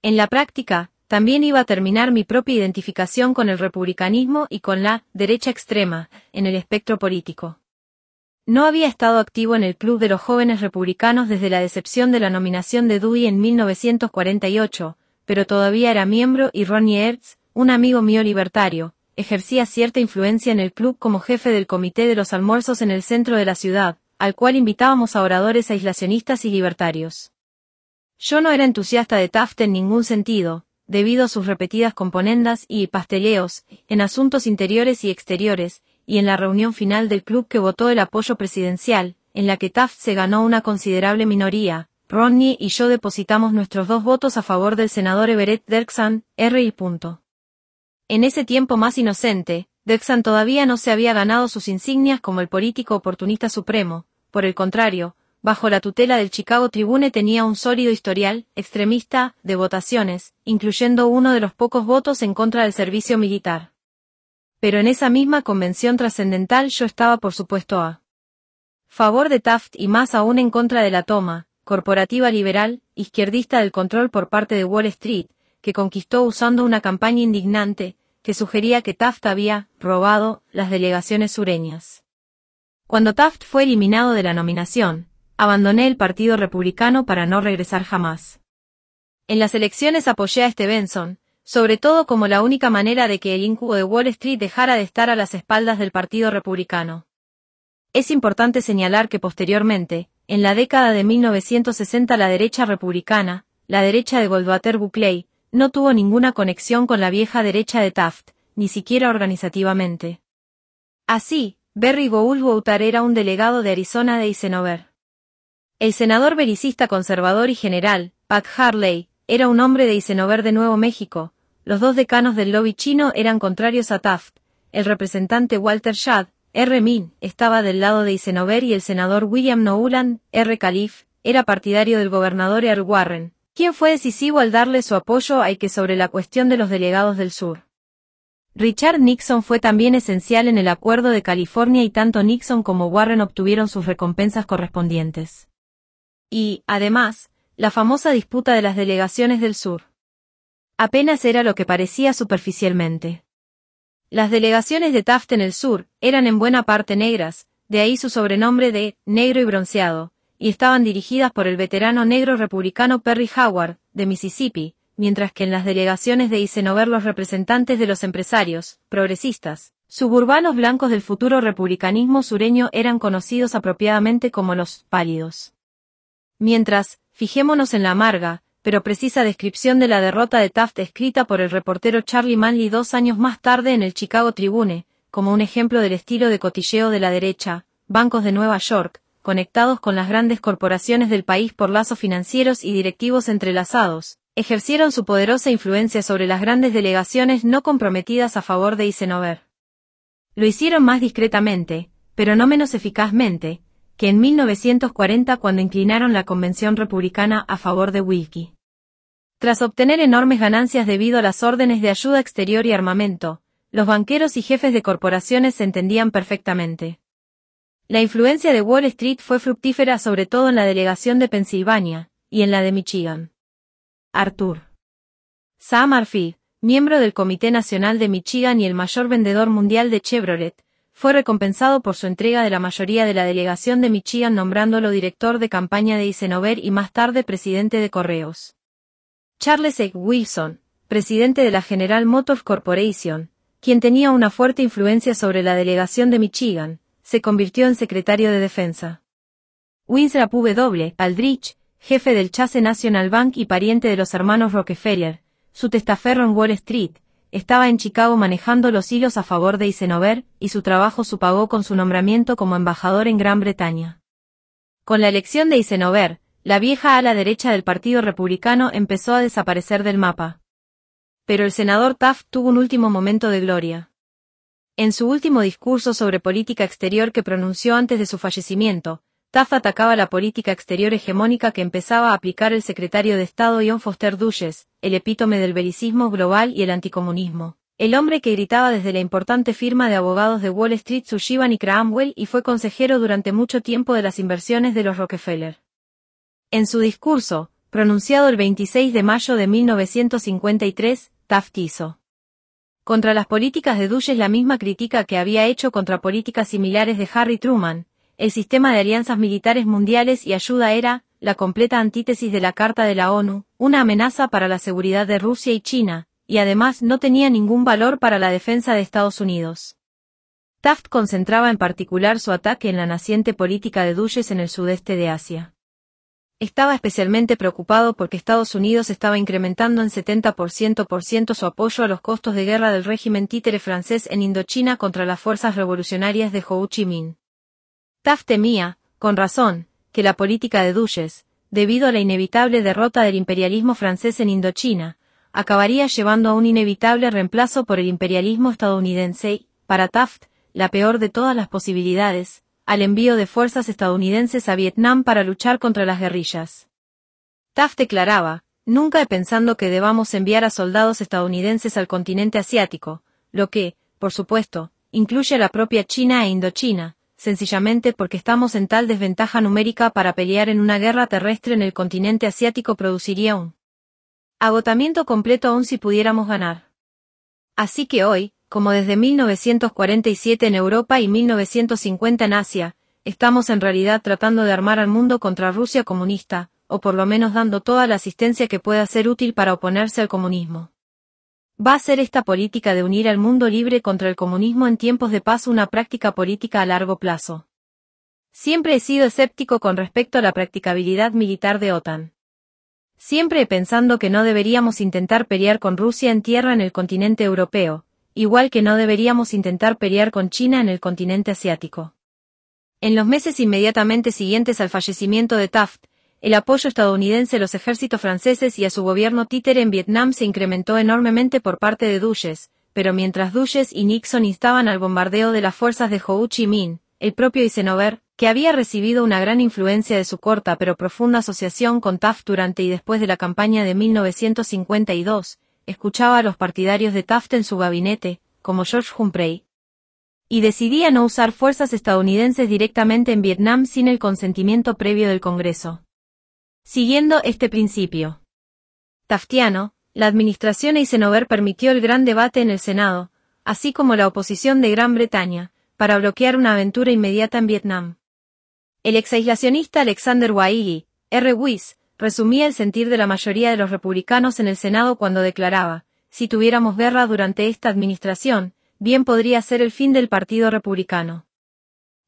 En la práctica, también iba a terminar mi propia identificación con el republicanismo y con la derecha extrema, en el espectro político. No había estado activo en el Club de los Jóvenes Republicanos desde la decepción de la nominación de Dewey en 1948, pero todavía era miembro y Ronnie Ertz, un amigo mío libertario, ejercía cierta influencia en el club como jefe del comité de los almuerzos en el centro de la ciudad, al cual invitábamos a oradores aislacionistas y libertarios. Yo no era entusiasta de Taft en ningún sentido, debido a sus repetidas componendas y pasteleos, en asuntos interiores y exteriores, y en la reunión final del club que votó el apoyo presidencial, en la que Taft se ganó una considerable minoría, Ronnie y yo depositamos nuestros dos votos a favor del senador Everett Dirksen, R. Y en ese tiempo más inocente, Dexan todavía no se había ganado sus insignias como el político oportunista supremo, por el contrario, bajo la tutela del Chicago Tribune tenía un sólido historial, extremista, de votaciones, incluyendo uno de los pocos votos en contra del servicio militar. Pero en esa misma convención trascendental yo estaba por supuesto a favor de Taft y más aún en contra de la toma, corporativa liberal, izquierdista del control por parte de Wall Street, que conquistó usando una campaña indignante, que sugería que Taft había robado las delegaciones sureñas. Cuando Taft fue eliminado de la nominación, abandoné el Partido Republicano para no regresar jamás. En las elecciones apoyé a este Benson, sobre todo como la única manera de que el incubo de Wall Street dejara de estar a las espaldas del Partido Republicano. Es importante señalar que posteriormente, en la década de 1960 la derecha republicana, la derecha de Goldwater Buckley, no tuvo ninguna conexión con la vieja derecha de Taft, ni siquiera organizativamente. Así, Berry Bowles era un delegado de Arizona de Eisenhower. El senador vericista conservador y general, Pat Harley, era un hombre de Eisenhower de Nuevo México. Los dos decanos del lobby chino eran contrarios a Taft. El representante Walter Shad, R. Min, estaba del lado de Eisenhower y el senador William Nolan, R. Calif, era partidario del gobernador Earl Warren. ¿Quién fue decisivo al darle su apoyo a que sobre la cuestión de los delegados del sur. Richard Nixon fue también esencial en el Acuerdo de California y tanto Nixon como Warren obtuvieron sus recompensas correspondientes. Y, además, la famosa disputa de las delegaciones del sur. Apenas era lo que parecía superficialmente. Las delegaciones de Taft en el sur eran en buena parte negras, de ahí su sobrenombre de negro y bronceado, y estaban dirigidas por el veterano negro republicano Perry Howard, de Mississippi, mientras que en las delegaciones de Isenover los representantes de los empresarios, progresistas, suburbanos blancos del futuro republicanismo sureño eran conocidos apropiadamente como los pálidos. Mientras, fijémonos en la amarga, pero precisa descripción de la derrota de Taft escrita por el reportero Charlie Manley dos años más tarde en el Chicago Tribune, como un ejemplo del estilo de cotilleo de la derecha, bancos de Nueva York, conectados con las grandes corporaciones del país por lazos financieros y directivos entrelazados, ejercieron su poderosa influencia sobre las grandes delegaciones no comprometidas a favor de Isenover. Lo hicieron más discretamente, pero no menos eficazmente, que en 1940 cuando inclinaron la Convención Republicana a favor de Wilkie. Tras obtener enormes ganancias debido a las órdenes de ayuda exterior y armamento, los banqueros y jefes de corporaciones se entendían perfectamente. La influencia de Wall Street fue fructífera sobre todo en la delegación de Pensilvania, y en la de Michigan. Arthur. Sam Murphy, miembro del Comité Nacional de Michigan y el mayor vendedor mundial de Chevrolet, fue recompensado por su entrega de la mayoría de la delegación de Michigan nombrándolo director de campaña de Isenover y más tarde presidente de Correos. Charles E. Wilson, presidente de la General Motors Corporation, quien tenía una fuerte influencia sobre la delegación de Michigan, se convirtió en secretario de Defensa. Winsrap W. Aldrich, jefe del Chase National Bank y pariente de los hermanos Rockefeller, su testaferro en Wall Street, estaba en Chicago manejando los hilos a favor de Eisenhower, y su trabajo pagó con su nombramiento como embajador en Gran Bretaña. Con la elección de Eisenhower, la vieja ala derecha del Partido Republicano empezó a desaparecer del mapa. Pero el senador Taft tuvo un último momento de gloria. En su último discurso sobre política exterior que pronunció antes de su fallecimiento, Taft atacaba la política exterior hegemónica que empezaba a aplicar el secretario de Estado Ion Foster Dulles, el epítome del belicismo global y el anticomunismo. El hombre que gritaba desde la importante firma de abogados de Wall Street Sushivan y Cramwell y fue consejero durante mucho tiempo de las inversiones de los Rockefeller. En su discurso, pronunciado el 26 de mayo de 1953, Taft hizo contra las políticas de Dulles la misma crítica que había hecho contra políticas similares de Harry Truman, el sistema de alianzas militares mundiales y ayuda era, la completa antítesis de la Carta de la ONU, una amenaza para la seguridad de Rusia y China, y además no tenía ningún valor para la defensa de Estados Unidos. Taft concentraba en particular su ataque en la naciente política de Dulles en el sudeste de Asia estaba especialmente preocupado porque Estados Unidos estaba incrementando en 70% su apoyo a los costos de guerra del régimen títere francés en Indochina contra las fuerzas revolucionarias de Ho Chi Minh. Taft temía, con razón, que la política de Dulles, debido a la inevitable derrota del imperialismo francés en Indochina, acabaría llevando a un inevitable reemplazo por el imperialismo estadounidense y, para Taft, la peor de todas las posibilidades, al envío de fuerzas estadounidenses a Vietnam para luchar contra las guerrillas. Taft declaraba, nunca he pensando que debamos enviar a soldados estadounidenses al continente asiático, lo que, por supuesto, incluye a la propia China e Indochina, sencillamente porque estamos en tal desventaja numérica para pelear en una guerra terrestre en el continente asiático produciría un agotamiento completo aún si pudiéramos ganar. Así que hoy, como desde 1947 en Europa y 1950 en Asia, estamos en realidad tratando de armar al mundo contra Rusia comunista, o por lo menos dando toda la asistencia que pueda ser útil para oponerse al comunismo. ¿Va a ser esta política de unir al mundo libre contra el comunismo en tiempos de paz una práctica política a largo plazo? Siempre he sido escéptico con respecto a la practicabilidad militar de OTAN. Siempre he pensando que no deberíamos intentar pelear con Rusia en tierra en el continente europeo, igual que no deberíamos intentar pelear con China en el continente asiático. En los meses inmediatamente siguientes al fallecimiento de Taft, el apoyo estadounidense a los ejércitos franceses y a su gobierno títere en Vietnam se incrementó enormemente por parte de Dulles, pero mientras Dulles y Nixon instaban al bombardeo de las fuerzas de Ho Chi Minh, el propio Eisenhower, que había recibido una gran influencia de su corta pero profunda asociación con Taft durante y después de la campaña de 1952, escuchaba a los partidarios de Taft en su gabinete, como George Humphrey, y decidía no usar fuerzas estadounidenses directamente en Vietnam sin el consentimiento previo del Congreso. Siguiendo este principio taftiano, la administración Eisenhower permitió el gran debate en el Senado, así como la oposición de Gran Bretaña, para bloquear una aventura inmediata en Vietnam. El exaislacionista Alexander Waigi, R. Wyss, resumía el sentir de la mayoría de los republicanos en el Senado cuando declaraba, si tuviéramos guerra durante esta administración, bien podría ser el fin del Partido Republicano.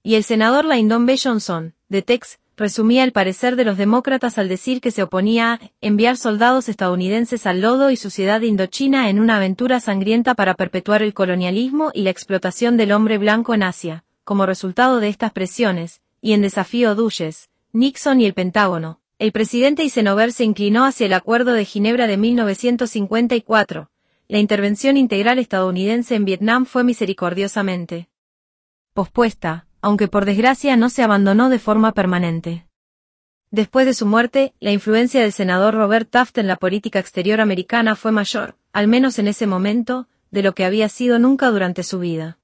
Y el senador Lyndon B. Johnson, de Tex, resumía el parecer de los demócratas al decir que se oponía a enviar soldados estadounidenses al lodo y suciedad de Indochina en una aventura sangrienta para perpetuar el colonialismo y la explotación del hombre blanco en Asia. Como resultado de estas presiones, y en desafío Dulles, Nixon y el Pentágono, el presidente Eisenhower se inclinó hacia el Acuerdo de Ginebra de 1954. La intervención integral estadounidense en Vietnam fue misericordiosamente pospuesta, aunque por desgracia no se abandonó de forma permanente. Después de su muerte, la influencia del senador Robert Taft en la política exterior americana fue mayor, al menos en ese momento, de lo que había sido nunca durante su vida.